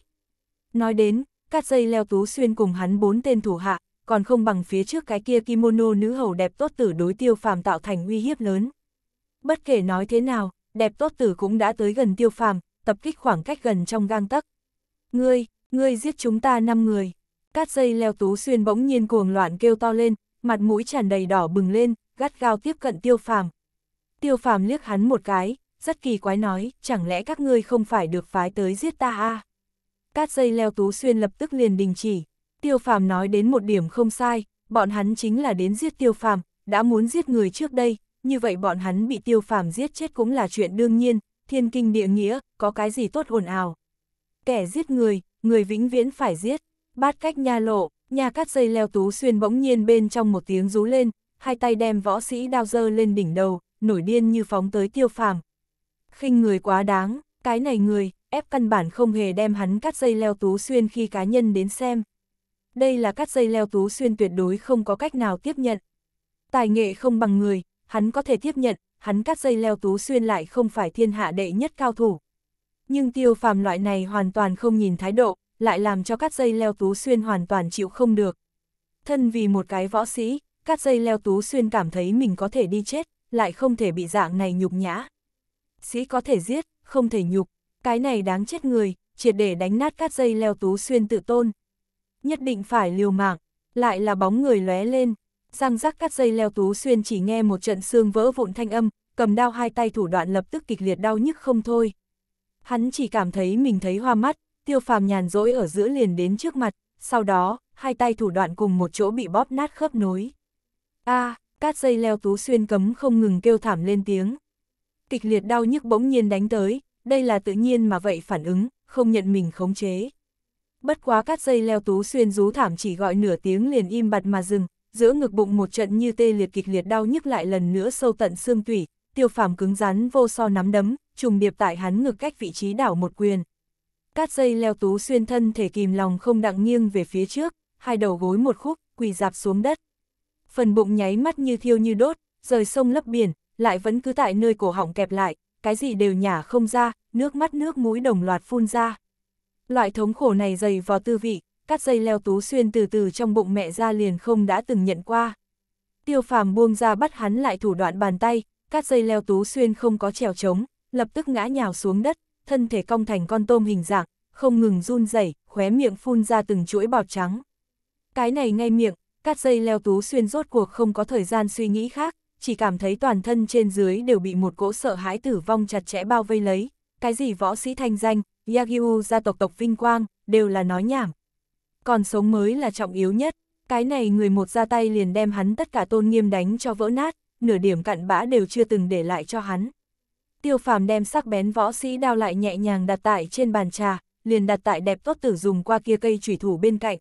Speaker 1: Nói đến, cắt dây leo tú xuyên cùng hắn bốn tên thủ hạ, còn không bằng phía trước cái kia kimono nữ hầu đẹp tốt tử đối tiêu phàm tạo thành uy hiếp lớn. Bất kể nói thế nào, đẹp tốt tử cũng đã tới gần tiêu phàm, tập kích khoảng cách gần trong gang tấc. Ngươi, ngươi giết chúng ta năm người. Cát dây leo tú xuyên bỗng nhiên cuồng loạn kêu to lên, mặt mũi tràn đầy đỏ bừng lên, gắt gao tiếp cận tiêu phàm. Tiêu phàm liếc hắn một cái, rất kỳ quái nói, chẳng lẽ các ngươi không phải được phái tới giết ta à? cát dây leo Tú Xuyên lập tức liền đình chỉ. Tiêu Phàm nói đến một điểm không sai, bọn hắn chính là đến giết Tiêu Phàm, đã muốn giết người trước đây, như vậy bọn hắn bị Tiêu Phàm giết chết cũng là chuyện đương nhiên, thiên kinh địa nghĩa, có cái gì tốt ồn ào. Kẻ giết người, người vĩnh viễn phải giết. Bát cách nha lộ, nhà cát dây leo Tú Xuyên bỗng nhiên bên trong một tiếng rú lên, hai tay đem võ sĩ đao dơ lên đỉnh đầu, nổi điên như phóng tới Tiêu Phàm. Khinh người quá đáng, cái này người, ép căn bản không hề đem hắn cắt dây leo tú xuyên khi cá nhân đến xem. Đây là cắt dây leo tú xuyên tuyệt đối không có cách nào tiếp nhận. Tài nghệ không bằng người, hắn có thể tiếp nhận, hắn cắt dây leo tú xuyên lại không phải thiên hạ đệ nhất cao thủ. Nhưng tiêu phàm loại này hoàn toàn không nhìn thái độ, lại làm cho cắt dây leo tú xuyên hoàn toàn chịu không được. Thân vì một cái võ sĩ, cắt dây leo tú xuyên cảm thấy mình có thể đi chết, lại không thể bị dạng này nhục nhã. Sĩ có thể giết, không thể nhục. Cái này đáng chết người, triệt để đánh nát các dây leo tú xuyên tự tôn. Nhất định phải liều mạng, lại là bóng người lóe lên, răng rắc các dây leo tú xuyên chỉ nghe một trận xương vỡ vụn thanh âm, cầm đao hai tay thủ đoạn lập tức kịch liệt đau nhức không thôi. Hắn chỉ cảm thấy mình thấy hoa mắt, tiêu phàm nhàn rỗi ở giữa liền đến trước mặt, sau đó, hai tay thủ đoạn cùng một chỗ bị bóp nát khớp nối. a à, cát dây leo tú xuyên cấm không ngừng kêu thảm lên tiếng. Kịch liệt đau nhức bỗng nhiên đánh tới, đây là tự nhiên mà vậy phản ứng, không nhận mình khống chế. Bất quá cát dây leo tú xuyên rú thảm chỉ gọi nửa tiếng liền im bặt mà dừng, giữa ngực bụng một trận như tê liệt kịch liệt đau nhức lại lần nữa sâu tận xương tủy, tiêu phàm cứng rắn vô so nắm đấm, trùng điệp tại hắn ngực cách vị trí đảo một quyền. Cát dây leo tú xuyên thân thể kìm lòng không đặng nghiêng về phía trước, hai đầu gối một khúc, quỳ dạp xuống đất. Phần bụng nháy mắt như thiêu như đốt, rời sông lấp biển, lại vẫn cứ tại nơi cổ họng kẹp lại, cái gì đều nhả không ra, nước mắt nước mũi đồng loạt phun ra. Loại thống khổ này dày vào tư vị, cắt dây leo tú xuyên từ từ trong bụng mẹ ra liền không đã từng nhận qua. Tiêu phàm buông ra bắt hắn lại thủ đoạn bàn tay, cắt dây leo tú xuyên không có trèo trống, lập tức ngã nhào xuống đất, thân thể cong thành con tôm hình dạng, không ngừng run rẩy, khóe miệng phun ra từng chuỗi bọt trắng. Cái này ngay miệng, cắt dây leo tú xuyên rốt cuộc không có thời gian suy nghĩ khác, chỉ cảm thấy toàn thân trên dưới đều bị một cỗ sợ hãi tử vong chặt chẽ bao vây lấy, cái gì võ sĩ thanh danh, Yagyu gia tộc tộc vinh quang, đều là nói nhảm. Còn sống mới là trọng yếu nhất, cái này người một ra tay liền đem hắn tất cả tôn nghiêm đánh cho vỡ nát, nửa điểm cặn bã đều chưa từng để lại cho hắn. Tiêu phàm đem sắc bén võ sĩ đao lại nhẹ nhàng đặt tại trên bàn trà, liền đặt tại đẹp tốt tử dùng qua kia cây thủy thủ bên cạnh.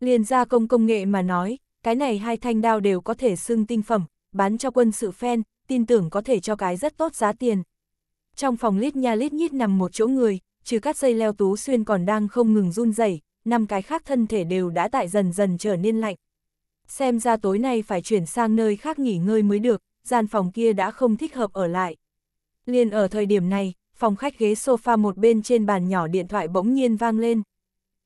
Speaker 1: Liền ra công công nghệ mà nói, cái này hai thanh đao đều có thể xưng tinh phẩm, bán cho quân sự phen, tin tưởng có thể cho cái rất tốt giá tiền. Trong phòng lít nha lít nhít nằm một chỗ người, trừ các dây leo tú xuyên còn đang không ngừng run rẩy, năm cái khác thân thể đều đã tại dần dần trở nên lạnh. Xem ra tối nay phải chuyển sang nơi khác nghỉ ngơi mới được, gian phòng kia đã không thích hợp ở lại. liền ở thời điểm này, phòng khách ghế sofa một bên trên bàn nhỏ điện thoại bỗng nhiên vang lên.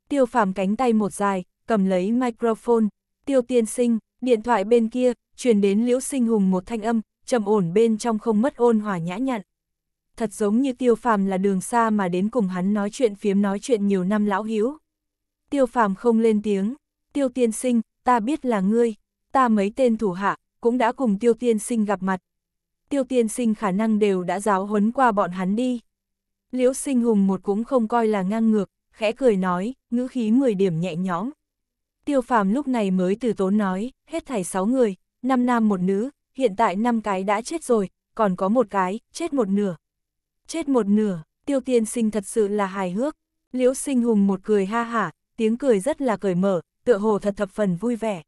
Speaker 1: Tiêu phàm cánh tay một dài, cầm lấy microphone, tiêu tiên sinh, điện thoại bên kia, truyền đến Liễu Sinh Hùng một thanh âm, trầm ổn bên trong không mất ôn hòa nhã nhặn. Thật giống như Tiêu Phàm là đường xa mà đến cùng hắn nói chuyện phiếm nói chuyện nhiều năm lão hữu. Tiêu Phàm không lên tiếng, "Tiêu tiên sinh, ta biết là ngươi, ta mấy tên thủ hạ cũng đã cùng Tiêu tiên sinh gặp mặt. Tiêu tiên sinh khả năng đều đã giáo huấn qua bọn hắn đi." Liễu Sinh Hùng một cũng không coi là ngang ngược, khẽ cười nói, ngữ khí 10 điểm nhẹ nhõm. Tiêu Phàm lúc này mới từ tốn nói, hết thảy 6 người, năm nam một nữ, hiện tại năm cái đã chết rồi, còn có một cái, chết một nửa. Chết một nửa, tiêu tiên sinh thật sự là hài hước. Liễu sinh hùng một cười ha hả, tiếng cười rất là cởi mở, tựa hồ thật thập phần vui vẻ.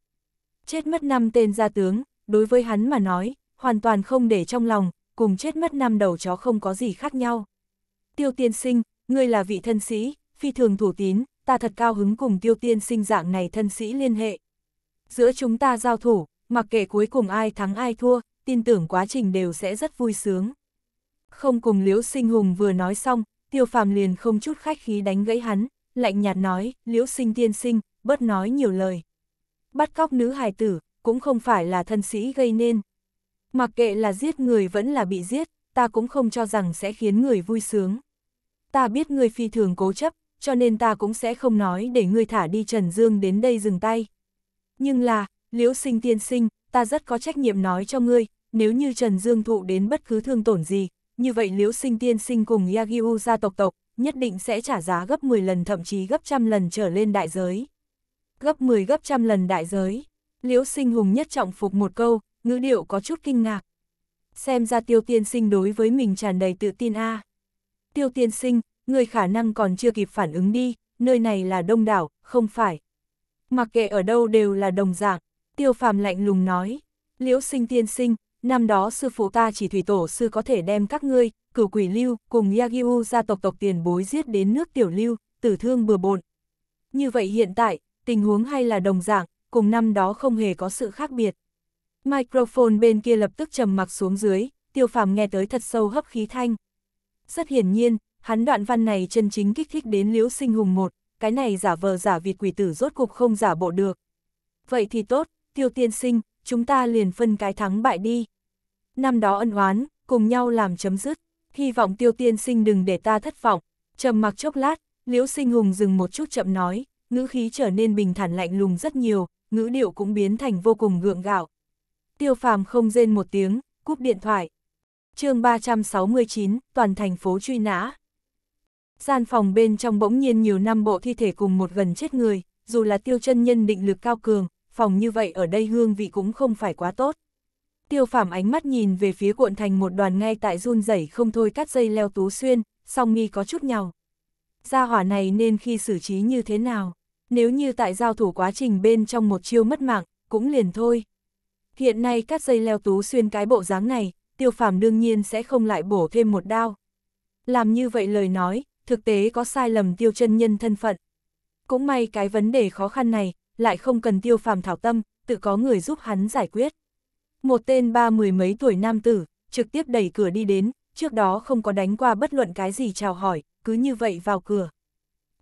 Speaker 1: Chết mất năm tên gia tướng, đối với hắn mà nói, hoàn toàn không để trong lòng, cùng chết mất năm đầu chó không có gì khác nhau. Tiêu tiên sinh, ngươi là vị thân sĩ, phi thường thủ tín, ta thật cao hứng cùng tiêu tiên sinh dạng này thân sĩ liên hệ. Giữa chúng ta giao thủ, mặc kệ cuối cùng ai thắng ai thua, tin tưởng quá trình đều sẽ rất vui sướng. Không cùng Liễu Sinh Hùng vừa nói xong, Tiêu Phàm liền không chút khách khí đánh gãy hắn, lạnh nhạt nói, Liễu Sinh tiên sinh, bớt nói nhiều lời. Bắt cóc nữ hài tử, cũng không phải là thân sĩ gây nên. Mặc kệ là giết người vẫn là bị giết, ta cũng không cho rằng sẽ khiến người vui sướng. Ta biết người phi thường cố chấp, cho nên ta cũng sẽ không nói để người thả đi Trần Dương đến đây dừng tay. Nhưng là, liễu sinh tiên sinh, ta rất có trách nhiệm nói cho ngươi, nếu như Trần Dương thụ đến bất cứ thương tổn gì, như vậy liễu sinh tiên sinh cùng Yagyu gia tộc tộc, nhất định sẽ trả giá gấp 10 lần thậm chí gấp trăm lần trở lên đại giới. Gấp 10 gấp trăm lần đại giới, liễu sinh hùng nhất trọng phục một câu, ngữ điệu có chút kinh ngạc. Xem ra tiêu tiên sinh đối với mình tràn đầy tự tin a Tiêu tiên sinh, người khả năng còn chưa kịp phản ứng đi, nơi này là đông đảo, không phải. Mặc kệ ở đâu đều là đồng dạng, Tiêu phàm lạnh lùng nói, liễu sinh tiên sinh, năm đó sư phụ ta chỉ thủy tổ sư có thể đem các ngươi, cửu quỷ lưu, cùng Yagyu gia tộc tộc tiền bối giết đến nước tiểu lưu, tử thương bừa bộn. Như vậy hiện tại, tình huống hay là đồng dạng, cùng năm đó không hề có sự khác biệt. Microphone bên kia lập tức trầm mặc xuống dưới, tiêu phàm nghe tới thật sâu hấp khí thanh. Rất hiển nhiên, hắn đoạn văn này chân chính kích thích đến liễu sinh hùng một, cái này giả vờ giả vịt quỷ tử rốt cục không giả bộ được. Vậy thì tốt, tiêu tiên sinh, chúng ta liền phân cái thắng bại đi. Năm đó ân oán, cùng nhau làm chấm dứt, hy vọng tiêu tiên sinh đừng để ta thất vọng. Trầm mặc chốc lát, liễu sinh hùng dừng một chút chậm nói, ngữ khí trở nên bình thản lạnh lùng rất nhiều, ngữ điệu cũng biến thành vô cùng gượng gạo. Tiêu phàm không rên một tiếng, cúp điện thoại. chương 369, toàn thành phố truy nã. Gian phòng bên trong bỗng nhiên nhiều năm bộ thi thể cùng một gần chết người, dù là tiêu chân nhân định lực cao cường, phòng như vậy ở đây hương vị cũng không phải quá tốt. Tiêu phàm ánh mắt nhìn về phía cuộn thành một đoàn ngay tại run rẩy không thôi cắt dây leo tú xuyên, song mi có chút nhào. Gia hỏa này nên khi xử trí như thế nào? Nếu như tại giao thủ quá trình bên trong một chiêu mất mạng, cũng liền thôi. Hiện nay cắt dây leo tú xuyên cái bộ dáng này, tiêu phàm đương nhiên sẽ không lại bổ thêm một đao. Làm như vậy lời nói, thực tế có sai lầm tiêu chân nhân thân phận. Cũng may cái vấn đề khó khăn này, lại không cần tiêu phàm thảo tâm, tự có người giúp hắn giải quyết. Một tên ba mười mấy tuổi nam tử, trực tiếp đẩy cửa đi đến, trước đó không có đánh qua bất luận cái gì chào hỏi, cứ như vậy vào cửa.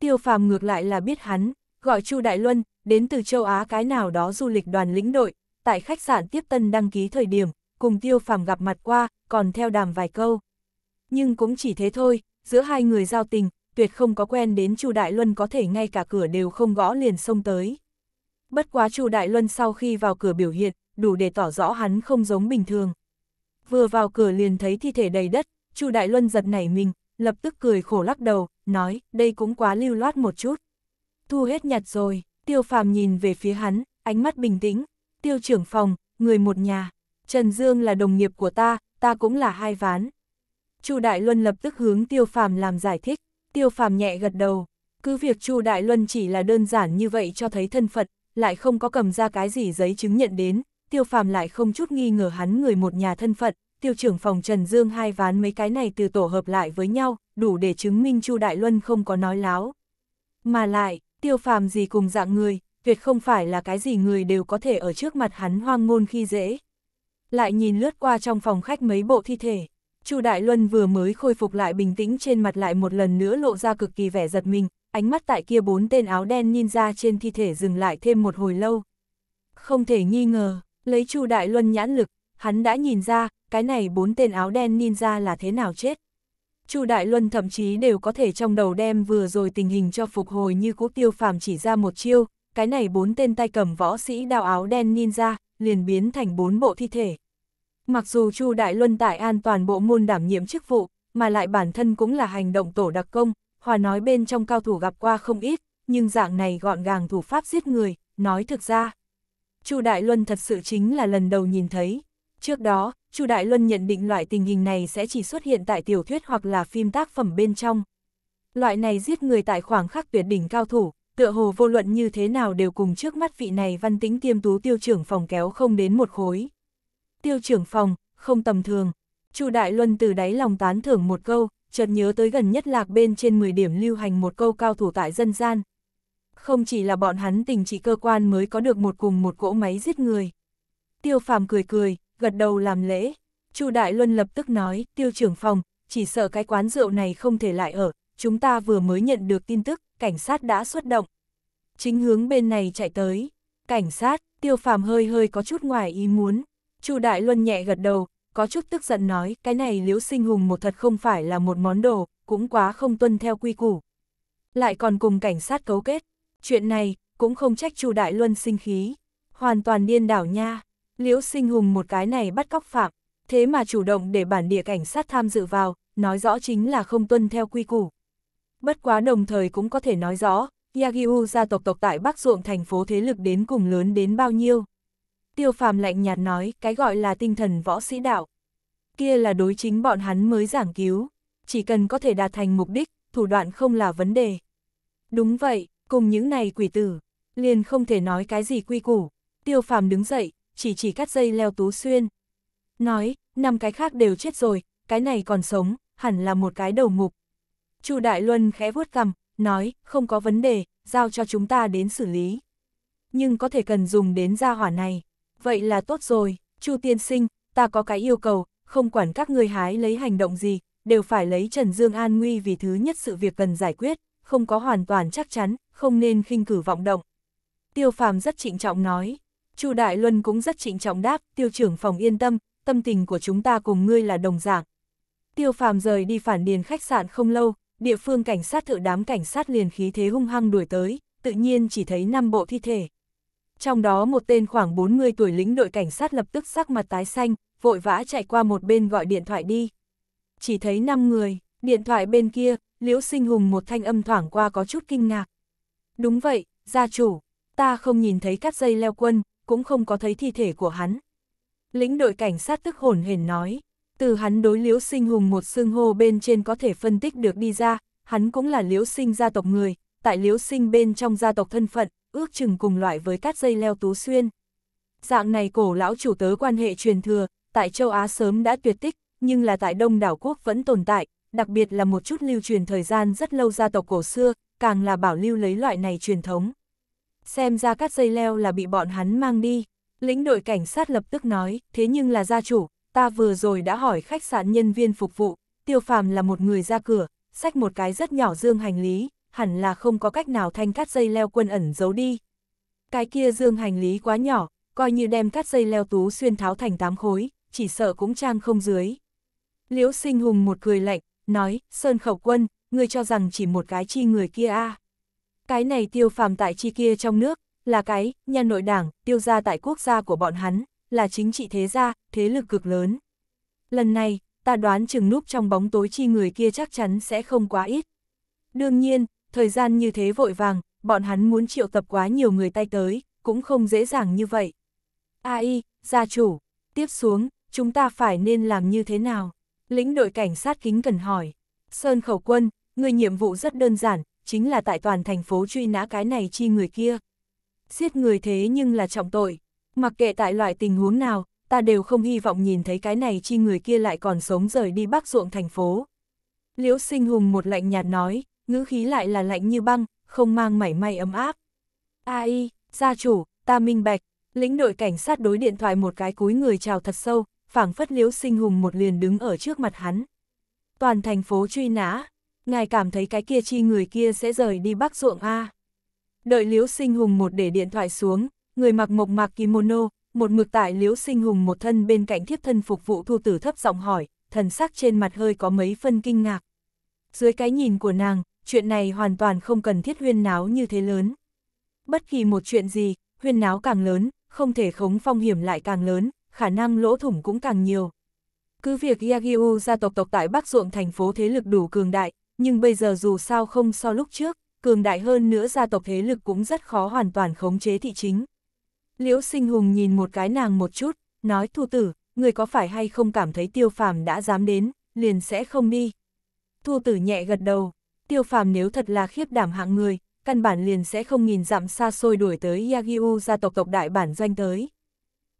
Speaker 1: Tiêu phàm ngược lại là biết hắn, gọi Chu Đại Luân, đến từ châu Á cái nào đó du lịch đoàn lĩnh đội, tại khách sạn tiếp tân đăng ký thời điểm, cùng tiêu phàm gặp mặt qua, còn theo đàm vài câu. Nhưng cũng chỉ thế thôi, giữa hai người giao tình, tuyệt không có quen đến Chu Đại Luân có thể ngay cả cửa đều không gõ liền xông tới. Bất quá Chu Đại Luân sau khi vào cửa biểu hiện, đủ để tỏ rõ hắn không giống bình thường. Vừa vào cửa liền thấy thi thể đầy đất, Chu Đại Luân giật nảy mình, lập tức cười khổ lắc đầu, nói, đây cũng quá lưu loát một chút. Thu hết nhặt rồi, tiêu phàm nhìn về phía hắn, ánh mắt bình tĩnh, tiêu trưởng phòng, người một nhà, Trần Dương là đồng nghiệp của ta, ta cũng là hai ván. Chu Đại Luân lập tức hướng tiêu phàm làm giải thích, tiêu phàm nhẹ gật đầu, cứ việc Chu Đại Luân chỉ là đơn giản như vậy cho thấy thân phận, lại không có cầm ra cái gì giấy chứng nhận đến, tiêu phàm lại không chút nghi ngờ hắn người một nhà thân phận, tiêu trưởng phòng Trần Dương hai ván mấy cái này từ tổ hợp lại với nhau, đủ để chứng minh Chu Đại Luân không có nói láo. Mà lại, tiêu phàm gì cùng dạng người, tuyệt không phải là cái gì người đều có thể ở trước mặt hắn hoang ngôn khi dễ. Lại nhìn lướt qua trong phòng khách mấy bộ thi thể, Chu Đại Luân vừa mới khôi phục lại bình tĩnh trên mặt lại một lần nữa lộ ra cực kỳ vẻ giật mình, ánh mắt tại kia bốn tên áo đen ninja trên thi thể dừng lại thêm một hồi lâu. Không thể nghi ngờ, lấy Chu Đại Luân nhãn lực, hắn đã nhìn ra, cái này bốn tên áo đen ninja là thế nào chết. Chu Đại Luân thậm chí đều có thể trong đầu đem vừa rồi tình hình cho phục hồi như cũ tiêu phàm chỉ ra một chiêu, cái này bốn tên tay cầm võ sĩ đao áo đen ninja, liền biến thành bốn bộ thi thể. Mặc dù Chu Đại Luân tại an toàn bộ môn đảm nhiệm chức vụ, mà lại bản thân cũng là hành động tổ đặc công, Hòa nói bên trong cao thủ gặp qua không ít, nhưng dạng này gọn gàng thủ pháp giết người, nói thực ra. Chu Đại Luân thật sự chính là lần đầu nhìn thấy. Trước đó, Chu Đại Luân nhận định loại tình hình này sẽ chỉ xuất hiện tại tiểu thuyết hoặc là phim tác phẩm bên trong. Loại này giết người tại khoảng khắc tuyệt đỉnh cao thủ, tựa hồ vô luận như thế nào đều cùng trước mắt vị này văn tĩnh tiêm tú tiêu trưởng phòng kéo không đến một khối. Tiêu trưởng phòng, không tầm thường. Chu Đại Luân từ đáy lòng tán thưởng một câu, chợt nhớ tới gần nhất lạc bên trên 10 điểm lưu hành một câu cao thủ tại dân gian. Không chỉ là bọn hắn tình trị cơ quan mới có được một cùng một cỗ máy giết người. Tiêu phàm cười cười, gật đầu làm lễ. Chu Đại Luân lập tức nói, tiêu trưởng phòng, chỉ sợ cái quán rượu này không thể lại ở, chúng ta vừa mới nhận được tin tức, cảnh sát đã xuất động. Chính hướng bên này chạy tới, cảnh sát, tiêu phàm hơi hơi có chút ngoài ý muốn. Chu Đại Luân nhẹ gật đầu, có chút tức giận nói, cái này liễu sinh hùng một thật không phải là một món đồ, cũng quá không tuân theo quy củ. Lại còn cùng cảnh sát cấu kết, chuyện này, cũng không trách chu đại luân sinh khí, hoàn toàn điên đảo nha, liễu sinh hùng một cái này bắt cóc phạm, thế mà chủ động để bản địa cảnh sát tham dự vào, nói rõ chính là không tuân theo quy củ. Bất quá đồng thời cũng có thể nói rõ, Yagyu gia tộc tộc tại Bắc Ruộng thành phố thế lực đến cùng lớn đến bao nhiêu tiêu phàm lạnh nhạt nói, cái gọi là tinh thần võ sĩ đạo. Kia là đối chính bọn hắn mới giảng cứu, chỉ cần có thể đạt thành mục đích, thủ đoạn không là vấn đề. Đúng vậy, cùng những này quỷ tử, liền không thể nói cái gì quy củ. Tiêu phàm đứng dậy, chỉ chỉ cắt dây leo tú xuyên. Nói, năm cái khác đều chết rồi, cái này còn sống, hẳn là một cái đầu mục. Chu Đại Luân khẽ vuốt cằm, nói, không có vấn đề, giao cho chúng ta đến xử lý. Nhưng có thể cần dùng đến gia hỏa này vậy là tốt rồi, Chu tiên sinh, ta có cái yêu cầu, không quản các ngươi hái lấy hành động gì, đều phải lấy Trần Dương an nguy vì thứ nhất sự việc cần giải quyết, không có hoàn toàn chắc chắn, không nên khinh cử vọng động. Tiêu Phàm rất trịnh trọng nói, Chu Đại Luân cũng rất trịnh trọng đáp, tiêu trưởng phòng yên tâm, tâm tình của chúng ta cùng ngươi là đồng dạng. Tiêu Phàm rời đi phản điền khách sạn không lâu, địa phương cảnh sát thự đám cảnh sát liền khí thế hung hăng đuổi tới, tự nhiên chỉ thấy năm bộ thi thể trong đó một tên khoảng 40 tuổi lính đội cảnh sát lập tức sắc mặt tái xanh, vội vã chạy qua một bên gọi điện thoại đi. Chỉ thấy 5 người, điện thoại bên kia, Liễu Sinh Hùng một thanh âm thoảng qua có chút kinh ngạc. Đúng vậy, gia chủ, ta không nhìn thấy các dây leo quân, cũng không có thấy thi thể của hắn. Lính đội cảnh sát tức hồn hển nói, từ hắn đối Liễu Sinh Hùng một xương hô bên trên có thể phân tích được đi ra, hắn cũng là Liễu Sinh gia tộc người, tại Liễu Sinh bên trong gia tộc thân phận, ước chừng cùng loại với cát dây leo tú xuyên. Dạng này cổ lão chủ tớ quan hệ truyền thừa, tại châu Á sớm đã tuyệt tích, nhưng là tại đông đảo quốc vẫn tồn tại, đặc biệt là một chút lưu truyền thời gian rất lâu gia tộc cổ xưa, càng là bảo lưu lấy loại này truyền thống. Xem ra các dây leo là bị bọn hắn mang đi, lĩnh đội cảnh sát lập tức nói, thế nhưng là gia chủ, ta vừa rồi đã hỏi khách sạn nhân viên phục vụ, tiêu phàm là một người ra cửa, xách một cái rất nhỏ dương hành lý, hẳn là không có cách nào thanh thắt dây leo quân ẩn giấu đi. Cái kia dương hành lý quá nhỏ, coi như đem thắt dây leo tú xuyên tháo thành tám khối, chỉ sợ cũng trang không dưới. Liễu sinh hùng một cười lạnh, nói, Sơn Khẩu Quân, ngươi cho rằng chỉ một cái chi người kia a à? Cái này tiêu phàm tại chi kia trong nước, là cái, nhà nội đảng, tiêu gia tại quốc gia của bọn hắn, là chính trị thế gia, thế lực cực lớn. Lần này, ta đoán chừng núp trong bóng tối chi người kia chắc chắn sẽ không quá ít. Đương nhiên, thời gian như thế vội vàng, bọn hắn muốn triệu tập quá nhiều người tay tới, cũng không dễ dàng như vậy. Ai, gia chủ, tiếp xuống, chúng ta phải nên làm như thế nào? Lĩnh đội cảnh sát kính cần hỏi. Sơn khẩu quân, người nhiệm vụ rất đơn giản, chính là tại toàn thành phố truy nã cái này chi người kia. Giết người thế nhưng là trọng tội, mặc kệ tại loại tình huống nào, ta đều không hy vọng nhìn thấy cái này chi người kia lại còn sống rời đi bắc ruộng thành phố. Liễu sinh hùng một lạnh nhạt nói, ngữ khí lại là lạnh như băng, không mang mảy may ấm áp. Ai, gia chủ, ta minh bạch, lĩnh đội cảnh sát đối điện thoại một cái cúi người chào thật sâu, phảng phất liếu sinh hùng một liền đứng ở trước mặt hắn. Toàn thành phố truy nã, ngài cảm thấy cái kia chi người kia sẽ rời đi bắc ruộng A. Đợi liếu sinh hùng một để điện thoại xuống, người mặc mộc mạc kimono, một mực tại liếu sinh hùng một thân bên cạnh thiếp thân phục vụ thu tử thấp giọng hỏi, thần sắc trên mặt hơi có mấy phân kinh ngạc. Dưới cái nhìn của nàng, chuyện này hoàn toàn không cần thiết huyên náo như thế lớn. Bất kỳ một chuyện gì, huyên náo càng lớn, không thể khống phong hiểm lại càng lớn, khả năng lỗ thủng cũng càng nhiều. Cứ việc Yagyu gia tộc tộc tại Bắc Ruộng thành phố thế lực đủ cường đại, nhưng bây giờ dù sao không so lúc trước, cường đại hơn nữa gia tộc thế lực cũng rất khó hoàn toàn khống chế thị chính. Liễu sinh hùng nhìn một cái nàng một chút, nói thu tử, người có phải hay không cảm thấy tiêu phàm đã dám đến, liền sẽ không đi. Thu tử nhẹ gật đầu, tiêu phàm nếu thật là khiếp đảm hạng người, căn bản liền sẽ không nhìn dặm xa xôi đuổi tới Yagyu gia tộc tộc đại bản doanh tới.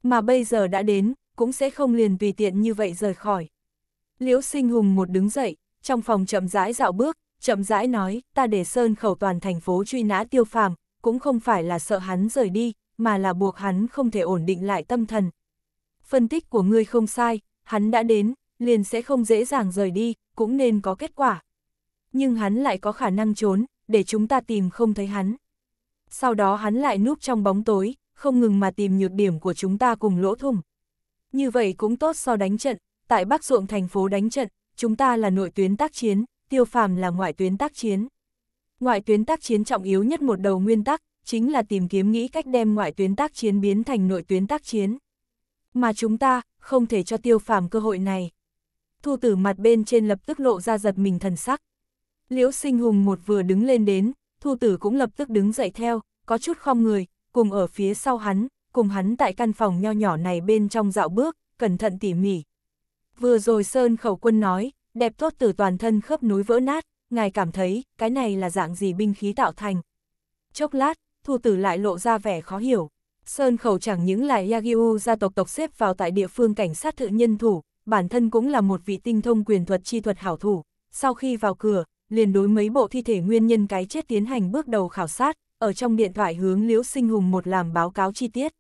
Speaker 1: Mà bây giờ đã đến, cũng sẽ không liền tùy tiện như vậy rời khỏi. Liễu sinh hùng một đứng dậy, trong phòng chậm rãi dạo bước, chậm rãi nói, ta để sơn khẩu toàn thành phố truy nã tiêu phàm, cũng không phải là sợ hắn rời đi, mà là buộc hắn không thể ổn định lại tâm thần. Phân tích của ngươi không sai, hắn đã đến, liền sẽ không dễ dàng rời đi, cũng nên có kết quả nhưng hắn lại có khả năng trốn, để chúng ta tìm không thấy hắn. Sau đó hắn lại núp trong bóng tối, không ngừng mà tìm nhược điểm của chúng ta cùng lỗ thủng. Như vậy cũng tốt so đánh trận, tại Bắc Ruộng thành phố đánh trận, chúng ta là nội tuyến tác chiến, tiêu phàm là ngoại tuyến tác chiến. Ngoại tuyến tác chiến trọng yếu nhất một đầu nguyên tắc, chính là tìm kiếm nghĩ cách đem ngoại tuyến tác chiến biến thành nội tuyến tác chiến. Mà chúng ta, không thể cho tiêu phàm cơ hội này. Thu tử mặt bên trên lập tức lộ ra giật mình thần sắc. Liễu Sinh Hùng một vừa đứng lên đến, Thu Tử cũng lập tức đứng dậy theo, có chút khom người, cùng ở phía sau hắn, cùng hắn tại căn phòng nho nhỏ này bên trong dạo bước, cẩn thận tỉ mỉ. Vừa rồi Sơn Khẩu Quân nói, đẹp tốt từ toàn thân khớp núi vỡ nát, ngài cảm thấy, cái này là dạng gì binh khí tạo thành. Chốc lát, Thu Tử lại lộ ra vẻ khó hiểu. Sơn Khẩu chẳng những là Yagyu gia tộc tộc xếp vào tại địa phương cảnh sát thự nhân thủ, bản thân cũng là một vị tinh thông quyền thuật chi thuật hảo thủ. Sau khi vào cửa, liền đối mấy bộ thi thể nguyên nhân cái chết tiến hành bước đầu khảo sát, ở trong điện thoại hướng Liễu Sinh Hùng một làm báo cáo chi tiết.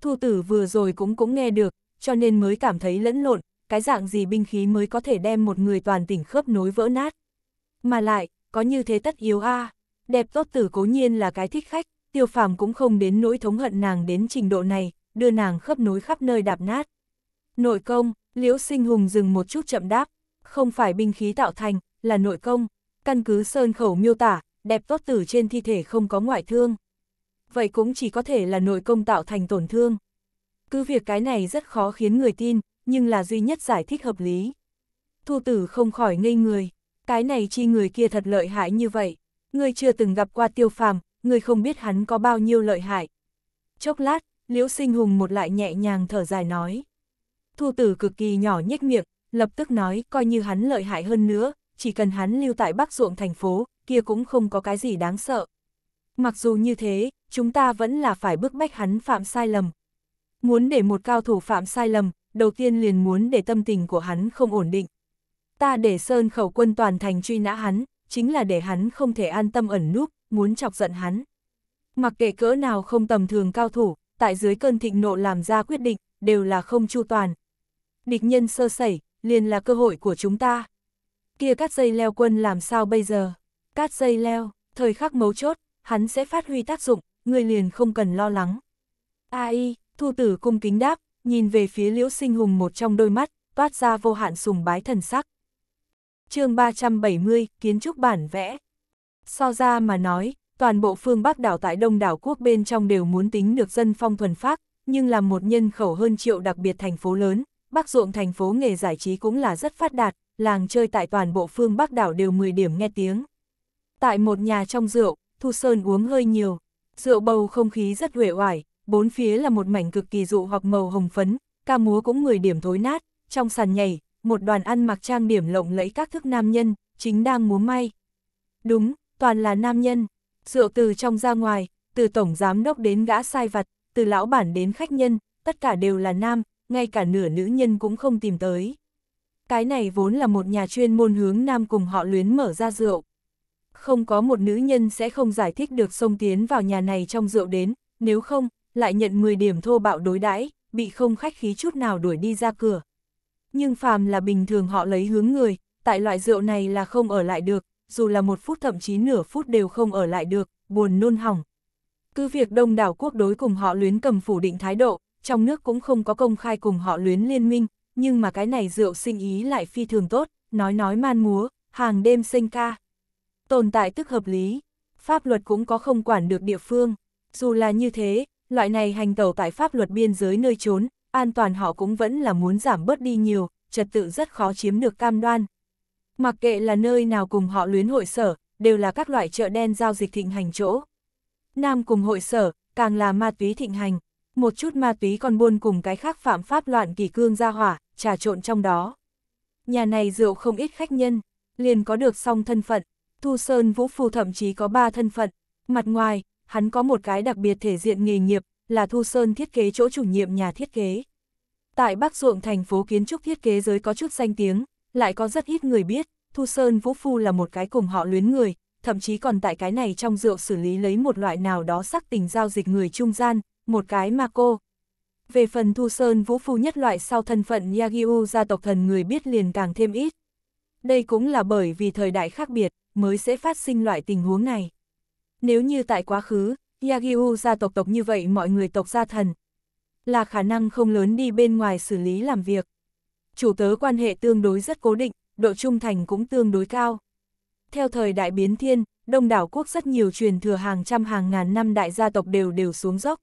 Speaker 1: Thu tử vừa rồi cũng cũng nghe được, cho nên mới cảm thấy lẫn lộn, cái dạng gì binh khí mới có thể đem một người toàn tỉnh khớp nối vỡ nát. Mà lại, có như thế tất yếu a đẹp tốt tử cố nhiên là cái thích khách, tiêu phàm cũng không đến nỗi thống hận nàng đến trình độ này, đưa nàng khớp nối khắp nơi đạp nát. Nội công, Liễu Sinh Hùng dừng một chút chậm đáp, không phải binh khí tạo thành, là nội công, Căn cứ Sơn Khẩu miêu tả, đẹp tốt tử trên thi thể không có ngoại thương. Vậy cũng chỉ có thể là nội công tạo thành tổn thương. Cứ việc cái này rất khó khiến người tin, nhưng là duy nhất giải thích hợp lý. Thu tử không khỏi ngây người, cái này chi người kia thật lợi hại như vậy. Người chưa từng gặp qua tiêu phàm, người không biết hắn có bao nhiêu lợi hại. Chốc lát, Liễu Sinh Hùng một lại nhẹ nhàng thở dài nói. Thu tử cực kỳ nhỏ nhếch miệng, lập tức nói coi như hắn lợi hại hơn nữa, chỉ cần hắn lưu tại Bắc ruộng thành phố, kia cũng không có cái gì đáng sợ. Mặc dù như thế, chúng ta vẫn là phải bức bách hắn phạm sai lầm. Muốn để một cao thủ phạm sai lầm, đầu tiên liền muốn để tâm tình của hắn không ổn định. Ta để Sơn khẩu quân toàn thành truy nã hắn, chính là để hắn không thể an tâm ẩn núp, muốn chọc giận hắn. Mặc kệ cỡ nào không tầm thường cao thủ, tại dưới cơn thịnh nộ làm ra quyết định, đều là không chu toàn. Địch nhân sơ sẩy, liền là cơ hội của chúng ta kia cát dây leo quân làm sao bây giờ? cát dây leo, thời khắc mấu chốt, hắn sẽ phát huy tác dụng, người liền không cần lo lắng. Ai, thu tử cung kính đáp, nhìn về phía liễu sinh hùng một trong đôi mắt, toát ra vô hạn sùng bái thần sắc. chương 370, kiến trúc bản vẽ. So ra mà nói, toàn bộ phương Bắc đảo tại đông đảo quốc bên trong đều muốn tính được dân phong thuần phác, nhưng là một nhân khẩu hơn triệu đặc biệt thành phố lớn, Bắc ruộng thành phố nghề giải trí cũng là rất phát đạt, làng chơi tại toàn bộ phương Bắc đảo đều 10 điểm nghe tiếng. Tại một nhà trong rượu, Thu Sơn uống hơi nhiều, rượu bầu không khí rất huệ oải, bốn phía là một mảnh cực kỳ dụ hoặc màu hồng phấn, ca múa cũng 10 điểm thối nát, trong sàn nhảy, một đoàn ăn mặc trang điểm lộng lẫy các thức nam nhân, chính đang múa may. Đúng, toàn là nam nhân, rượu từ trong ra ngoài, từ tổng giám đốc đến gã sai vặt, từ lão bản đến khách nhân, tất cả đều là nam, ngay cả nửa nữ nhân cũng không tìm tới cái này vốn là một nhà chuyên môn hướng nam cùng họ luyến mở ra rượu. Không có một nữ nhân sẽ không giải thích được xông tiến vào nhà này trong rượu đến, nếu không, lại nhận 10 điểm thô bạo đối đãi bị không khách khí chút nào đuổi đi ra cửa. Nhưng phàm là bình thường họ lấy hướng người, tại loại rượu này là không ở lại được, dù là một phút thậm chí nửa phút đều không ở lại được, buồn nôn hỏng. Cứ việc đông đảo quốc đối cùng họ luyến cầm phủ định thái độ, trong nước cũng không có công khai cùng họ luyến liên minh, nhưng mà cái này rượu sinh ý lại phi thường tốt, nói nói man múa, hàng đêm sinh ca. Tồn tại tức hợp lý, pháp luật cũng có không quản được địa phương. Dù là như thế, loại này hành tẩu tại pháp luật biên giới nơi trốn, an toàn họ cũng vẫn là muốn giảm bớt đi nhiều, trật tự rất khó chiếm được cam đoan. Mặc kệ là nơi nào cùng họ luyến hội sở, đều là các loại chợ đen giao dịch thịnh hành chỗ. Nam cùng hội sở, càng là ma túy thịnh hành, một chút ma túy còn buôn cùng cái khác phạm pháp loạn kỳ cương ra hỏa, trà trộn trong đó. Nhà này rượu không ít khách nhân, liền có được song thân phận, Thu Sơn Vũ Phu thậm chí có ba thân phận, mặt ngoài, hắn có một cái đặc biệt thể diện nghề nghiệp, là Thu Sơn thiết kế chỗ chủ nhiệm nhà thiết kế. Tại Bắc Ruộng thành phố kiến trúc thiết kế giới có chút danh tiếng, lại có rất ít người biết, Thu Sơn Vũ Phu là một cái cùng họ luyến người, thậm chí còn tại cái này trong rượu xử lý lấy một loại nào đó sắc tình giao dịch người trung gian, một cái mà cô, về phần Thu Sơn Vũ Phu nhất loại sau thân phận Yagyu gia tộc thần người biết liền càng thêm ít. Đây cũng là bởi vì thời đại khác biệt, mới sẽ phát sinh loại tình huống này. Nếu như tại quá khứ, Yagyu gia tộc tộc như vậy mọi người tộc gia thần, là khả năng không lớn đi bên ngoài xử lý làm việc. Chủ tớ quan hệ tương đối rất cố định, độ trung thành cũng tương đối cao. Theo thời đại biến thiên, đông đảo quốc rất nhiều truyền thừa hàng trăm hàng ngàn năm đại gia tộc đều đều xuống dốc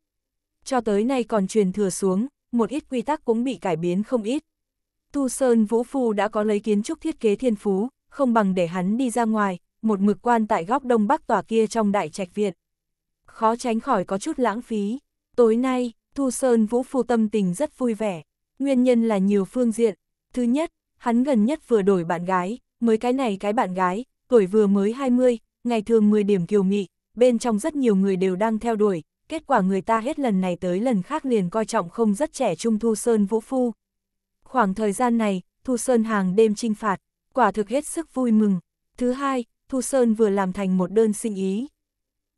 Speaker 1: cho tới nay còn truyền thừa xuống, một ít quy tắc cũng bị cải biến không ít. Tu Sơn Vũ Phu đã có lấy kiến trúc thiết kế thiên phú, không bằng để hắn đi ra ngoài, một mực quan tại góc đông bắc tòa kia trong đại trạch viện. Khó tránh khỏi có chút lãng phí. Tối nay, Thu Sơn Vũ Phu tâm tình rất vui vẻ. Nguyên nhân là nhiều phương diện. Thứ nhất, hắn gần nhất vừa đổi bạn gái, mới cái này cái bạn gái, tuổi vừa mới 20, ngày thường 10 điểm kiều nghị, bên trong rất nhiều người đều đang theo đuổi, kết quả người ta hết lần này tới lần khác liền coi trọng không rất trẻ trung Thu Sơn Vũ Phu. Khoảng thời gian này, Thu Sơn hàng đêm trinh phạt, quả thực hết sức vui mừng. Thứ hai, Thu Sơn vừa làm thành một đơn sinh ý.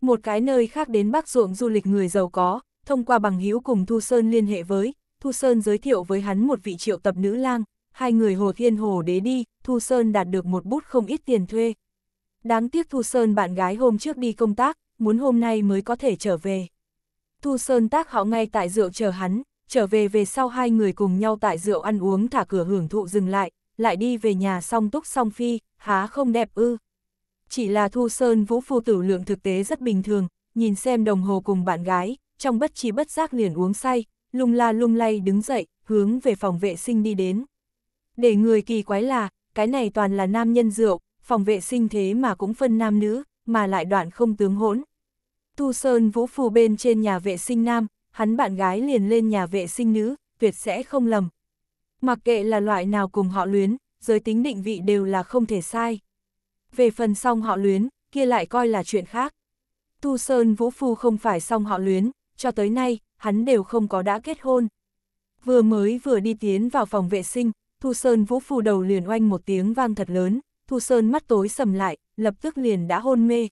Speaker 1: Một cái nơi khác đến Bắc ruộng du lịch người giàu có, thông qua bằng hữu cùng Thu Sơn liên hệ với, Thu Sơn giới thiệu với hắn một vị triệu tập nữ lang, hai người hồ thiên hồ đế đi, Thu Sơn đạt được một bút không ít tiền thuê. Đáng tiếc Thu Sơn bạn gái hôm trước đi công tác, muốn hôm nay mới có thể trở về. Thu Sơn tác hạo ngay tại rượu chờ hắn, trở về về sau hai người cùng nhau tại rượu ăn uống thả cửa hưởng thụ dừng lại, lại đi về nhà song túc song phi, há không đẹp ư. Chỉ là Thu Sơn vũ phu tử lượng thực tế rất bình thường, nhìn xem đồng hồ cùng bạn gái, trong bất trí bất giác liền uống say, lung la lung lay đứng dậy, hướng về phòng vệ sinh đi đến. Để người kỳ quái là, cái này toàn là nam nhân rượu, phòng vệ sinh thế mà cũng phân nam nữ, mà lại đoạn không tướng hỗn, Tu Sơn Vũ Phù bên trên nhà vệ sinh nam, hắn bạn gái liền lên nhà vệ sinh nữ, tuyệt sẽ không lầm. Mặc kệ là loại nào cùng họ luyến, giới tính định vị đều là không thể sai. Về phần song họ luyến, kia lại coi là chuyện khác. Tu Sơn Vũ Phu không phải song họ luyến, cho tới nay, hắn đều không có đã kết hôn. Vừa mới vừa đi tiến vào phòng vệ sinh, Thu Sơn Vũ Phu đầu liền oanh một tiếng vang thật lớn, Thu Sơn mắt tối sầm lại, lập tức liền đã hôn mê.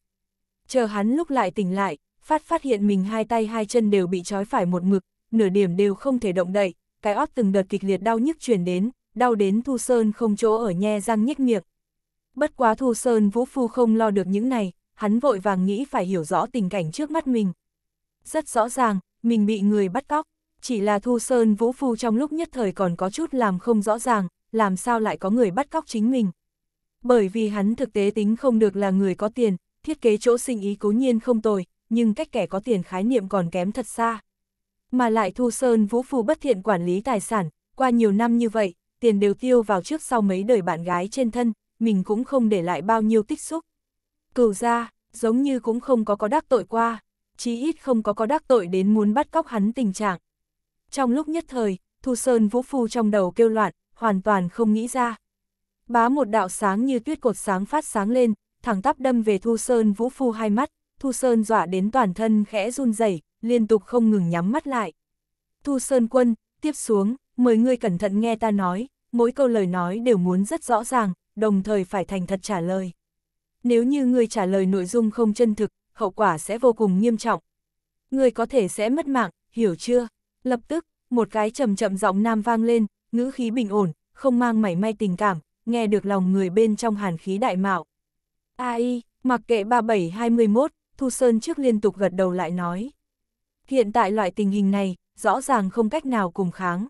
Speaker 1: Chờ hắn lúc lại tỉnh lại, phát phát hiện mình hai tay hai chân đều bị trói phải một mực, nửa điểm đều không thể động đậy, cái óc từng đợt kịch liệt đau nhức truyền đến, đau đến Thu Sơn không chỗ ở nhe răng nhếch miệng. Bất quá Thu Sơn Vũ Phu không lo được những này, hắn vội vàng nghĩ phải hiểu rõ tình cảnh trước mắt mình. Rất rõ ràng, mình bị người bắt cóc, chỉ là Thu Sơn Vũ Phu trong lúc nhất thời còn có chút làm không rõ ràng, làm sao lại có người bắt cóc chính mình. Bởi vì hắn thực tế tính không được là người có tiền, thiết kế chỗ sinh ý cố nhiên không tồi, nhưng cách kẻ có tiền khái niệm còn kém thật xa. Mà lại Thu Sơn Vũ phu bất thiện quản lý tài sản, qua nhiều năm như vậy, tiền đều tiêu vào trước sau mấy đời bạn gái trên thân, mình cũng không để lại bao nhiêu tích xúc. Cửu ra, giống như cũng không có có đắc tội qua, chí ít không có có đắc tội đến muốn bắt cóc hắn tình trạng. Trong lúc nhất thời, Thu Sơn Vũ Phu trong đầu kêu loạn, hoàn toàn không nghĩ ra. Bá một đạo sáng như tuyết cột sáng phát sáng lên, thẳng tắp đâm về Thu Sơn Vũ Phu hai mắt, Thu Sơn dọa đến toàn thân khẽ run rẩy, liên tục không ngừng nhắm mắt lại. Thu Sơn quân, tiếp xuống, mời ngươi cẩn thận nghe ta nói, mỗi câu lời nói đều muốn rất rõ ràng, đồng thời phải thành thật trả lời. Nếu như ngươi trả lời nội dung không chân thực, hậu quả sẽ vô cùng nghiêm trọng. Ngươi có thể sẽ mất mạng, hiểu chưa? Lập tức, một cái trầm chậm giọng nam vang lên, ngữ khí bình ổn, không mang mảy may tình cảm, nghe được lòng người bên trong hàn khí đại mạo. AI, mặc kệ 3721, Thu Sơn trước liên tục gật đầu lại nói. Hiện tại loại tình hình này, rõ ràng không cách nào cùng kháng.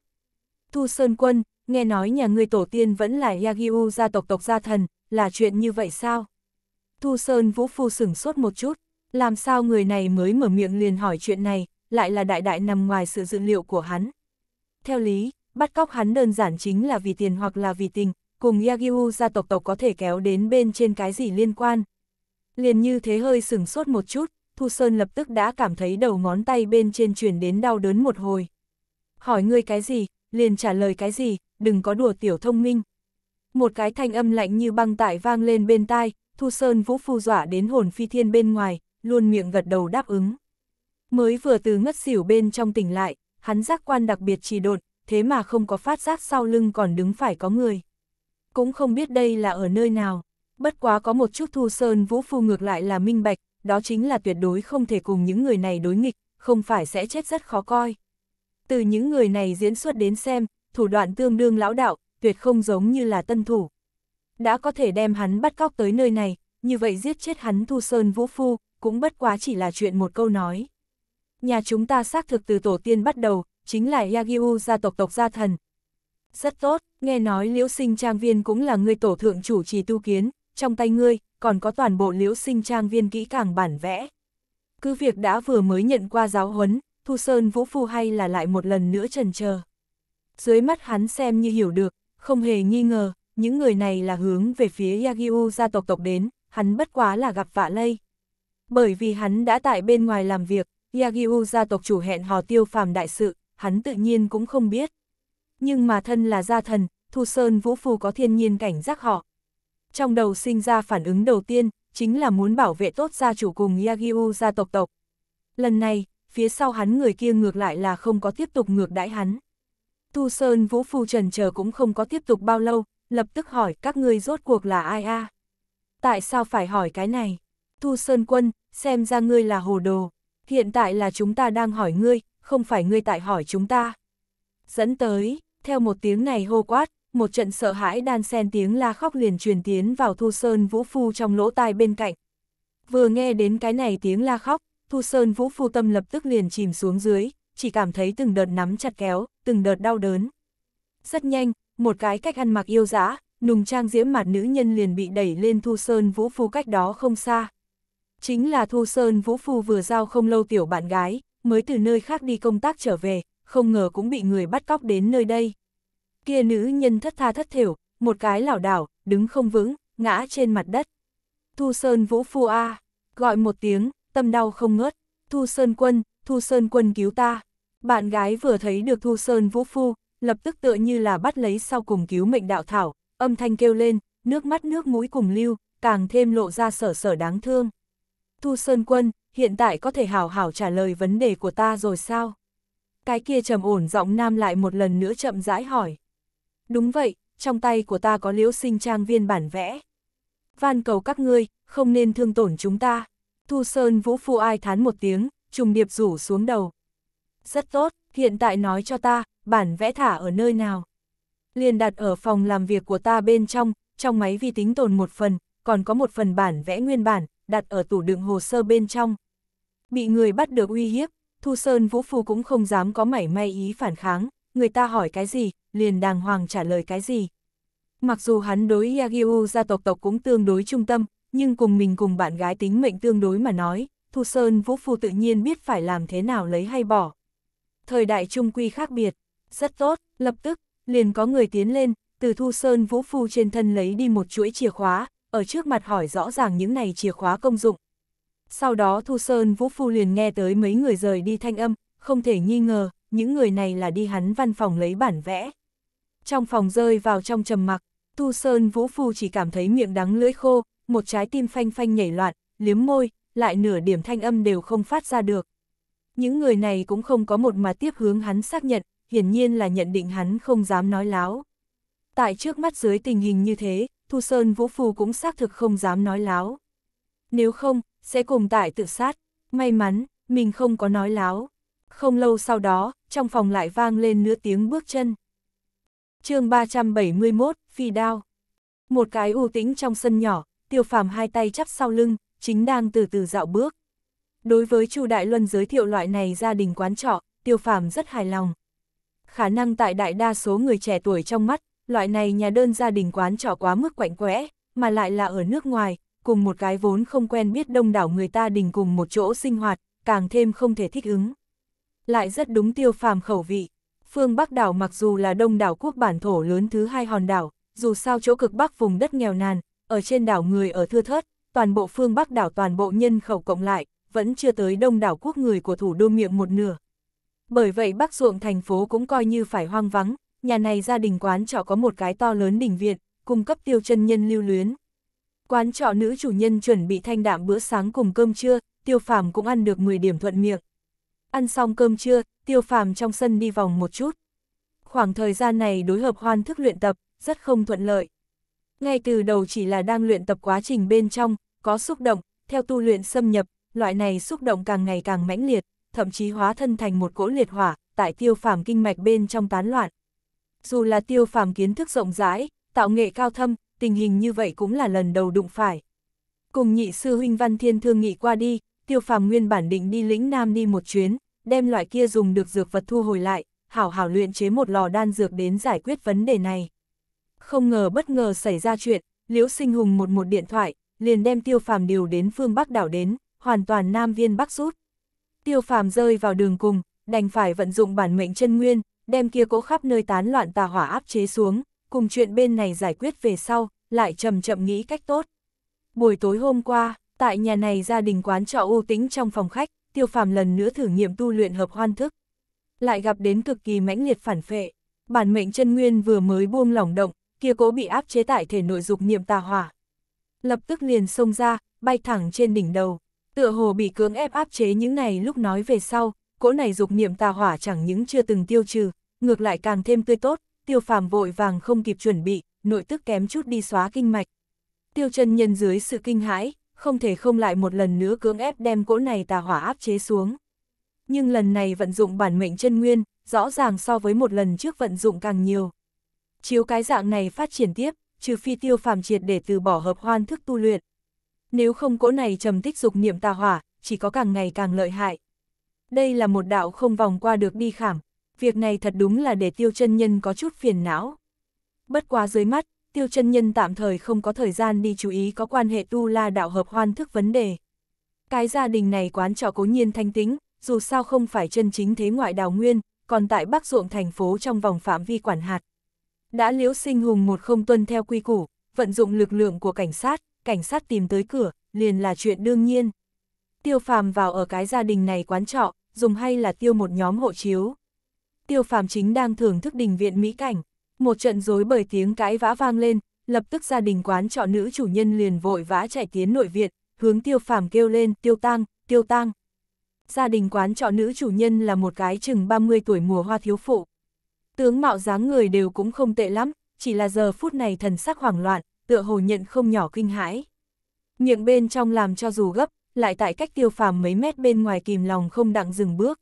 Speaker 1: Thu Sơn quân, nghe nói nhà ngươi tổ tiên vẫn là Yagyu gia tộc tộc gia thần, là chuyện như vậy sao? Thu Sơn vũ phu sửng sốt một chút, làm sao người này mới mở miệng liền hỏi chuyện này, lại là đại đại nằm ngoài sự dự liệu của hắn. Theo lý, bắt cóc hắn đơn giản chính là vì tiền hoặc là vì tình, cùng Yagyu gia tộc tộc có thể kéo đến bên trên cái gì liên quan. Liền như thế hơi sừng sốt một chút, Thu Sơn lập tức đã cảm thấy đầu ngón tay bên trên chuyển đến đau đớn một hồi. Hỏi ngươi cái gì, liền trả lời cái gì, đừng có đùa tiểu thông minh. Một cái thanh âm lạnh như băng tải vang lên bên tai, Thu Sơn vũ phu dọa đến hồn phi thiên bên ngoài, luôn miệng gật đầu đáp ứng. Mới vừa từ ngất xỉu bên trong tỉnh lại, hắn giác quan đặc biệt trì đột, thế mà không có phát giác sau lưng còn đứng phải có người cũng không biết đây là ở nơi nào. Bất quá có một chút thu sơn vũ phu ngược lại là minh bạch, đó chính là tuyệt đối không thể cùng những người này đối nghịch, không phải sẽ chết rất khó coi. Từ những người này diễn xuất đến xem, thủ đoạn tương đương lão đạo, tuyệt không giống như là tân thủ. Đã có thể đem hắn bắt cóc tới nơi này, như vậy giết chết hắn thu sơn vũ phu, cũng bất quá chỉ là chuyện một câu nói. Nhà chúng ta xác thực từ tổ tiên bắt đầu, chính là Yagyu gia tộc tộc gia thần, rất tốt, nghe nói liễu sinh trang viên cũng là người tổ thượng chủ trì tu kiến, trong tay ngươi, còn có toàn bộ liễu sinh trang viên kỹ càng bản vẽ. Cứ việc đã vừa mới nhận qua giáo huấn, Thu Sơn Vũ Phu hay là lại một lần nữa trần chờ. Dưới mắt hắn xem như hiểu được, không hề nghi ngờ, những người này là hướng về phía Yagyu gia tộc tộc đến, hắn bất quá là gặp vạ lây. Bởi vì hắn đã tại bên ngoài làm việc, Yagyu gia tộc chủ hẹn hò tiêu phàm đại sự, hắn tự nhiên cũng không biết nhưng mà thân là gia thần, Thu Sơn Vũ Phù có thiên nhiên cảnh giác họ. Trong đầu sinh ra phản ứng đầu tiên, chính là muốn bảo vệ tốt gia chủ cùng Yagyu gia tộc tộc. Lần này, phía sau hắn người kia ngược lại là không có tiếp tục ngược đãi hắn. Thu Sơn Vũ Phù trần chờ cũng không có tiếp tục bao lâu, lập tức hỏi các ngươi rốt cuộc là ai a? Tại sao phải hỏi cái này? Thu Sơn Quân, xem ra ngươi là hồ đồ. Hiện tại là chúng ta đang hỏi ngươi, không phải ngươi tại hỏi chúng ta. Dẫn tới, theo một tiếng này hô quát, một trận sợ hãi đan xen tiếng la khóc liền truyền tiến vào Thu Sơn Vũ Phu trong lỗ tai bên cạnh. Vừa nghe đến cái này tiếng la khóc, Thu Sơn Vũ Phu tâm lập tức liền chìm xuống dưới, chỉ cảm thấy từng đợt nắm chặt kéo, từng đợt đau đớn. Rất nhanh, một cái cách ăn mặc yêu dã, nùng trang diễm mặt nữ nhân liền bị đẩy lên Thu Sơn Vũ Phu cách đó không xa. Chính là Thu Sơn Vũ Phu vừa giao không lâu tiểu bạn gái, mới từ nơi khác đi công tác trở về, không ngờ cũng bị người bắt cóc đến nơi đây. Kia nữ nhân thất tha thất thiểu một cái lảo đảo, đứng không vững, ngã trên mặt đất. Thu Sơn Vũ Phu A, gọi một tiếng, tâm đau không ngớt, Thu Sơn Quân, Thu Sơn Quân cứu ta. Bạn gái vừa thấy được Thu Sơn Vũ Phu, lập tức tựa như là bắt lấy sau cùng cứu mệnh đạo thảo, âm thanh kêu lên, nước mắt nước mũi cùng lưu, càng thêm lộ ra sở sở đáng thương. Thu Sơn Quân, hiện tại có thể hào hảo trả lời vấn đề của ta rồi sao? cái kia trầm ổn giọng nam lại một lần nữa chậm rãi hỏi. Đúng vậy, trong tay của ta có liễu sinh trang viên bản vẽ. Van cầu các ngươi, không nên thương tổn chúng ta. Thu Sơn Vũ Phu ai thán một tiếng, trùng điệp rủ xuống đầu. Rất tốt, hiện tại nói cho ta, bản vẽ thả ở nơi nào. Liền đặt ở phòng làm việc của ta bên trong, trong máy vi tính tồn một phần, còn có một phần bản vẽ nguyên bản, đặt ở tủ đựng hồ sơ bên trong. Bị người bắt được uy hiếp, Thu Sơn Vũ Phu cũng không dám có mảy may ý phản kháng, người ta hỏi cái gì, liền đàng hoàng trả lời cái gì. Mặc dù hắn đối Yagyu gia tộc tộc cũng tương đối trung tâm, nhưng cùng mình cùng bạn gái tính mệnh tương đối mà nói, Thu Sơn Vũ Phu tự nhiên biết phải làm thế nào lấy hay bỏ. Thời đại trung quy khác biệt, rất tốt, lập tức, liền có người tiến lên, từ Thu Sơn Vũ Phu trên thân lấy đi một chuỗi chìa khóa, ở trước mặt hỏi rõ ràng những này chìa khóa công dụng. Sau đó Thu Sơn Vũ Phu liền nghe tới mấy người rời đi thanh âm, không thể nghi ngờ, những người này là đi hắn văn phòng lấy bản vẽ. Trong phòng rơi vào trong trầm mặc, Thu Sơn Vũ Phu chỉ cảm thấy miệng đắng lưỡi khô, một trái tim phanh phanh nhảy loạn, liếm môi, lại nửa điểm thanh âm đều không phát ra được. Những người này cũng không có một mà tiếp hướng hắn xác nhận, hiển nhiên là nhận định hắn không dám nói láo. Tại trước mắt dưới tình hình như thế, Thu Sơn Vũ Phu cũng xác thực không dám nói láo. Nếu không, sẽ cùng tại tự sát. May mắn, mình không có nói láo. Không lâu sau đó, trong phòng lại vang lên nửa tiếng bước chân. chương 371, Phi Đao. Một cái u tĩnh trong sân nhỏ, tiêu phàm hai tay chắp sau lưng, chính đang từ từ dạo bước. Đối với Chu Đại Luân giới thiệu loại này gia đình quán trọ, tiêu phàm rất hài lòng. Khả năng tại đại đa số người trẻ tuổi trong mắt, loại này nhà đơn gia đình quán trọ quá mức quạnh quẽ, mà lại là ở nước ngoài, cùng một cái vốn không quen biết đông đảo người ta đình cùng một chỗ sinh hoạt, càng thêm không thể thích ứng. Lại rất đúng tiêu phàm khẩu vị. Phương Bắc đảo mặc dù là đông đảo quốc bản thổ lớn thứ hai hòn đảo, dù sao chỗ cực Bắc vùng đất nghèo nàn, ở trên đảo người ở thưa thớt, toàn bộ phương Bắc đảo toàn bộ nhân khẩu cộng lại, vẫn chưa tới đông đảo quốc người của thủ đô miệng một nửa. Bởi vậy Bắc ruộng thành phố cũng coi như phải hoang vắng, nhà này gia đình quán trọ có một cái to lớn đình viện, cung cấp tiêu chân nhân lưu luyến, Quán trọ nữ chủ nhân chuẩn bị thanh đạm bữa sáng cùng cơm trưa, tiêu phàm cũng ăn được 10 điểm thuận miệng. Ăn xong cơm trưa, tiêu phàm trong sân đi vòng một chút. Khoảng thời gian này đối hợp hoan thức luyện tập, rất không thuận lợi. Ngay từ đầu chỉ là đang luyện tập quá trình bên trong, có xúc động, theo tu luyện xâm nhập, loại này xúc động càng ngày càng mãnh liệt, thậm chí hóa thân thành một cỗ liệt hỏa, tại tiêu phàm kinh mạch bên trong tán loạn. Dù là tiêu phàm kiến thức rộng rãi, tạo nghệ cao thâm, tình hình như vậy cũng là lần đầu đụng phải. Cùng nhị sư huynh Văn Thiên thương nghị qua đi, tiêu phàm nguyên bản định đi lĩnh Nam đi một chuyến, đem loại kia dùng được dược vật thu hồi lại, hảo hảo luyện chế một lò đan dược đến giải quyết vấn đề này. Không ngờ bất ngờ xảy ra chuyện, Liễu Sinh Hùng một một điện thoại, liền đem Tiêu Phàm điều đến phương Bắc đảo đến, hoàn toàn Nam Viên Bắc rút. Tiêu Phàm rơi vào đường cùng, đành phải vận dụng bản mệnh chân nguyên, đem kia cỗ khắp nơi tán loạn tà hỏa áp chế xuống, cùng chuyện bên này giải quyết về sau, lại chậm chậm nghĩ cách tốt. Buổi tối hôm qua, tại nhà này gia đình quán trọ u tính trong phòng khách, tiêu phàm lần nữa thử nghiệm tu luyện hợp hoan thức. Lại gặp đến cực kỳ mãnh liệt phản phệ, bản mệnh chân nguyên vừa mới buông lỏng động, kia cố bị áp chế tại thể nội dục niệm tà hỏa. Lập tức liền xông ra, bay thẳng trên đỉnh đầu, tựa hồ bị cưỡng ép áp chế những này lúc nói về sau, cỗ này dục niệm tà hỏa chẳng những chưa từng tiêu trừ, ngược lại càng thêm tươi tốt, tiêu phàm vội vàng không kịp chuẩn bị, nội tức kém chút đi xóa kinh mạch. Tiêu chân nhân dưới sự kinh hãi, không thể không lại một lần nữa cưỡng ép đem cỗ này tà hỏa áp chế xuống. Nhưng lần này vận dụng bản mệnh chân nguyên, rõ ràng so với một lần trước vận dụng càng nhiều. Chiếu cái dạng này phát triển tiếp, trừ phi tiêu phàm triệt để từ bỏ hợp hoan thức tu luyện. Nếu không cỗ này trầm tích dục niệm tà hỏa, chỉ có càng ngày càng lợi hại. Đây là một đạo không vòng qua được đi khảm, việc này thật đúng là để tiêu chân nhân có chút phiền não. Bất quá dưới mắt, tiêu chân nhân tạm thời không có thời gian đi chú ý có quan hệ tu la đạo hợp hoan thức vấn đề. Cái gia đình này quán trọ cố nhiên thanh tính, dù sao không phải chân chính thế ngoại đào nguyên, còn tại bắc ruộng thành phố trong vòng phạm vi quản hạt. Đã liễu sinh hùng một không tuân theo quy củ, vận dụng lực lượng của cảnh sát, cảnh sát tìm tới cửa, liền là chuyện đương nhiên. Tiêu phàm vào ở cái gia đình này quán trọ, dùng hay là tiêu một nhóm hộ chiếu tiêu phàm chính đang thưởng thức đình viện mỹ cảnh, một trận rối bởi tiếng cãi vã vang lên, lập tức gia đình quán trọ nữ chủ nhân liền vội vã chạy tiến nội viện, hướng tiêu phàm kêu lên tiêu tang, tiêu tang. Gia đình quán trọ nữ chủ nhân là một cái chừng 30 tuổi mùa hoa thiếu phụ. Tướng mạo dáng người đều cũng không tệ lắm, chỉ là giờ phút này thần sắc hoảng loạn, tựa hồ nhận không nhỏ kinh hãi. Miệng bên trong làm cho dù gấp, lại tại cách tiêu phàm mấy mét bên ngoài kìm lòng không đặng dừng bước.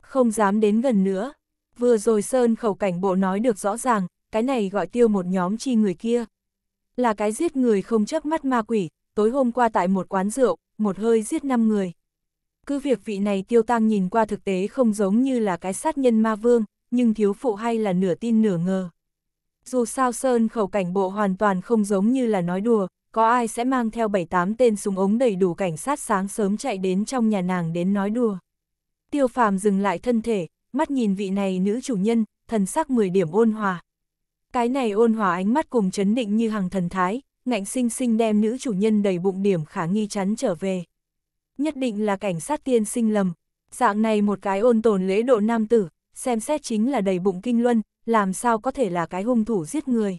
Speaker 1: Không dám đến gần nữa. Vừa rồi Sơn khẩu cảnh bộ nói được rõ ràng, cái này gọi tiêu một nhóm chi người kia. Là cái giết người không chớp mắt ma quỷ, tối hôm qua tại một quán rượu, một hơi giết 5 người. Cứ việc vị này tiêu tăng nhìn qua thực tế không giống như là cái sát nhân ma vương, nhưng thiếu phụ hay là nửa tin nửa ngờ. Dù sao Sơn khẩu cảnh bộ hoàn toàn không giống như là nói đùa, có ai sẽ mang theo 7-8 tên súng ống đầy đủ cảnh sát sáng sớm chạy đến trong nhà nàng đến nói đùa. Tiêu phàm dừng lại thân thể, mắt nhìn vị này nữ chủ nhân, thần sắc 10 điểm ôn hòa. Cái này ôn hòa ánh mắt cùng chấn định như hàng thần thái, ngạnh sinh sinh đem nữ chủ nhân đầy bụng điểm khả nghi chắn trở về. Nhất định là cảnh sát tiên sinh lầm, dạng này một cái ôn tồn lễ độ nam tử, xem xét chính là đầy bụng kinh luân, làm sao có thể là cái hung thủ giết người.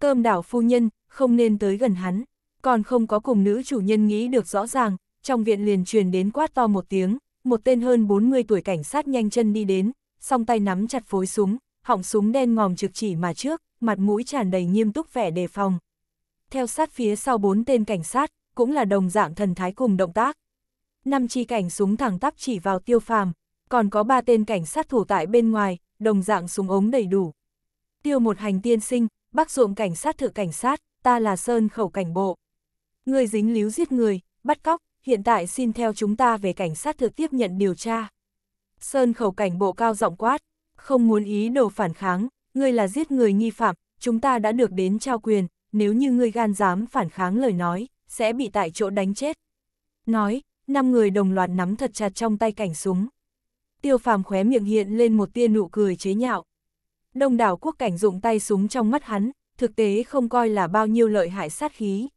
Speaker 1: Cơm đảo phu nhân, không nên tới gần hắn, còn không có cùng nữ chủ nhân nghĩ được rõ ràng, trong viện liền truyền đến quát to một tiếng, một tên hơn 40 tuổi cảnh sát nhanh chân đi đến, song tay nắm chặt phối súng, họng súng đen ngòm trực chỉ mà trước, mặt mũi tràn đầy nghiêm túc vẻ đề phòng. Theo sát phía sau bốn tên cảnh sát, cũng là đồng dạng thần thái cùng động tác. Năm chi cảnh súng thẳng tắp chỉ vào tiêu phàm, còn có ba tên cảnh sát thủ tại bên ngoài, đồng dạng súng ống đầy đủ. Tiêu một hành tiên sinh, bác ruộng cảnh sát thự cảnh sát, ta là Sơn khẩu cảnh bộ. Người dính líu giết người, bắt cóc, hiện tại xin theo chúng ta về cảnh sát thực tiếp nhận điều tra. Sơn khẩu cảnh bộ cao giọng quát, không muốn ý đồ phản kháng, ngươi là giết người nghi phạm, chúng ta đã được đến trao quyền, nếu như ngươi gan dám phản kháng lời nói, sẽ bị tại chỗ đánh chết. Nói, năm người đồng loạt nắm thật chặt trong tay cảnh súng. Tiêu phàm khóe miệng hiện lên một tia nụ cười chế nhạo. Đông đảo quốc cảnh dụng tay súng trong mắt hắn, thực tế không coi là bao nhiêu lợi hại sát khí.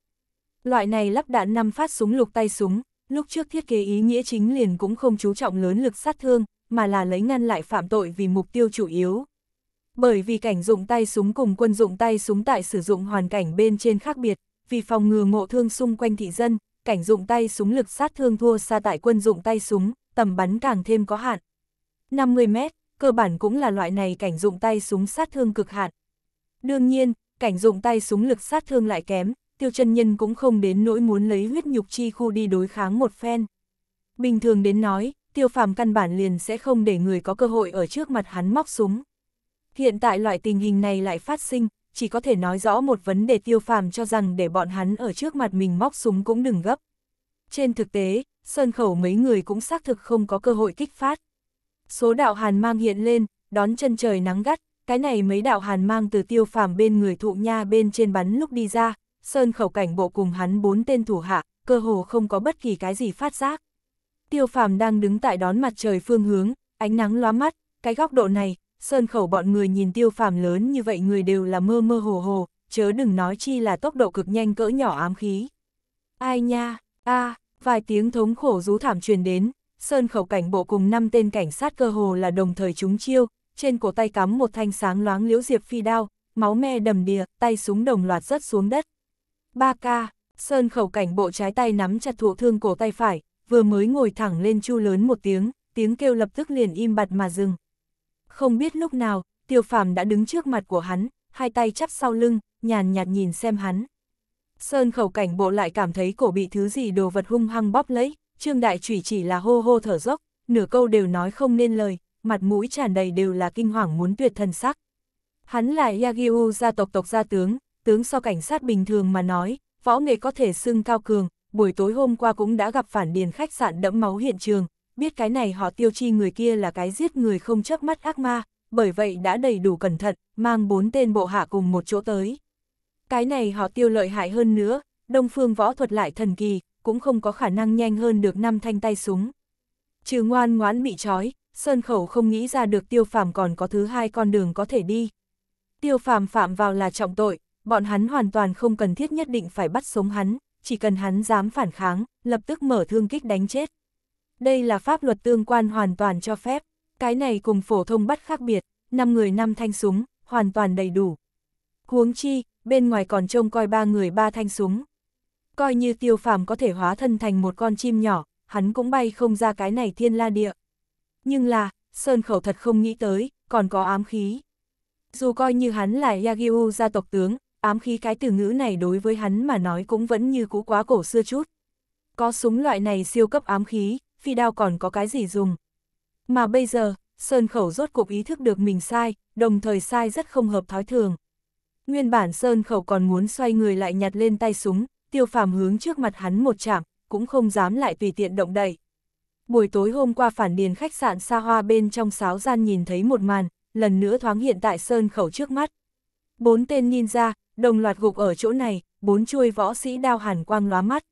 Speaker 1: Loại này lắp đạn 5 phát súng lục tay súng, lúc trước thiết kế ý nghĩa chính liền cũng không chú trọng lớn lực sát thương, mà là lấy ngăn lại phạm tội vì mục tiêu chủ yếu. Bởi vì cảnh dụng tay súng cùng quân dụng tay súng tại sử dụng hoàn cảnh bên trên khác biệt, vì phòng ngừa ngộ thương xung quanh thị dân, cảnh dụng tay súng lực sát thương thua xa tại quân dụng tay súng, tầm bắn càng thêm có hạn. 50 mét, cơ bản cũng là loại này cảnh dụng tay súng sát thương cực hạn. Đương nhiên, cảnh dụng tay súng lực sát thương lại kém, tiêu chân nhân cũng không đến nỗi muốn lấy huyết nhục chi khu đi đối kháng một phen. Bình thường đến nói, tiêu phàm căn bản liền sẽ không để người có cơ hội ở trước mặt hắn móc súng. Hiện tại loại tình hình này lại phát sinh, chỉ có thể nói rõ một vấn đề tiêu phàm cho rằng để bọn hắn ở trước mặt mình móc súng cũng đừng gấp. Trên thực tế, sơn khẩu mấy người cũng xác thực không có cơ hội kích phát. Số đạo hàn mang hiện lên, đón chân trời nắng gắt, cái này mấy đạo hàn mang từ tiêu phàm bên người thụ nha bên trên bắn lúc đi ra, sơn khẩu cảnh bộ cùng hắn bốn tên thủ hạ, cơ hồ không có bất kỳ cái gì phát giác. Tiêu phàm đang đứng tại đón mặt trời phương hướng, ánh nắng lóa mắt, cái góc độ này, sơn khẩu bọn người nhìn tiêu phàm lớn như vậy người đều là mơ mơ hồ hồ, chớ đừng nói chi là tốc độ cực nhanh cỡ nhỏ ám khí. Ai nha, a vài tiếng thống khổ rú thảm truyền đến, sơn khẩu cảnh bộ cùng năm tên cảnh sát cơ hồ là đồng thời chúng chiêu, trên cổ tay cắm một thanh sáng loáng liễu diệp phi đao, máu me đầm đìa, tay súng đồng loạt rớt xuống đất. Ba ca, Sơn khẩu cảnh bộ trái tay nắm chặt thụ thương cổ tay phải, vừa mới ngồi thẳng lên chu lớn một tiếng, tiếng kêu lập tức liền im bặt mà dừng. Không biết lúc nào, tiêu phàm đã đứng trước mặt của hắn, hai tay chắp sau lưng, nhàn nhạt nhìn xem hắn. Sơn khẩu cảnh bộ lại cảm thấy cổ bị thứ gì đồ vật hung hăng bóp lấy, trương đại chỉ chỉ là hô hô thở dốc, nửa câu đều nói không nên lời, mặt mũi tràn đầy đều là kinh hoàng muốn tuyệt thần sắc. Hắn là Yagyu gia tộc tộc gia tướng, tướng so cảnh sát bình thường mà nói, võ nghệ có thể xưng cao cường, buổi tối hôm qua cũng đã gặp phản điền khách sạn đẫm máu hiện trường, biết cái này họ tiêu chi người kia là cái giết người không chớp mắt ác ma, bởi vậy đã đầy đủ cẩn thận, mang bốn tên bộ hạ cùng một chỗ tới. Cái này họ tiêu lợi hại hơn nữa, đông phương võ thuật lại thần kỳ, cũng không có khả năng nhanh hơn được năm thanh tay súng. Trừ ngoan ngoãn bị trói, Sơn Khẩu không nghĩ ra được tiêu phàm còn có thứ hai con đường có thể đi. Tiêu phàm phạm vào là trọng tội, bọn hắn hoàn toàn không cần thiết nhất định phải bắt sống hắn, chỉ cần hắn dám phản kháng, lập tức mở thương kích đánh chết. Đây là pháp luật tương quan hoàn toàn cho phép, cái này cùng phổ thông bắt khác biệt, 5 người 5 thanh súng, hoàn toàn đầy đủ. Huống chi, bên ngoài còn trông coi ba người ba thanh súng. Coi như tiêu phàm có thể hóa thân thành một con chim nhỏ, hắn cũng bay không ra cái này thiên la địa. Nhưng là, Sơn Khẩu thật không nghĩ tới, còn có ám khí. Dù coi như hắn là Yagyu gia tộc tướng, ám khí cái từ ngữ này đối với hắn mà nói cũng vẫn như cũ quá cổ xưa chút. Có súng loại này siêu cấp ám khí, phi đao còn có cái gì dùng. Mà bây giờ, Sơn Khẩu rốt cuộc ý thức được mình sai, đồng thời sai rất không hợp thói thường. Nguyên bản Sơn Khẩu còn muốn xoay người lại nhặt lên tay súng, tiêu phàm hướng trước mặt hắn một chạm, cũng không dám lại tùy tiện động đậy. Buổi tối hôm qua phản điền khách sạn xa hoa bên trong sáo gian nhìn thấy một màn, lần nữa thoáng hiện tại Sơn Khẩu trước mắt. Bốn tên ninja, đồng loạt gục ở chỗ này, bốn chuôi võ sĩ đao hàn quang lóa mắt.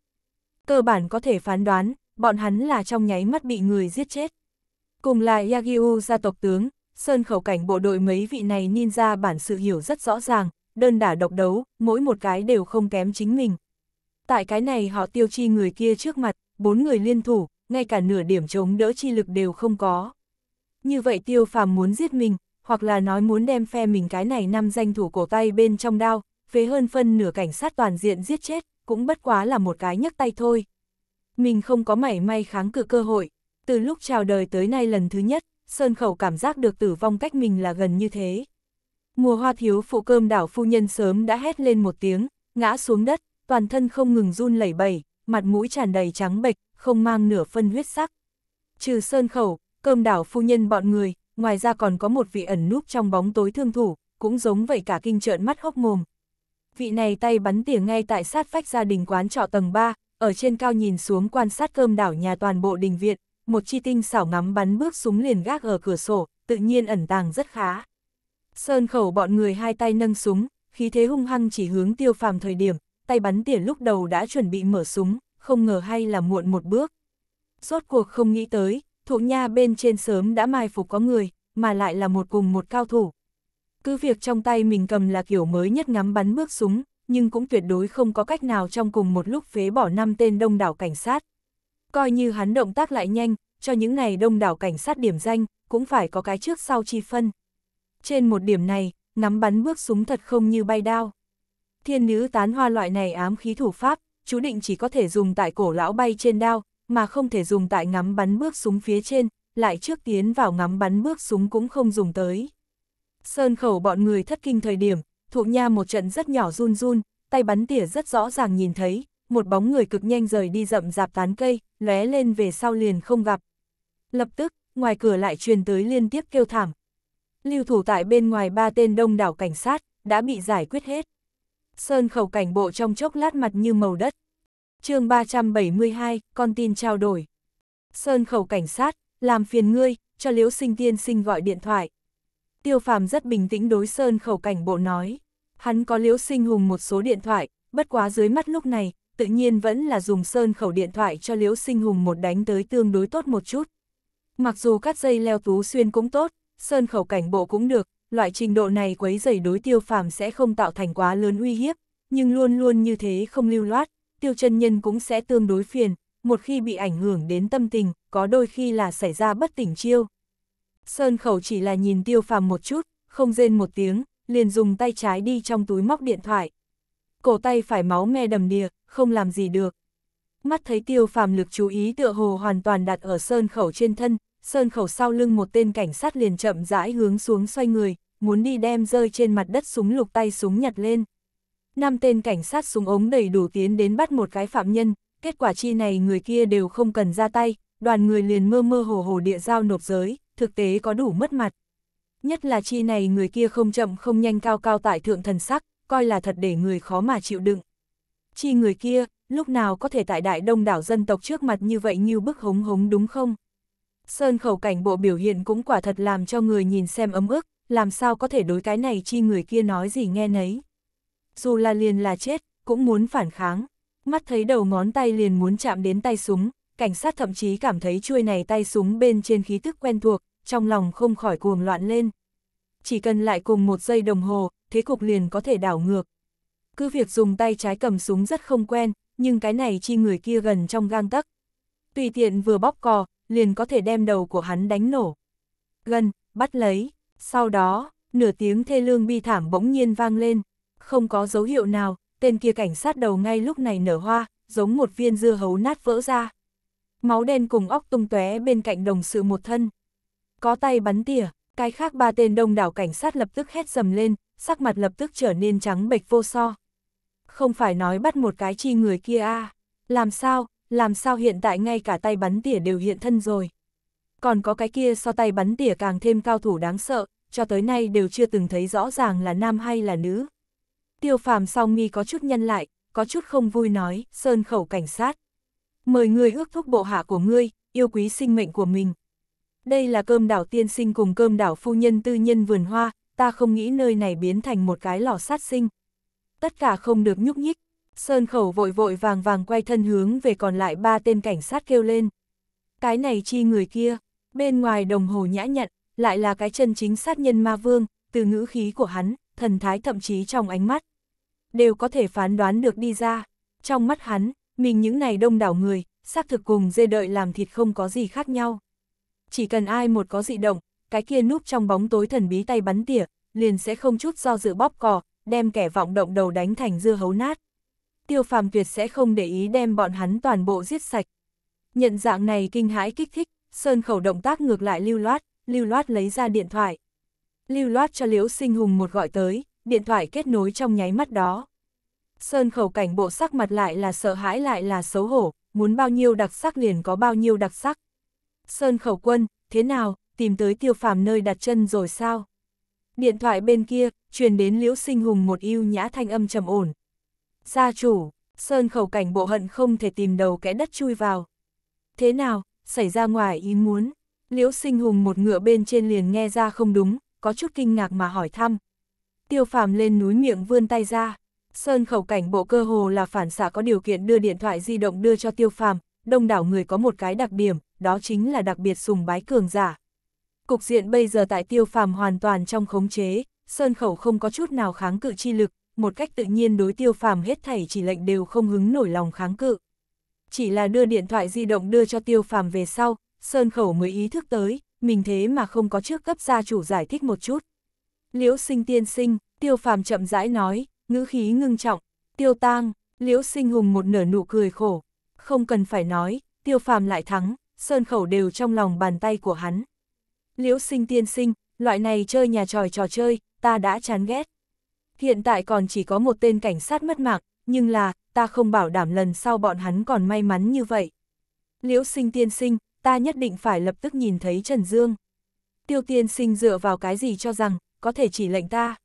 Speaker 1: Cơ bản có thể phán đoán, bọn hắn là trong nháy mắt bị người giết chết. Cùng là Yagyu gia tộc tướng, sơn khẩu cảnh bộ đội mấy vị này ninja bản sự hiểu rất rõ ràng, đơn đả độc đấu, mỗi một cái đều không kém chính mình. Tại cái này họ tiêu chi người kia trước mặt, bốn người liên thủ, ngay cả nửa điểm chống đỡ chi lực đều không có. Như vậy tiêu phàm muốn giết mình, hoặc là nói muốn đem phe mình cái này năm danh thủ cổ tay bên trong đao, phế hơn phân nửa cảnh sát toàn diện giết chết, cũng bất quá là một cái nhấc tay thôi. Mình không có mảy may kháng cự cơ hội, từ lúc chào đời tới nay lần thứ nhất, Sơn Khẩu cảm giác được tử vong cách mình là gần như thế. Mùa hoa thiếu phụ cơm đảo phu nhân sớm đã hét lên một tiếng, ngã xuống đất, toàn thân không ngừng run lẩy bẩy, mặt mũi tràn đầy trắng bệch, không mang nửa phân huyết sắc. Trừ Sơn Khẩu, cơm đảo phu nhân bọn người, ngoài ra còn có một vị ẩn núp trong bóng tối thương thủ, cũng giống vậy cả kinh trợn mắt hốc mồm. Vị này tay bắn tỉa ngay tại sát vách gia đình quán trọ tầng 3, ở trên cao nhìn xuống quan sát cơm đảo nhà toàn bộ đình viện, một chi tinh xảo ngắm bắn bước súng liền gác ở cửa sổ, tự nhiên ẩn tàng rất khá. Sơn khẩu bọn người hai tay nâng súng, khí thế hung hăng chỉ hướng tiêu phàm thời điểm, tay bắn tỉa lúc đầu đã chuẩn bị mở súng, không ngờ hay là muộn một bước. Rốt cuộc không nghĩ tới, thụ nha bên trên sớm đã mai phục có người, mà lại là một cùng một cao thủ. Cứ việc trong tay mình cầm là kiểu mới nhất ngắm bắn bước súng, nhưng cũng tuyệt đối không có cách nào trong cùng một lúc phế bỏ năm tên đông đảo cảnh sát. Coi như hắn động tác lại nhanh, cho những này đông đảo cảnh sát điểm danh, cũng phải có cái trước sau chi phân. Trên một điểm này, ngắm bắn bước súng thật không như bay đao. Thiên nữ tán hoa loại này ám khí thủ pháp, chú định chỉ có thể dùng tại cổ lão bay trên đao, mà không thể dùng tại ngắm bắn bước súng phía trên, lại trước tiến vào ngắm bắn bước súng cũng không dùng tới. Sơn khẩu bọn người thất kinh thời điểm, thuộc nha một trận rất nhỏ run run, tay bắn tỉa rất rõ ràng nhìn thấy, một bóng người cực nhanh rời đi rậm rạp tán cây, lóe lên về sau liền không gặp. Lập tức, ngoài cửa lại truyền tới liên tiếp kêu thảm. Lưu thủ tại bên ngoài ba tên đông đảo cảnh sát, đã bị giải quyết hết. Sơn khẩu cảnh bộ trong chốc lát mặt như màu đất chương 372, con tin trao đổi. Sơn khẩu cảnh sát, làm phiền ngươi, cho Liễu Sinh Tiên Sinh gọi điện thoại. Tiêu Phàm rất bình tĩnh đối Sơn khẩu cảnh bộ nói. Hắn có Liễu Sinh Hùng một số điện thoại, bất quá dưới mắt lúc này, tự nhiên vẫn là dùng Sơn khẩu điện thoại cho Liễu Sinh Hùng một đánh tới tương đối tốt một chút. Mặc dù cắt dây leo tú xuyên cũng tốt, Sơn khẩu cảnh bộ cũng được, loại trình độ này quấy dày đối Tiêu Phàm sẽ không tạo thành quá lớn uy hiếp, nhưng luôn luôn như thế không lưu loát, tiêu chân nhân cũng sẽ tương đối phiền, một khi bị ảnh hưởng đến tâm tình, có đôi khi là xảy ra bất tỉnh chiêu. Sơn khẩu chỉ là nhìn tiêu phàm một chút, không rên một tiếng, liền dùng tay trái đi trong túi móc điện thoại. Cổ tay phải máu me đầm đìa, không làm gì được. Mắt thấy tiêu phàm lực chú ý tựa hồ hoàn toàn đặt ở sơn khẩu trên thân, sơn khẩu sau lưng một tên cảnh sát liền chậm rãi hướng xuống xoay người, muốn đi đem rơi trên mặt đất súng lục tay súng nhặt lên năm tên cảnh sát súng ống đầy đủ tiến đến bắt một cái phạm nhân, kết quả chi này người kia đều không cần ra tay, đoàn người liền mơ mơ hồ hồ địa giao nộp giới, thực tế có đủ mất mặt. Nhất là chi này người kia không chậm không nhanh cao cao tại thượng thần sắc, coi là thật để người khó mà chịu đựng. Chi người kia, lúc nào có thể tại đại đông đảo dân tộc trước mặt như vậy như bức hống hống đúng không? Sơn khẩu cảnh bộ biểu hiện cũng quả thật làm cho người nhìn xem ấm ức, làm sao có thể đối cái này chi người kia nói gì nghe nấy dù là liền là chết, cũng muốn phản kháng. Mắt thấy đầu ngón tay liền muốn chạm đến tay súng, cảnh sát thậm chí cảm thấy chuôi này tay súng bên trên khí thức quen thuộc, trong lòng không khỏi cuồng loạn lên. Chỉ cần lại cùng một giây đồng hồ, thế cục liền có thể đảo ngược. Cứ việc dùng tay trái cầm súng rất không quen, nhưng cái này chi người kia gần trong gang tấc. Tùy tiện vừa bóp cò, liền có thể đem đầu của hắn đánh nổ. Gần, bắt lấy, sau đó, nửa tiếng thê lương bi thảm bỗng nhiên vang lên không có dấu hiệu nào, tên kia cảnh sát đầu ngay lúc này nở hoa, giống một viên dưa hấu nát vỡ ra. Máu đen cùng óc tung tóe bên cạnh đồng sự một thân. Có tay bắn tỉa, cái khác ba tên đông đảo cảnh sát lập tức hét dầm lên, sắc mặt lập tức trở nên trắng bệch vô so. Không phải nói bắt một cái chi người kia à. Làm sao, làm sao hiện tại ngay cả tay bắn tỉa đều hiện thân rồi. Còn có cái kia so tay bắn tỉa càng thêm cao thủ đáng sợ, cho tới nay đều chưa từng thấy rõ ràng là nam hay là nữ. Tiêu phàm sau mi có chút nhân lại, có chút không vui nói, sơn khẩu cảnh sát. Mời ngươi ước thúc bộ hạ của ngươi, yêu quý sinh mệnh của mình. Đây là cơm đảo tiên sinh cùng cơm đảo phu nhân tư nhân vườn hoa, ta không nghĩ nơi này biến thành một cái lò sát sinh. Tất cả không được nhúc nhích, sơn khẩu vội vội vàng vàng quay thân hướng về còn lại ba tên cảnh sát kêu lên. Cái này chi người kia, bên ngoài đồng hồ nhã nhặn, lại là cái chân chính sát nhân ma vương, từ ngữ khí của hắn, thần thái thậm chí trong ánh mắt, đều có thể phán đoán được đi ra. Trong mắt hắn, mình những này đông đảo người, xác thực cùng dê đợi làm thịt không có gì khác nhau. Chỉ cần ai một có dị động, cái kia núp trong bóng tối thần bí tay bắn tỉa, liền sẽ không chút do dự bóp cò, đem kẻ vọng động đầu đánh thành dưa hấu nát. Tiêu phàm tuyệt sẽ không để ý đem bọn hắn toàn bộ giết sạch. Nhận dạng này kinh hãi kích thích, sơn khẩu động tác ngược lại lưu loát, lưu loát lấy ra điện thoại lưu loát cho Liễu Sinh Hùng một gọi tới, điện thoại kết nối trong nháy mắt đó. Sơn khẩu cảnh bộ sắc mặt lại là sợ hãi lại là xấu hổ, muốn bao nhiêu đặc sắc liền có bao nhiêu đặc sắc. Sơn khẩu quân, thế nào, tìm tới tiêu phàm nơi đặt chân rồi sao? Điện thoại bên kia, truyền đến Liễu Sinh Hùng một yêu nhã thanh âm trầm ổn. Gia chủ, Sơn khẩu cảnh bộ hận không thể tìm đầu kẽ đất chui vào. Thế nào, xảy ra ngoài ý muốn, Liễu Sinh Hùng một ngựa bên trên liền nghe ra không đúng, có chút kinh ngạc mà hỏi thăm. Tiêu phàm lên núi miệng vươn tay ra. Sơn khẩu cảnh bộ cơ hồ là phản xạ có điều kiện đưa điện thoại di động đưa cho tiêu phàm, đông đảo người có một cái đặc điểm, đó chính là đặc biệt sùng bái cường giả. Cục diện bây giờ tại tiêu phàm hoàn toàn trong khống chế, Sơn khẩu không có chút nào kháng cự chi lực, một cách tự nhiên đối tiêu phàm hết thảy chỉ lệnh đều không hứng nổi lòng kháng cự. Chỉ là đưa điện thoại di động đưa cho tiêu phàm về sau, Sơn khẩu mới ý thức tới, mình thế mà không có trước cấp gia chủ giải thích một chút. Liễu sinh tiên sinh, tiêu phàm chậm rãi nói, ngữ khí ngưng trọng, tiêu tang, liễu sinh hùng một nửa nụ cười khổ. Không cần phải nói, tiêu phàm lại thắng, sơn khẩu đều trong lòng bàn tay của hắn. Liễu sinh tiên sinh, loại này chơi nhà tròi trò chơi, ta đã chán ghét. Hiện tại còn chỉ có một tên cảnh sát mất mạng, nhưng là, ta không bảo đảm lần sau bọn hắn còn may mắn như vậy. Liễu sinh tiên sinh, ta nhất định phải lập tức nhìn thấy Trần Dương. Tiêu tiên sinh dựa vào cái gì cho rằng, có thể chỉ lệnh ta.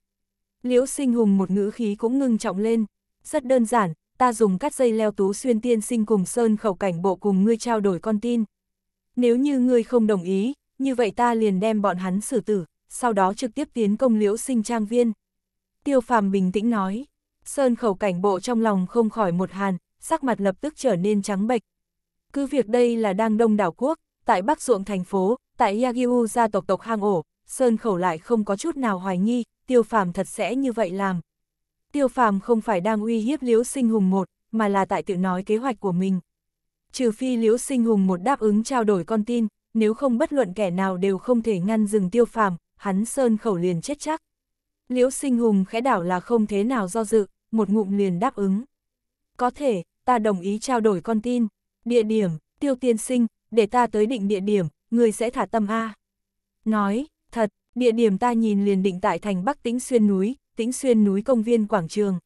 Speaker 1: Liễu sinh hùng một ngữ khí cũng ngưng trọng lên, rất đơn giản, ta dùng cắt dây leo tú xuyên tiên sinh cùng sơn khẩu cảnh bộ cùng ngươi trao đổi con tin. Nếu như ngươi không đồng ý, như vậy ta liền đem bọn hắn xử tử, sau đó trực tiếp tiến công liễu sinh trang viên. Tiêu phàm bình tĩnh nói, sơn khẩu cảnh bộ trong lòng không khỏi một hàn, sắc mặt lập tức trở nên trắng bệch, cứ việc đây là đang đông đảo quốc, tại Bắc Ruộng thành phố, tại Yagyu gia tộc tộc hang ổ, Sơn Khẩu lại không có chút nào hoài nghi, tiêu phàm thật sẽ như vậy làm. Tiêu phàm không phải đang uy hiếp Liễu Sinh Hùng một, mà là tại tự nói kế hoạch của mình. Trừ phi Liễu Sinh Hùng một đáp ứng trao đổi con tin, nếu không bất luận kẻ nào đều không thể ngăn dừng tiêu phàm, hắn Sơn Khẩu liền chết chắc. Liễu Sinh Hùng khẽ đảo là không thế nào do dự, một ngụm liền đáp ứng. Có thể, ta đồng ý trao đổi con tin. Địa điểm, tiêu tiên sinh, để ta tới định địa điểm, người sẽ thả tâm A. Nói, thật, địa điểm ta nhìn liền định tại thành Bắc Tĩnh Xuyên núi, Tĩnh Xuyên núi công viên quảng trường.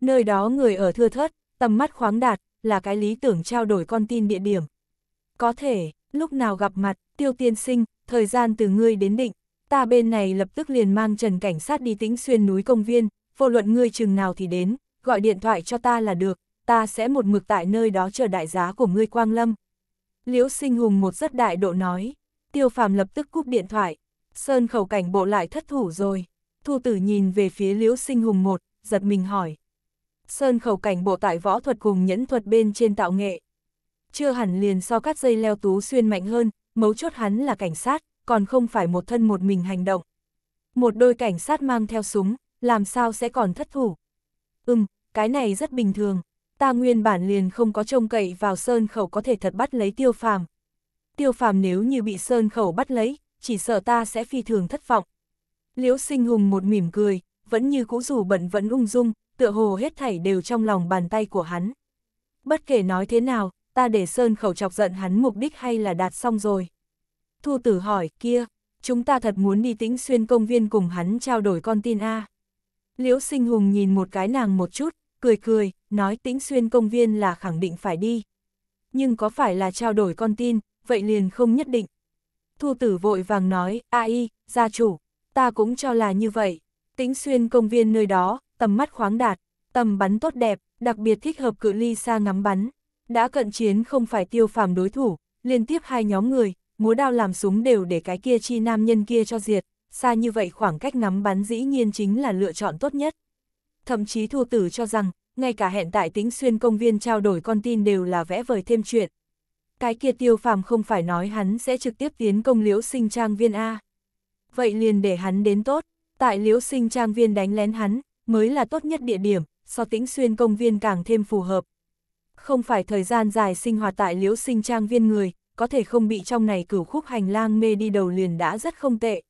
Speaker 1: Nơi đó người ở thưa thớt, tầm mắt khoáng đạt, là cái lý tưởng trao đổi con tin địa điểm. Có thể, lúc nào gặp mặt, tiêu tiên sinh, thời gian từ ngươi đến định, ta bên này lập tức liền mang trần cảnh sát đi tĩnh xuyên núi công viên, vô luận ngươi chừng nào thì đến, gọi điện thoại cho ta là được, ta sẽ một mực tại nơi đó chờ đại giá của ngươi Quang Lâm. Liễu sinh hùng một rất đại độ nói, tiêu phàm lập tức cúp điện thoại, sơn khẩu cảnh bộ lại thất thủ rồi. Thu tử nhìn về phía liễu sinh hùng một, giật mình hỏi. Sơn khẩu cảnh bộ tại võ thuật cùng nhẫn thuật bên trên tạo nghệ. Chưa hẳn liền so các dây leo tú xuyên mạnh hơn, mấu chốt hắn là cảnh sát, còn không phải một thân một mình hành động. Một đôi cảnh sát mang theo súng, làm sao sẽ còn thất thủ. Ừm, cái này rất bình thường ta nguyên bản liền không có trông cậy vào sơn khẩu có thể thật bắt lấy tiêu phàm. Tiêu phàm nếu như bị sơn khẩu bắt lấy, chỉ sợ ta sẽ phi thường thất vọng. Liễu sinh hùng một mỉm cười, vẫn như cũ dù bận vẫn ung dung, tựa hồ hết thảy đều trong lòng bàn tay của hắn. Bất kể nói thế nào, ta để sơn khẩu chọc giận hắn mục đích hay là đạt xong rồi. Thu tử hỏi, kia, chúng ta thật muốn đi tĩnh xuyên công viên cùng hắn trao đổi con tin A. Liễu sinh hùng nhìn một cái nàng một chút, cười cười, nói tĩnh xuyên công viên là khẳng định phải đi. Nhưng có phải là trao đổi con tin, vậy liền không nhất định. Thu tử vội vàng nói, ai, gia chủ, ta cũng cho là như vậy. Tĩnh xuyên công viên nơi đó, tầm mắt khoáng đạt, tầm bắn tốt đẹp, đặc biệt thích hợp cự ly xa ngắm bắn. Đã cận chiến không phải tiêu phàm đối thủ, liên tiếp hai nhóm người, múa đao làm súng đều để cái kia chi nam nhân kia cho diệt, xa như vậy khoảng cách ngắm bắn dĩ nhiên chính là lựa chọn tốt nhất thậm chí thu tử cho rằng, ngay cả hiện tại tính xuyên công viên trao đổi con tin đều là vẽ vời thêm chuyện. Cái kia tiêu phàm không phải nói hắn sẽ trực tiếp tiến công liễu sinh trang viên A. Vậy liền để hắn đến tốt, tại liễu sinh trang viên đánh lén hắn, mới là tốt nhất địa điểm, so tĩnh xuyên công viên càng thêm phù hợp. Không phải thời gian dài sinh hoạt tại liễu sinh trang viên người, có thể không bị trong này cửu khúc hành lang mê đi đầu liền đã rất không tệ